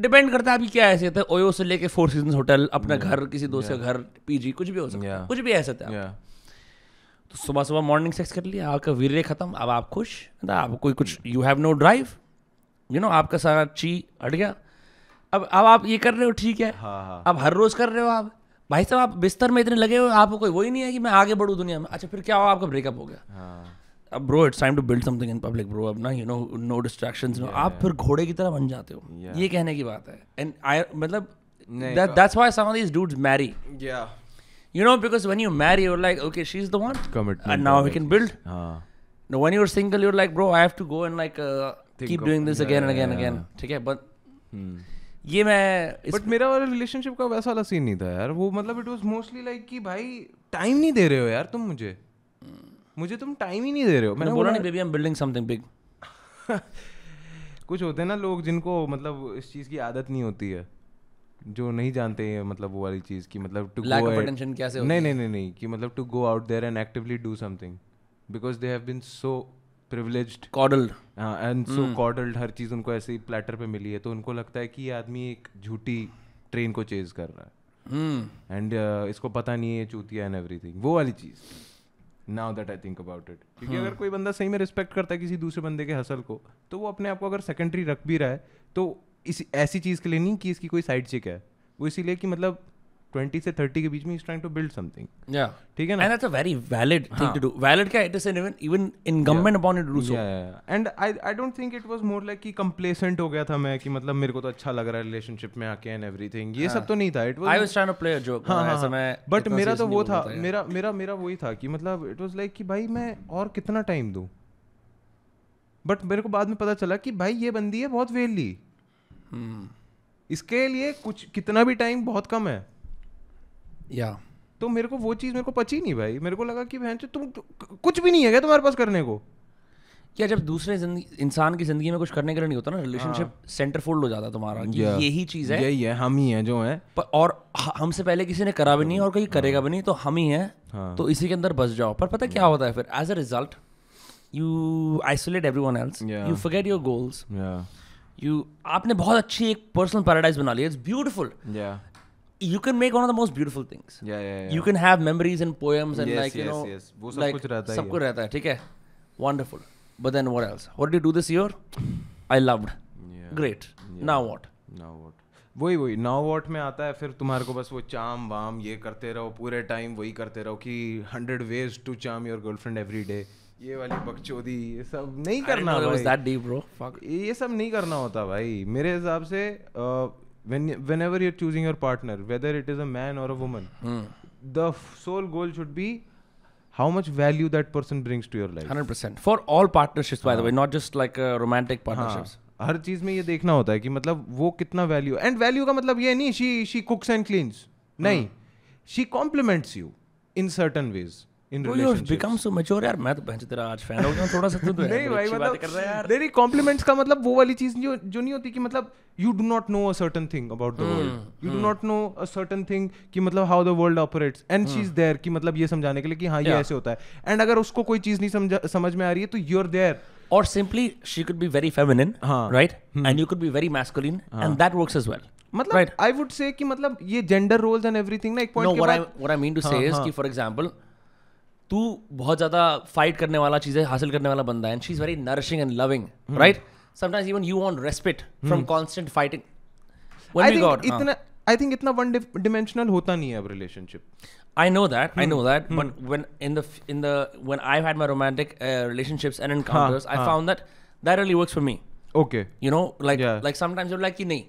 डिपेंड करता है अभी क्या ऐसे है ओयो से लेके फोर सीजन होटल अपना घर किसी दोस्त का घर पीजी कुछ भी हो सकता है कुछ भी हैसियत था तो सुबह सुबह मॉर्निंग सेक्स कर लिया आपका वीर खत्म अब आप खुश आप कोई कुछ you have no drive you know आपका सारा ची अट गया अब अब आप ये कर रहे हो ठीक है हाँ, हाँ। अब हर रोज कर रहे हो आप भाई साहब आप बिस्तर में इतने लगे हो आपको कोई वही नहीं है कि मैं आगे बढ़ूँ दुनिया में अच्छा फिर क्या हुआ आपका ब्रेकअप हो गया हाँ। अब bro it's time to build something in public bro अब ना यू नो नो डिस्ट्रैक्शन आप फिर घोड़े की तरह बन जाते हो ये कहने की बात है एंड आई मतलब दैट्स डूड्स मैरी या you know because when you marry you like okay she is the one commitment and now we can build हां no when you are single you are like bro I have to go and like keep doing this again and again again ठीक है बट hmm. ये मैं बट मेरा वाला रिलेशनशिप का वैसा वाला सीन नहीं था यार वो मतलब इट वाज मोस्टली लाइक कि भाई टाइम नहीं दे रहे हो यार तुम मुझे मुझे तुम टाइम ही नहीं दे रहे हो मैंने बोला नहीं baby I am building something big कुछ होते हैं ना लोग जिनको मतलब इस चीज़ की आदत नहीं होती है जो नहीं जानते हैं मतलब वो वाली चीज़ की मतलब टू गो अटेंशन कैसे नहीं नहीं नहीं नहीं कि मतलब to go out there and actively do something because they have been so privileged coddled and so coddled हर चीज़ उनको ऐसे ही प्लेटर पे मिली है तो उनको लगता है कि ये आदमी एक झूठी ट्रेन को चेज कर रहा है एंड hmm. uh, इसको पता नहीं है चूतिया एंड एवरीथिंग वो वाली चीज़ now that I think about it क्योंकि hmm. अगर कोई बंदा सही में रिस्पेक्ट करता है किसी दूसरे बंदे के हसल को तो वो अपने आप को अगर सेकेंडरी रख भी रहा है तो इस ऐसी चीज़ के लिए नहीं कि इसकी कोई साइड चेक है वो इसीलिए कि मतलब ट्वेंटी से थर्टी के बीच में ट्राइंग टू बिल्ड समथिंग ठीक है ना and a very valid thing to do valid क्या it is an even in government upon it do so and I I don't think it was more like कि कंप्लेसेंट हो गया था मैं कि मतलब मेरे को तो अच्छा लग रहा है रिलेशनशिप में आके एंड एवरीथिंग ये सब हाँ। तो नहीं था it was I was trying to play a joke ऐसा मैं बट मेरा तो वो था मेरा मेरा मेरा वही था कि मतलब इट वाज लाइक कि भाई मैं और कितना टाइम दूं बट मेरे को बाद में पता चला कि भाई ये बंदी है बहुत वेली हम्म। इसके लिए कुछ कितना भी टाइम बहुत कम है या तो मेरे को वो चीज़ मेरे को पची नहीं भाई मेरे को लगा कि बहन तुम तो कुछ भी नहीं है क्या तुम्हारे पास करने को क्या जब दूसरे इंसान की जिंदगी में कुछ करने के लिए नहीं होता ना रिलेशनशिप सेंटर फोल्ड हो जाता तुम्हारा यही चीज है यही है हम ही है जो है पर और हमसे पहले किसी ने करा भी नहीं और कहीं करेगा हाँ। भी नहीं तो हम ही है हाँ। तो इसी के अंदर बस जाओ पर पता क्या होता है फिर as a result you isolate everyone else you forget your goals you आपने बहुत अच्छी एक पर्सनल पैराडाइज बना लिया it's beautiful you can make one of the most beautiful things. Yeah, yeah, yeah. You can have memories and poems and yes, like you yes, know, yes. वो सब like, कुछ रहता है. सब कुछ रहता है, ठीक है? Wonderful. But then what else? What did you do this year? I loved. Yeah. Great. Yeah. Now what? Now what? वही वही नाउ वॉट में आता है फिर तुम्हारे को बस वो चाम वाम ये करते रहो पूरे टाइम वही करते रहो कि hundred ways to charm your girlfriend every day ये वाली बकचोदी ये सब नहीं करना भाई ये सब नहीं करना होता भाई मेरे हिसाब से when whenever you're choosing your partner whether it is a man or a woman mm. the f- sole goal should be how much value that person brings to your life 100% for all partnerships by uh-huh. the way not just like uh, romantic partnerships uh-huh. हर चीज में ये देखना होता है कि मतलब वो कितना वैल्यू एंड वैल्यू का मतलब ये नहीं she she cooks and cleans नहीं she complements you in certain ways मतलब ये समझाने के लिए हाँ ये ऐसे होता है एंड अगर उसको कोई चीज नहीं समझ में आ रही है तो यू आर देयर और simply she could be very feminine right and you could be very masculine and that हाँ. and वेल मतलब आई वुड से कि मतलब ये जेंडर रोल्स एंड एवरीथिंग ना एक पॉइंट के बाद I, what I हाँ, हाँ। कि तू बहुत ज़्यादा फाइट करने वाला चीज़ें हासिल करने वाला बंदा है and she is very nourishing and loving right sometimes even you want respect from constant fighting I think इतना आई थिंक इतना वन डिमेंशनल होता नहीं है अब relationship I know that I know that but when in the in the when I had my romantic relationships and encounters I found that that really works for me okay you know like like sometimes you like कि नहीं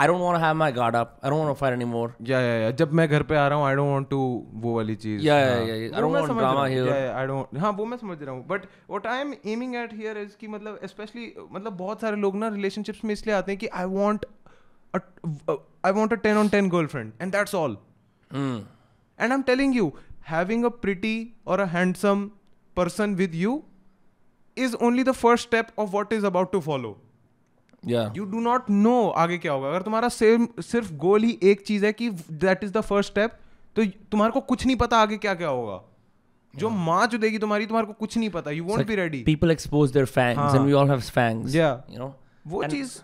I don't want have my guard up I don't want to fight anymore yeah yeah या जब मैं घर पे आ रहा हूं आई डोंट वांट टू वो वाली चीज yeah yeah yeah I don't want drama here yeah I don't हां वो मैं समझ रहा हूं but what I am aiming at here is कि मतलब स्पेशली मतलब बहुत सारे लोग ना रिलेशनशिप्स में इसलिए आते हैं कि I want I want a 10 on 10 girlfriend and that's all and I am telling you having a pretty और a handsome person with you is only the first step of what is about to follow you do not know आगे क्या होगा अगर तुम्हारा सेम सिर्फ गोल ही एक चीज है कि that is the first step तो तुम्हारे को कुछ नहीं पता आगे क्या क्या होगा जो माँ जो देगी तुम्हारी तुम्हारे को कुछ नहीं पता you won't be ready people expose their fangs and we all have fangs yeah you know वो चीज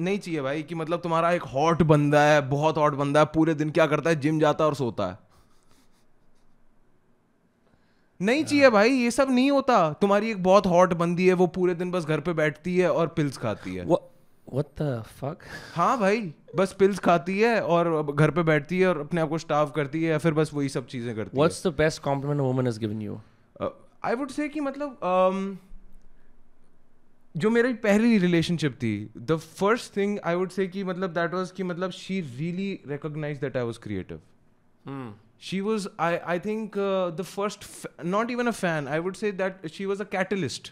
नहीं चाहिए भाई कि मतलब तुम्हारा एक हॉट बंदा है बहुत हॉट बंदा है पूरे दिन क्या करता है जिम जाता है और सोता है नहीं चाहिए भाई ये सब नहीं होता तुम्हारी एक बहुत हॉट बंदी है वो पूरे दिन बस घर पे बैठती है और पिल्स खाती है वो What the fuck? हाँ भाई बस पिल्स खाती है और घर पे बैठती है और अपने आप को स्टाफ करती है फिर बस वही सब चीजें करती What's है what's the best compliment woman has given you I would say कि मतलब um, जो मेरी पहली रिलेशनशिप थी the first thing I would say कि मतलब दैट वाज कि मतलब she really recognise that I was creative she was i i think uh, the first f- not even a fan i would say that she was a catalyst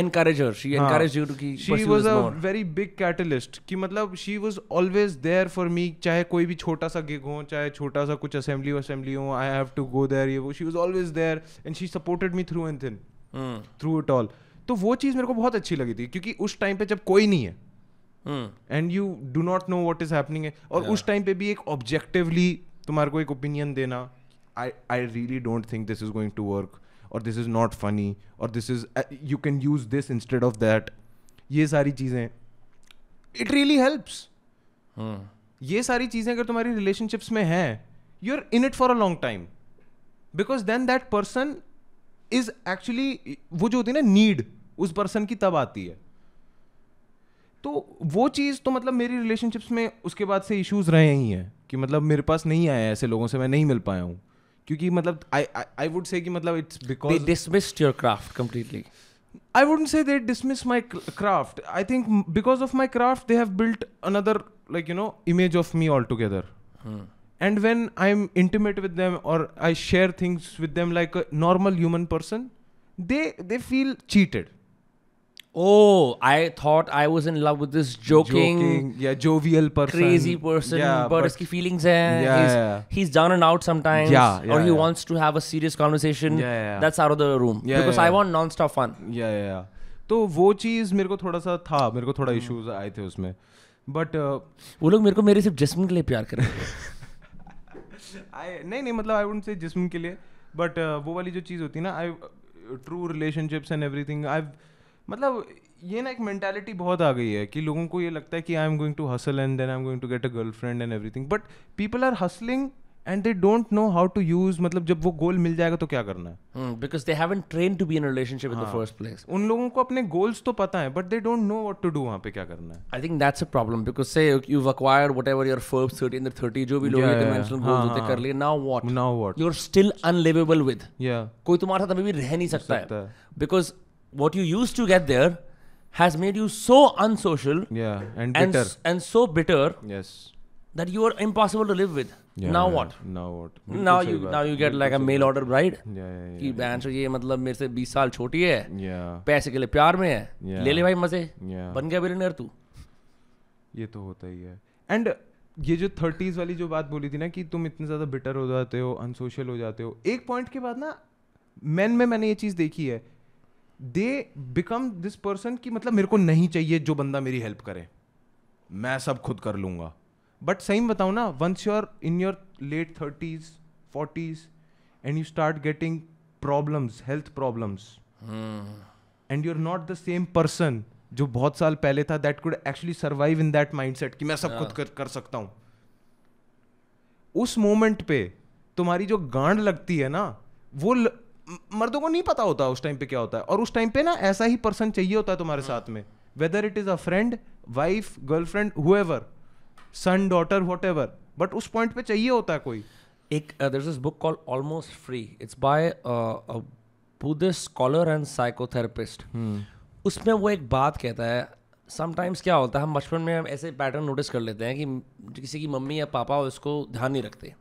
encourage her she encouraged you to ki she was a more. very big catalyst ki matlab she was always there for me chahe koi bhi chhota sa gig ho chahe chhota sa kuch assembly ho assembly ho I have to go there ये she was always there and she supported me through and thin hmm. through it all तो वो चीज़ मेरे को बहुत अच्छी लगी थी क्योंकि उस टाइम पे जब कोई नहीं है and you do not know what is happening और yeah. उस टाइम पे भी एक ऑब्जेक्टिवली तुम्हारे को एक ओपिनियन देना I I really don't think this is going to work और दिस इज़ नॉट फनी और this is you can use this instead of that ये सारी चीज़ें इट रियली हेल्प्स ये सारी चीज़ें अगर तुम्हारी रिलेशनशिप्स में हैं you are in it for a long time because then that person is actually वो जो होती है ना नीड उस पर्सन की तब आती है तो वो चीज़ तो मतलब मेरी रिलेशनशिप्स में उसके बाद से इश्यूज रहे ही हैं कि मतलब मेरे पास नहीं आया ऐसे लोगों से मैं नहीं मिल पाया हूँ क्योंकि मतलब आई आई वुड से कि मतलब it's because they dismissed your craft completely I wouldn't say they dismiss my craft I think because of my craft they have built another like you know image of me all together and when I am intimate with them और I share things with them like a normal human person they they feel cheated oh i thought i was in love with this joking, joking yeah jovial person crazy person yeah, but, but his feelings hain yeah, he's, yeah. he's down and out sometimes yeah, yeah or he yeah. wants to have a serious conversation yeah, yeah. that's out of the room yeah, because yeah, yeah. i want non-stop fun yeah yeah, yeah. तो वो चीज़ मेरे को थोड़ा सा था मेरे को थोड़ा इश्यूज आए थे उसमें बट वो लोग मेरे को मेरे सिर्फ जिस्म के लिए प्यार करें नहीं नहीं मतलब आई वुडंट से जिस्म के लिए बट वो वाली जो चीज़ होती है ना I true relationships and everything I मतलब ये ना एक मैंटेलिटी बहुत आ गई है कि लोगों को ये लगता है कि I am going to hustle and then I am going to get a girlfriend and everything but people are hustling and they don't know how to use मतलब जब वो गोल मिल जाएगा तो क्या करना है because they haven't train to be in relationship in the first place उन लोगों को अपने गोल्स तो पता है but they don't know what to do वहाँ पे क्या करना है I think that's a problem because say you acquire whatever your first thirty in thirty जो भी लोग हाँ, हाँ, कर लिए now what now what you are still unlivable with कोई तुम्हारे साथ अभी भी रह नहीं सकता है because what you used to get there has made you so unsocial. Yeah, and, and bitter. S- and so bitter. Yes. That you are impossible to live with. Yeah, now yeah, what? Now what? Now you now you get like a mail order bride. Yeah, yeah, yeah. कि बैंड ye matlab mere se 20 saal choti hai Yeah. paise ke liye pyar mein hai le le bhai maze मजे. Yeah. बन गया बिलियनर तू. ये तो होता ही है. And ये जो थर्टीज वाली जो बात बोली थी ना कि तुम इतने ज्यादा बिटर हो जाते हो अनसोशल हो जाते हो एक पॉइंट के बाद ना मेन में मैंने ये चीज देखी है दे बिकम दिस पर्सन कि मतलब मेरे को नहीं चाहिए जो बंदा मेरी हेल्प करे मैं सब खुद कर लूंगा बट सही बताओ बताऊँ ना once you're in your late thirties forties and you start getting problems health problems and you are not the same person जो बहुत साल पहले था that could actually survive in that mindset कि मैं सब yeah. खुद कर, कर सकता हूँ उस मोमेंट पे तुम्हारी जो गांड लगती है ना वो ल, मर्दों को नहीं पता होता उस टाइम पे क्या होता है और उस टाइम पे ना ऐसा ही पर्सन चाहिए होता है तुम्हारे हाँ। साथ में whether it is a friend wife girlfriend हु son daughter whatever but उस पॉइंट पे चाहिए होता है कोई एक there is book call almost free it's by Buddhist scholar and psychotherapist उसमें वो एक बात कहता है समटाइम्स क्या होता है हम बचपन में हम ऐसे पैटर्न नोटिस कर लेते हैं कि किसी की मम्मी या पापा उसको ध्यान नहीं रखते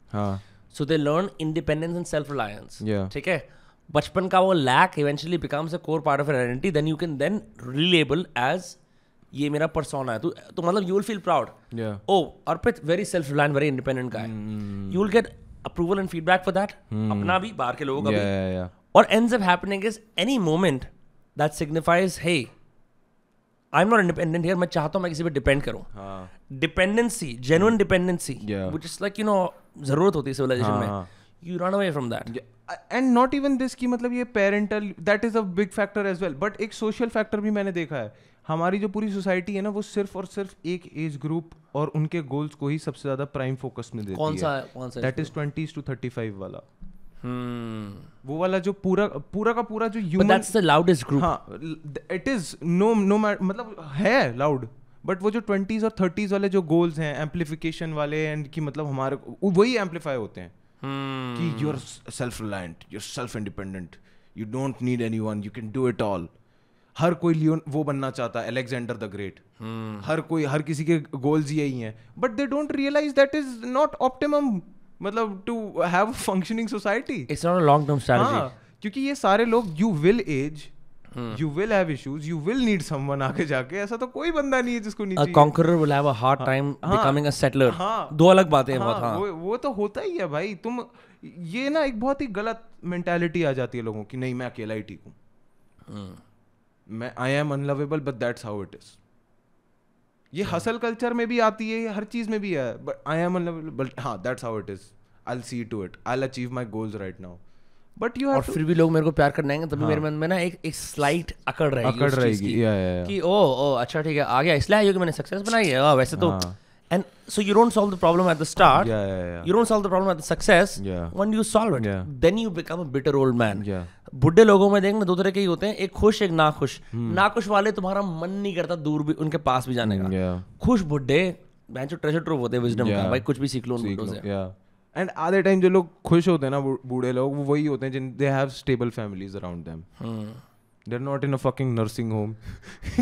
so they learn independence and self reliance ठीक है बचपन का वो lack eventually becomes a core part of identity then you can then relabel as ये मेरा परसोना है तो तो मतलब you will feel proud oh Arpit very self reliant very independent का है you will get approval and feedback for that अपना भी बाहर के लोगों का yeah, भी yeah, yeah. और ends of happening is any moment that signifies hey I am not independent here मैं चाहता हूँ मैं किसी पे डिपेंड करूँ dependency genuine dependency which is like you know जरूरत होती है सिविलाइजेशन हाँ, में you run away from that and not even this की मतलब ये parental that is a big factor as well but एक सोशल फैक्टर भी मैंने देखा है हमारी जो पूरी सोसाइटी है ना वो सिर्फ और सिर्फ एक एज ग्रुप और उनके गोल्स को ही सबसे ज़्यादा प्राइम फोकस में देती कौन सा है कौन सा that is twenty to thirty five वाला Hmm. वो वाला जो पूरा पूरा का पूरा जो ह्यूमन लाउडेस्ट ग्रुप हाँ इट इज नो नो मतलब है लाउड बट वो जो ट्वेंटीज़ और थर्टीज़ वाले जो गोल्स हैं एम्पलीफिकेशन वाले एंड की मतलब हमारे वही एम्पलीफाई होते हैं कि you are self reliant you are self independent you don't need anyone you can do it all हर कोई लियोन वो बनना चाहता है एलेक्जेंडर द ग्रेट हर कोई हर किसी के गोल्स यही हैं but they don't realise that is not optimum मतलब to have functioning society it's not a long term strategy क्योंकि ये सारे लोग you will age you will have issues you will need someone आगे जाके ऐसा तो कोई बंदा नहीं है जिसको नहीं चाहिए conqueror will have a hard time becoming a settler दो अलग बातें हैं बहुत हां हाँ। वो, वो तो होता ही है भाई तुम ये ना एक बहुत ही गलत मेंटालिटी आ जाती है लोगों की नहीं मैं अकेला ही ठीक हूँ hmm. मैं I am unlovable but that's how it is ये हसल hmm. कल्चर में भी आती है हर चीज में भी है but I am unlovable but हाँ that's how it is I see to it I achieve my goals right now but you और फिर भी लोग मेरे को प्यार करने आएंगे तभी मेरे हाँ। मन में ना एक एक स्लाइट अकड़ रहेगी अकड़ रहेगी या, या, कि ओ ओ अच्छा ठीक है आ गया इसलिए आई हूं कि मैंने सक्सेस बनाई है आ, वैसे तो and so you don't solve the problem at the start you don't solve the problem at the success when you solve it then you become a bitter old man बुढ़े लोगों में देखना दो तरह के ही होते हैं एक खुश एक ना खुश hmm. ना खुश वाले तुम्हारा मन नहीं करता दूर भी उनके पास भी जाने का खुश बुढ़े ट्रेजर ट्रूफ होते हैं विजडम का भाई कुछ भी सीख लो उन से एंड आधे टाइम जो लोग खुश होते हैं ना बूढ़े लोग वो वही होते हैं जिन they have stable families around them they're not in a fucking nursing home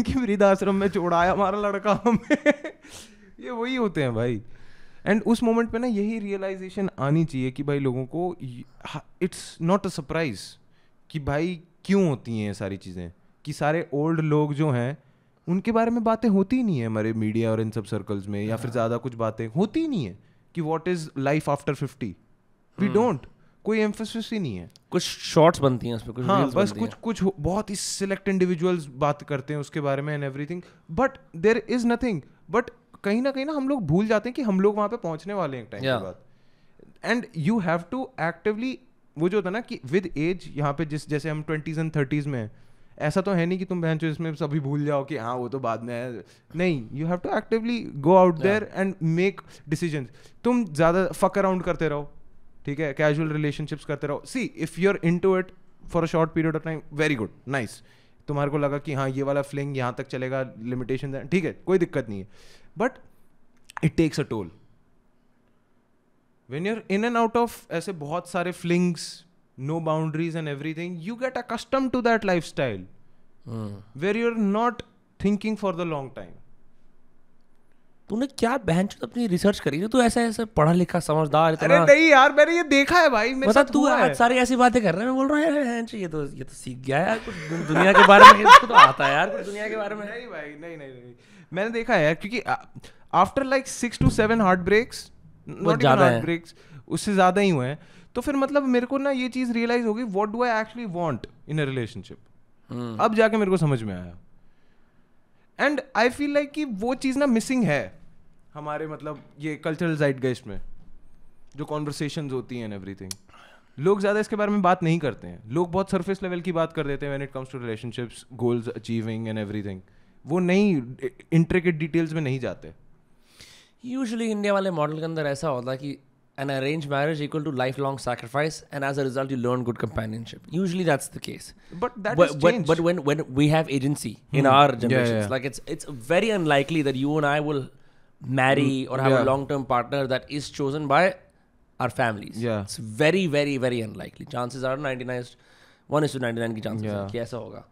कि वृद्ध आश्रम में छोड़ाया हमारा लड़का हमें ये वही होते हैं भाई एंड उस मोमेंट पे ना यही रियलाइजेशन आनी चाहिए कि भाई लोगों को इट्स नॉट अ सरप्राइज कि भाई क्यों होती हैं ये सारी चीज़ें कि सारे ओल्ड लोग जो हैं उनके बारे में बातें होती ही नहीं है हमारे मीडिया और इन सब सर्कल्स में या फिर हाँ। ज़्यादा कुछ बातें होती ही नहीं है कि what is life after fifty we don't कोई एम्फोसिस ही नहीं है कुछ शॉर्ट्स बनती हैं उसमें कुछ हाँ बस कुछ कुछ बहुत ही सिलेक्ट इंडिविजुअल्स बात करते हैं उसके बारे में and everything but there is nothing but कहीं ना कहीं ना हम लोग भूल जाते हैं कि हम लोग वहाँ पे पहुँचने वाले हैं एक टाइम के बाद and you have to actively वो जो होता है ना कि विद एज यहाँ पे जिस जैसे हम ट्वेंटीज एंड थर्टीज में हैं ऐसा तो है नहीं कि तुम बहन इसमें सभी भूल जाओ कि हाँ वो तो बाद में है नहीं you have to actively go out there and make decision तुम ज़्यादा फक अराउंड करते रहो ठीक है कैजुअल रिलेशनशिप्स करते रहो see if you are into it for a short period of time very good nice तुम्हारे को लगा कि हाँ ये वाला फ्लिंग यहाँ तक चलेगा लिमिटेशन ठीक है कोई दिक्कत नहीं है but it takes a toll when you're in and out of ऐसे बहुत सारे flings no boundaries and everything you get accustomed to that lifestyle hmm. where you're not thinking for the long time तूने क्या बहन चुत अपनी रिसर्च करी तू ऐसा ऐसा पढ़ा लिखा समझदार अरे नहीं यार मैंने ये देखा है भाई मतलब तू आज सारी ऐसी बातें कर रहा है मैं बोल रहा हूँ यार ये तो ये तो सीख गया यार कुछ दुनिया के बारे में इसको तो आता है यार कुछ दुनिया के बारे में नहीं भाई नहीं नहीं नहीं मैंने देखा है यार क्योंकि after like six to seven heart heartbreaks not heartbreaks उससे ज़्यादा ही हुए हैं तो फिर मतलब मेरे को ना ये चीज़ रियलाइज होगी what do I actually want in a relationship अब जाके मेरे को समझ में आया एंड आई फील लाइक कि वो चीज़ ना मिसिंग है हमारे मतलब ये कल्चरल जाइट गेस्ट में जो कॉन्वर्सेशन होती हैं एवरी थिंग लोग ज़्यादा इसके बारे में बात नहीं करते हैं लोग बहुत सरफेस लेवल की बात कर देते हैं when it comes to relationships goals achieving and thing वो नहीं इंट्रिकेट डिटेल्स में नहीं जाते यूजली इंडिया वाले मॉडल के अंदर ऐसा होता है कि an arranged marriage equal to lifelong sacrifice, and as a result, you learn good companionship. Usually, that's the case. But that but, but, but, when when we have agency hmm. in our generations, yeah, yeah. like it's it's very unlikely that you and I will marry hmm. or have yeah. a long term partner that is chosen by our families. Yeah, it's very very very unlikely. Chances are ninety nine, one is to ninety nine की chances yeah. हैं कि ऐसा होगा.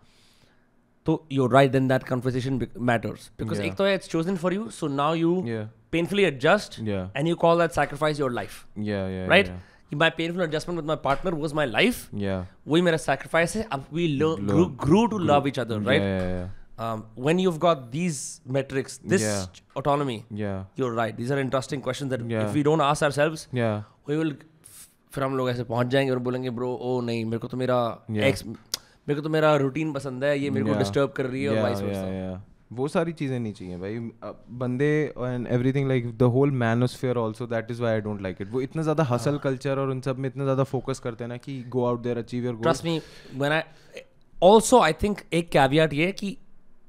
तो you're right. Then that conversation matters because yeah. एक तो it's chosen for you, so now you yeah painfully adjust yeah. and you call that sacrifice your life. Yeah, yeah. Right? Yeah, My painful adjustment with my partner was my life. Yeah. We made a sacrifice. We lo- grew, grew, to grew. love each other, right? yeah. Um, when you've got these metrics, this yeah. autonomy, yeah, you're right. These are interesting questions that yeah. if we don't ask ourselves, yeah, we will. फिर हम लोग ऐसे पहुंच जाएंगे और बोलेंगे ब्रो ओ oh, नहीं मेरे को तो मेरा एक्स मेरे को तो मेरा रूटीन पसंद है ये मेरे को डिस्टर्ब कर रही है और वाइस वर्सा वो सारी चीज़ें नहीं चाहिए भाई बंदे and everything like the whole manosphere also that is why I don't like it वो इतना ज़्यादा हसल कल्चर और उन सब में इतना ज़्यादा फोकस करते हैं ना कि go out there achieve your trust me when I also I think एक कैवियट ये कि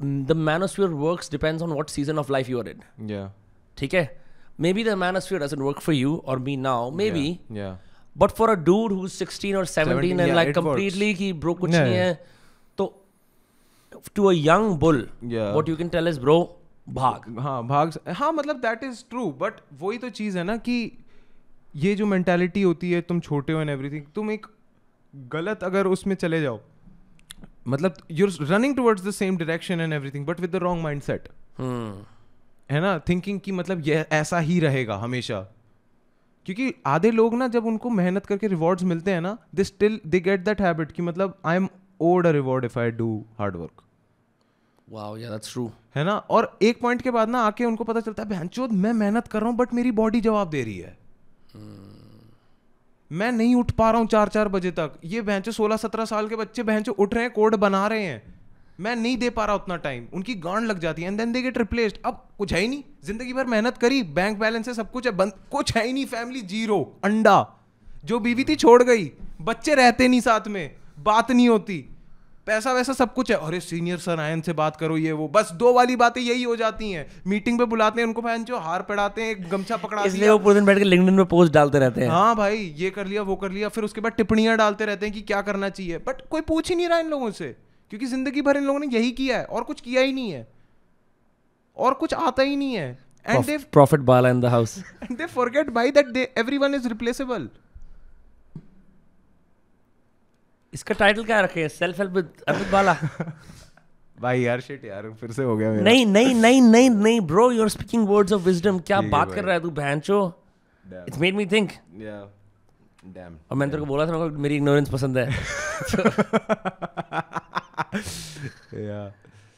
the manosphere works depends on what season of life you are in या ठीक है maybe the manosphere doesn't work for you और मी नाउ मे बी या but for a dude who 16 और 17 एंड लाइक कंप्लीटली कि ब्रो कुछ नहीं है टू अंग young bull, yeah. what you can tell भाग हाँ भाग हाँ मतलब दैट इज ट्रू बट वही तो चीज़ है ना कि ये जो मैंटेलिटी होती है तुम छोटे हो एंड एवरीथिंग तुम एक गलत अगर उसमें चले जाओ मतलब you running towards the same direction and everything but with the wrong mind set है ना थिंकिंग कि मतलब ये ऐसा ही रहेगा हमेशा क्योंकि आधे लोग ना जब उनको मेहनत करके रिवॉर्ड्स मिलते हैं ना they still they get that habit कि मतलब I am owed a reward if I do hard work wow yeah that's true है ना और एक पॉइंट के बाद ना आके उनको पता चलता है बहनचोद मैं मेहनत कर रहा हूँ बट मेरी बॉडी जवाब दे रही है hmm. मैं नहीं उठ पा रहा हूँ चार चार बजे तक ये बहनचो सोलह सत्रह साल के बच्चे बहनचो उठ रहे हैं कोड बना रहे हैं मैं नहीं दे पा रहा उतना टाइम उनकी गांड लग जाती है and then they get replaced अब कुछ है ही नहीं जिंदगी भर मेहनत करी बैंक बैलेंस है सब कुछ है बंद कुछ है ही नहीं फैमिली जीरो अंडा जो बीवी थी छोड़ गई बच्चे रहते नहीं साथ में बात नहीं होती पैसा वैसा सब कुछ है अरे सीनियर सर आयन से बात करो ये वो बस दो वाली बातें यही हो जाती हैं मीटिंग पे बुलाते हैं उनको बहन जो हार पड़ाते हैं गमछा पकड़ा इसलिए वो पूरे दिन बैठ के लिंक्डइन में पोस्ट डालते रहते हैं हाँ भाई ये कर लिया वो कर लिया फिर उसके बाद टिप्पणियां डालते रहते हैं कि क्या करना चाहिए बट कोई पूछ ही नहीं रहा इन लोगों से क्योंकि जिंदगी भर इन लोगों ने यही किया है और कुछ किया ही नहीं है और कुछ आता ही नहीं है and they profit Bala in the house and they forget by that they everyone is replaceable इसका टाइटल क्या रखे self help with Amit Bala भाई यार शिट यार फिर से हो गया मेरा नहीं नहीं नहीं नहीं नहीं bro you are speaking words of wisdom क्या बात कर रहा है तू बहनचो it's made me think yeah damn और मैंने तेरे को बोला था ना मेरी इग्नोरेंस पसंद है या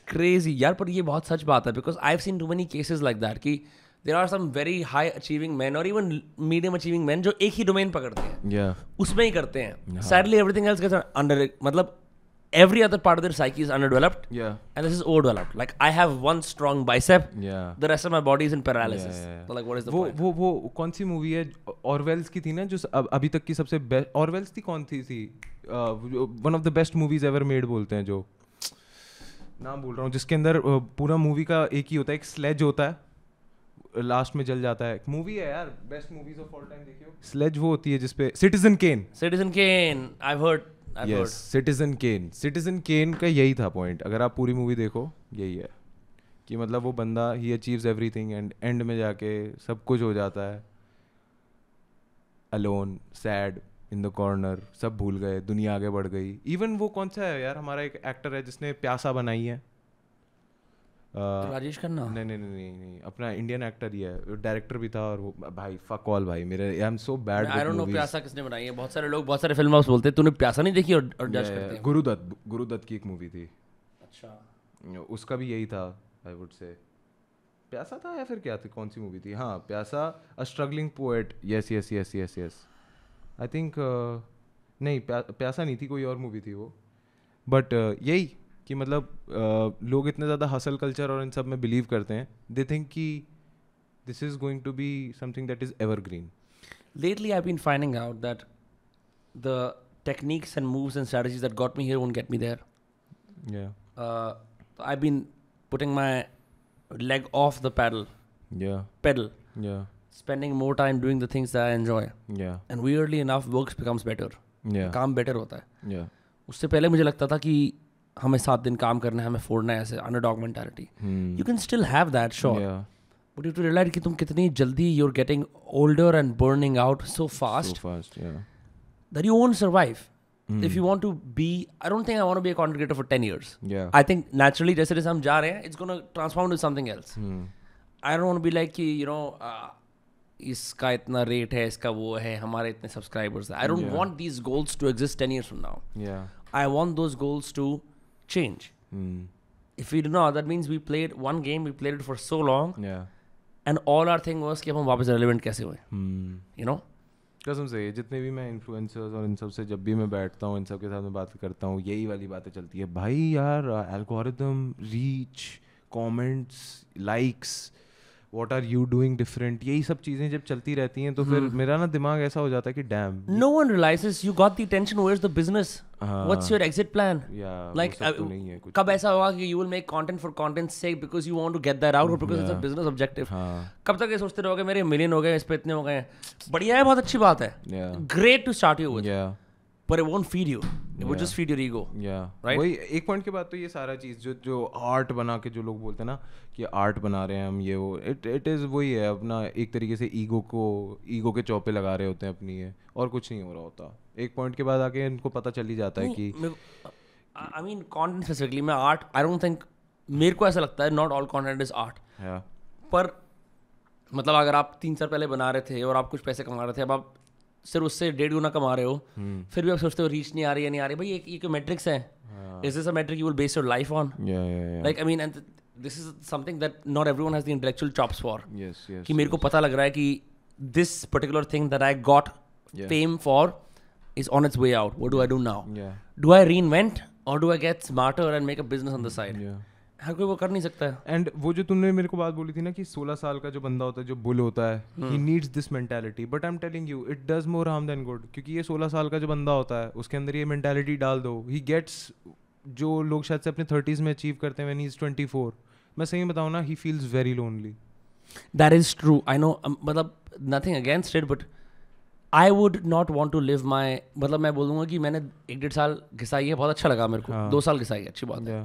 क्रेजी यार पर ये बहुत सच बात है because I have seen too many cases like that कि there are some very high achieving man और इवन मीडियम अचीविंग मैन जो एक ही डोमेन पकड़ते हैं yeah. उसमें ही करते हैं सैडली एवरीथिंग एल्स अंडर मतलब every other part of their psyche is underdeveloped. Yeah. And this is overdeveloped. Like I have one strong bicep. Yeah. The rest of my body is in paralysis. Yeah, yeah, yeah. So like what is the वो, point? वो वो कौन सी मूवी है ऑरवेल्स की थी ना जो अब, अभी तक की सबसे बेस्ट ऑरवेल्स थी कौन थी थी one of the best movies ever made बोलते हैं जो नाम बोल रहा हूँ जिसके अंदर uh, पूरा मूवी का एक ही होता है एक स्लेज होता है लास्ट में जल जाता है मूवी है यार best movies of all time देखियो स्लेज वो होती है जिसपे Citizen Kane Citizen Kane I heard Citizen Kane Citizen Kane का यही था पॉइंट अगर आप पूरी मूवी देखो यही है कि मतलब वो बंदा ही अचीव्स एवरीथिंग एंड एंड में जाके सब कुछ हो जाता है alone sad in the corner सब भूल गए दुनिया आगे बढ़ गई इवन वो कौन सा है यार हमारा एक एक्टर है जिसने प्यासा बनाई है राजेश खन्ना नहीं नहीं नहीं नहीं नहीं अपना इंडियन एक्टर ही है डायरेक्टर भी था और वो भाई फक ऑल भाई मेरे I am so bad I don't know Pyaasa किसने बनाई है बहुत सारे लोग बहुत सारे फिल्म हाउस बोलते हैं तूने प्यासा नहीं देखी और, और जज करते हैं गुरुदत्त गुरुदत्त की एक मूवी थी अच्छा उसका भी यही था आई वुड से प्यासा था या फिर क्या थी कौन सी मूवी थी हाँ Pyaasa a struggling poet yes yes yes yes yes I think नहीं प्यासा नहीं थी कोई और मूवी थी वो बट यही कि मतलब लोग इतने ज़्यादा हसल कल्चर और इन सब में बिलीव करते हैं दे थिंक कि this is going to be something that is evergreen lately I been finding out that the techniques and move and strategies that got me here won't get me there I been putting my leg off the pedal pedal spending more time doing the things I enjoy yeah and weirdly enough works becomes better काम बेटर होता है उससे पहले मुझे लगता था कि हमें सात दिन काम करना है हमें फोड़ना है ऐसे underdog mentality you can still have that sure but you to realize कि तुम कितनी जल्दी you are getting older and burning out so fast that you won't survive If you want to be, I don't think I want to be a content creator for 10 years. Yeah. I think naturally, जैसे जैसे हम जा रहे हैं, it's gonna transform into something else. Hmm. I don't want to be like कि you know uh, इसका इतना रेट है इसका वो है हमारे इतने subscribers I don't want these goals to exist ten years from now I want those goals to change. Mm. If we do not, that means we played one game, we played it for so long. Yeah. And all our thing was कि हम वापस रेलिवेंट कैसे हुए यू hmm. नो कसम से जितने भी मैं इन्फ्लुएंसर्स और इन सब से जब भी मैं बैठता हूँ इन सब के साथ में बात करता हूँ यही वाली बातें चलती है भाई यार algorithm reach comments likes what are you doing different यही सब चीज़ें जब चलती रहती हैं तो फिर हम्म। मेरा ना दिमाग ऐसा हो जाता है कि damn no one realizes you got the tension where is the business what's your exit plan like कब ऐसा होगा कि you will make content for content sake because you want to get that out because it's a business objective कब तक ये सोचते रहोगे मेरे मिलियन हो गए इस पे इतने हो गए बढ़िया है बहुत अच्छी बात है great to start you with पर it won't feed you it would just feed your ego yeah right वही एक पॉइंट के बाद तो ये सारा चीज जो जो आर्ट बना के जो लोग बोलते हैं ना कि आर्ट बना रहे हैं हम ये वो इट इट इज वही है अपना एक तरीके से ईगो को ईगो के चौपे लगा रहे होते हैं अपनी ये और कुछ नहीं हो रहा होता एक पॉइंट के बाद आके इनको पता चल ही जाता है कि आई मीन कॉन्टेंट स्पेसिफिकली मैं आर्ट आई डोंट थिंक मेरे को ऐसा लगता है not all content is art पर मतलब अगर आप तीन साल पहले बना रहे थे और आप कुछ पैसे कमा रहे थे अब आप सिर्फ उससे डेढ़ गुना कमा रहे हो हम्म। फिर भी आप सोचते हो रीच नहीं आ रही है नहीं आ रही भाई ये ये मैट्रिक्स है is this a metric you will base your life on like I mean and this is something that not every one has intellectual chops for कि मेरे को पता लग रहा है कि this particular thing that I got fame for is on its way out वो do I do now do I reinvent और do I get smarter and make a business on the side हर कोई वो कर नहीं सकता है एंड वो जो तुमने मेरे को बात बोली थी ना कि 16 साल का जो बंदा होता है जो बुल होता है ही needs this mentality but I am telling you it does more harm than good क्योंकि ये 16 साल का जो बंदा होता है उसके अंदर ये मेंटेलिटी डाल दो ही गेट्स जो लोग शायद से अपने थर्टीज़ में अचीव करते हैं when he is twenty four मैं सही बताऊँ ना he feels very lonely that is true I know मतलब nothing against it but I would not want to live my मतलब मैं बोलूँगा कि मैंने एक डेढ़ साल घिसाई है बहुत अच्छा लगा मेरे को हाँ। दो साल घिसाई है अच्छी बात है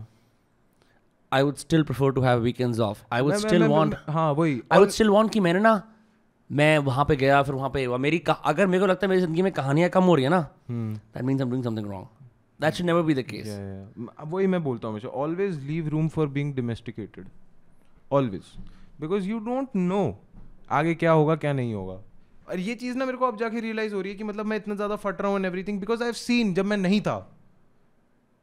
I would still prefer to have weekends off I would still want हाँ वही आई वुड स्टिल वांट कि मैंने ना मैं वहाँ पे गया फिर वहाँ पे हुआ मेरी अगर मेरे को लगता है मेरी जिंदगी में कहानियाँ कम हो रही है ना that means I am doing something wrong that should never be the case वही मैं बोलता हूँ always leave room for being domesticated always because you don't know आगे क्या होगा क्या नहीं होगा और ये चीज़ ना मेरे को अब जाके रियलाइज़ हो रही है कि मतलब मैं इतना ज़्यादा फट रहा हूँ and everything because I have seen जब मैं नहीं था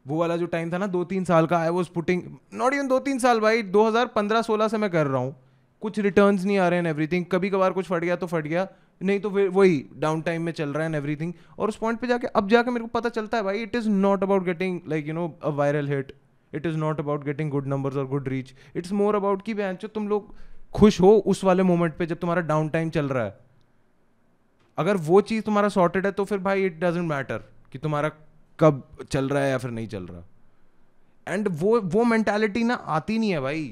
वो वाला जो टाइम था ना दो तीन साल का I was putting not even दो तीन साल भाई 2015-16 से मैं कर रहा हूँ कुछ रिटर्न नहीं आ रहे हैं एवरीथिंग कभी कभार कुछ फट गया तो फट गया नहीं तो वही डाउन टाइम में चल रहा है एवरीथिंग और उस पॉइंट पे जाके अब जाके मेरे को पता चलता है भाई it is not about getting like you know a viral hit it is not about getting good numbers और good reach it's more about कि बैंक तुम लोग खुश हो उस वाले मोमेंट पे जब तुम्हारा डाउन टाइम चल रहा है अगर वो चीज़ तुम्हारा सॉर्टेड है तो फिर भाई इट डजेंट मैटर कि तुम्हारा कब चल रहा है या फिर नहीं चल रहा एंड वो वो मैंटेलिटी ना आती नहीं है भाई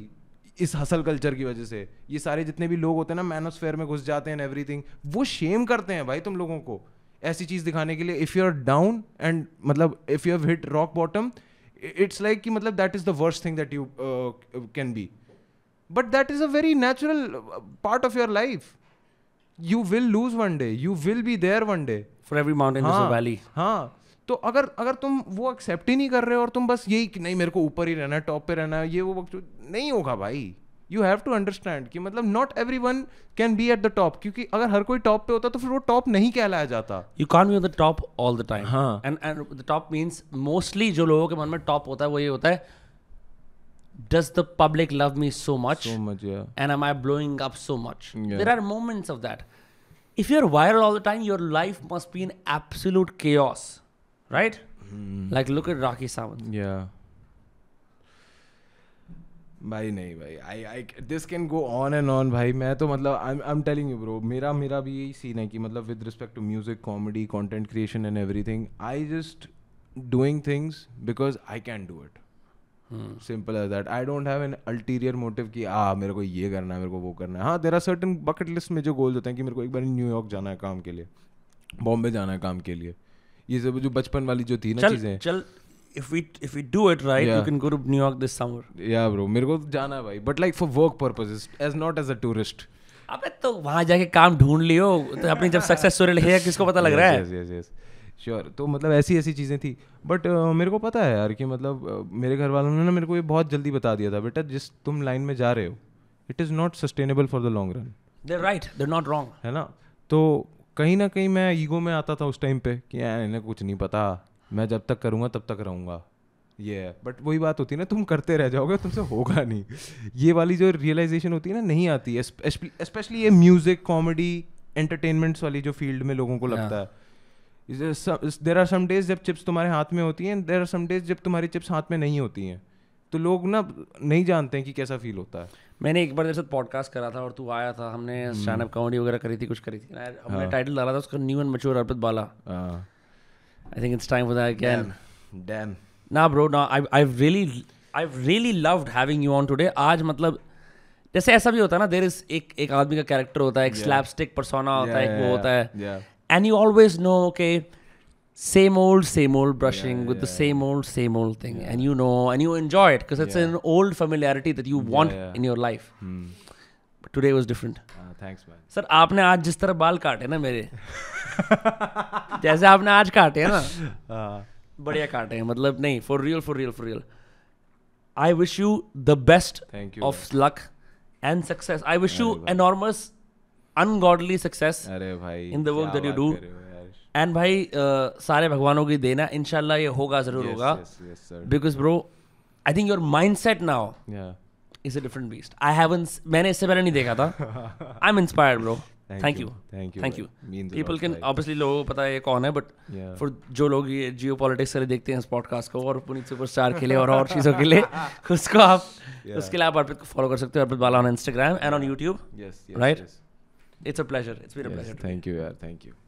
इस हसल कल्चर की वजह से ये सारे जितने भी लोग होते हैं ना मैनोस्फेयर में घुस जाते हैं एवरी थिंग वो शेम करते हैं भाई तुम लोगों को ऐसी चीज़ दिखाने के लिए if you are down and मतलब if you have hit rock bottom it's like कि मतलब that is the worst thing that you can be but that is a very natural part of your life you will lose one day you will be there one day for every mountain valley हाँ तो अगर अगर तुम वो एक्सेप्ट ही नहीं कर रहे हो और तुम बस यही कि नहीं मेरे को ऊपर ही रहना है टॉप पे रहना है ये वो वक्त नहीं होगा भाई यू हैव टू अंडरस्टैंड कि मतलब not every one can be at the top क्योंकि अगर हर कोई टॉप पे होता तो फिर वो टॉप नहीं कहलाया जाता you can be on the top all the time हाँ and and the top means mostly जो लोगों के मन में टॉप होता है वो ये होता है does the public love me so much? So much, yeah. And am I blowing up so much? Yeah. There are moments of that. If you're viral all the time, your life must be in absolute chaos. right? Mm. Like look at Rocky Sawant. Yeah. भाई नहीं भाई I I this can go on and on भाई मैं तो मतलब I am telling you bro मेरा मेरा भी यही सीन है कि मतलब with respect to music comedy content creation and everything I just doing things because I can do it simple as that I don't have an ulterior motive कि आ ah, मेरे को ये करना है मेरे को वो करना है हाँ there are certain bucket list में जो गोल्स होते हैं कि मेरे को एक बार न्यूयॉर्क जाना है काम के लिए बॉम्बे जाना है काम के लिए ये सब जो बचपन वाली जो थी ना चीजें चल if we if we do it right yeah. you can go to new york this summer yeah bro ko jana hai bhai but like for work purposes as not as a tourist अबे तो वहां जाके काम ढूंढ लियो तो अपनी जब सक्सेस स्टोरी है किसको पता लग रहा है यस यस यस श्योर तो मतलब ऐसी ऐसी चीज़ें थी बट uh, मेरे को पता है यार कि मतलब uh, मेरे घर वालों ने ना मेरे को ये बहुत जल्दी बता दिया था बेटा जिस तुम लाइन में जा रहे हो it is not sustainable for the long run they right they not wrong है ना तो कहीं ना कहीं मैं ईगो में आता था उस टाइम पे कि यार इन्हें कुछ नहीं पता मैं जब तक करूँगा तब तक रहूँगा ये है बट वही बात होती है ना तुम करते रह जाओगे तुमसे होगा नहीं ये वाली जो रियलाइजेशन होती है ना नहीं आती है स्पेशली ये म्यूज़िक कॉमेडी एंटरटेनमेंट्स वाली जो फील्ड में लोगों को लगता है देर आर सम डेज जब चिप्स तुम्हारे हाथ में होती हैं देर आर सम डेज जब तुम्हारी चिप्स हाथ में नहीं होती हैं तो लोग ना नहीं जानते हैं कि कैसा फील होता है मैंने एक बार तेरे साथ पॉडकास्ट करा था और तू आया था हमने स्टैंड अप कॉमेडी वगैरह करी थी कुछ करी थी हमने टाइटल हाँ। डाला था उसका new and mature Arpit Bala I think it's time for that again damn ना ब्रो ना I I really I really loved having you on today आज मतलब जैसे ऐसा भी होता है ना देर इज एक एक आदमी का कैरेक्टर होता है एक स्लैपस्टिक परसोना होता है एक वो होता है and you always know okay same old, same old brushing yeah, with yeah, the same old, same old thing, yeah. and you know, and you enjoy it because it's an old familiarity that you want in your life. Hmm. But today was different. Uh, thanks, man. Sir, आपने आज जिस तरह बाल काटे ना मेरे, जैसे आपने आज काटे ना, बढ़िया काटे हैं मतलब नहीं, for real, for real, for real. I wish you the best Thank you, of man. luck and success. I wish you enormous, ungodly success in the work that you do. And भाई uh, सारे भगवानों की देना इनशाला ये होगा जरूर yes, होगा because bro I think your mindset now is a different beast I haven't मैंने इससे पहले नहीं देखा था I am inspired bro thank you thank you people can obviously लोगों को पता है ये कौन है बट फॉर जो लोग ये जियो पॉलिटिक्स से देखते हैं इस पॉडकास्ट को और पुनीत सुपर स्टार के लिए और और चीज़ों के लिए उसको आप उसके लिए आप अर्पित को फॉलो कर सकते हो Arpit Bala on Instagram and on YouTube right it's a pleasure it's been pleasure thank you यार थैंक यू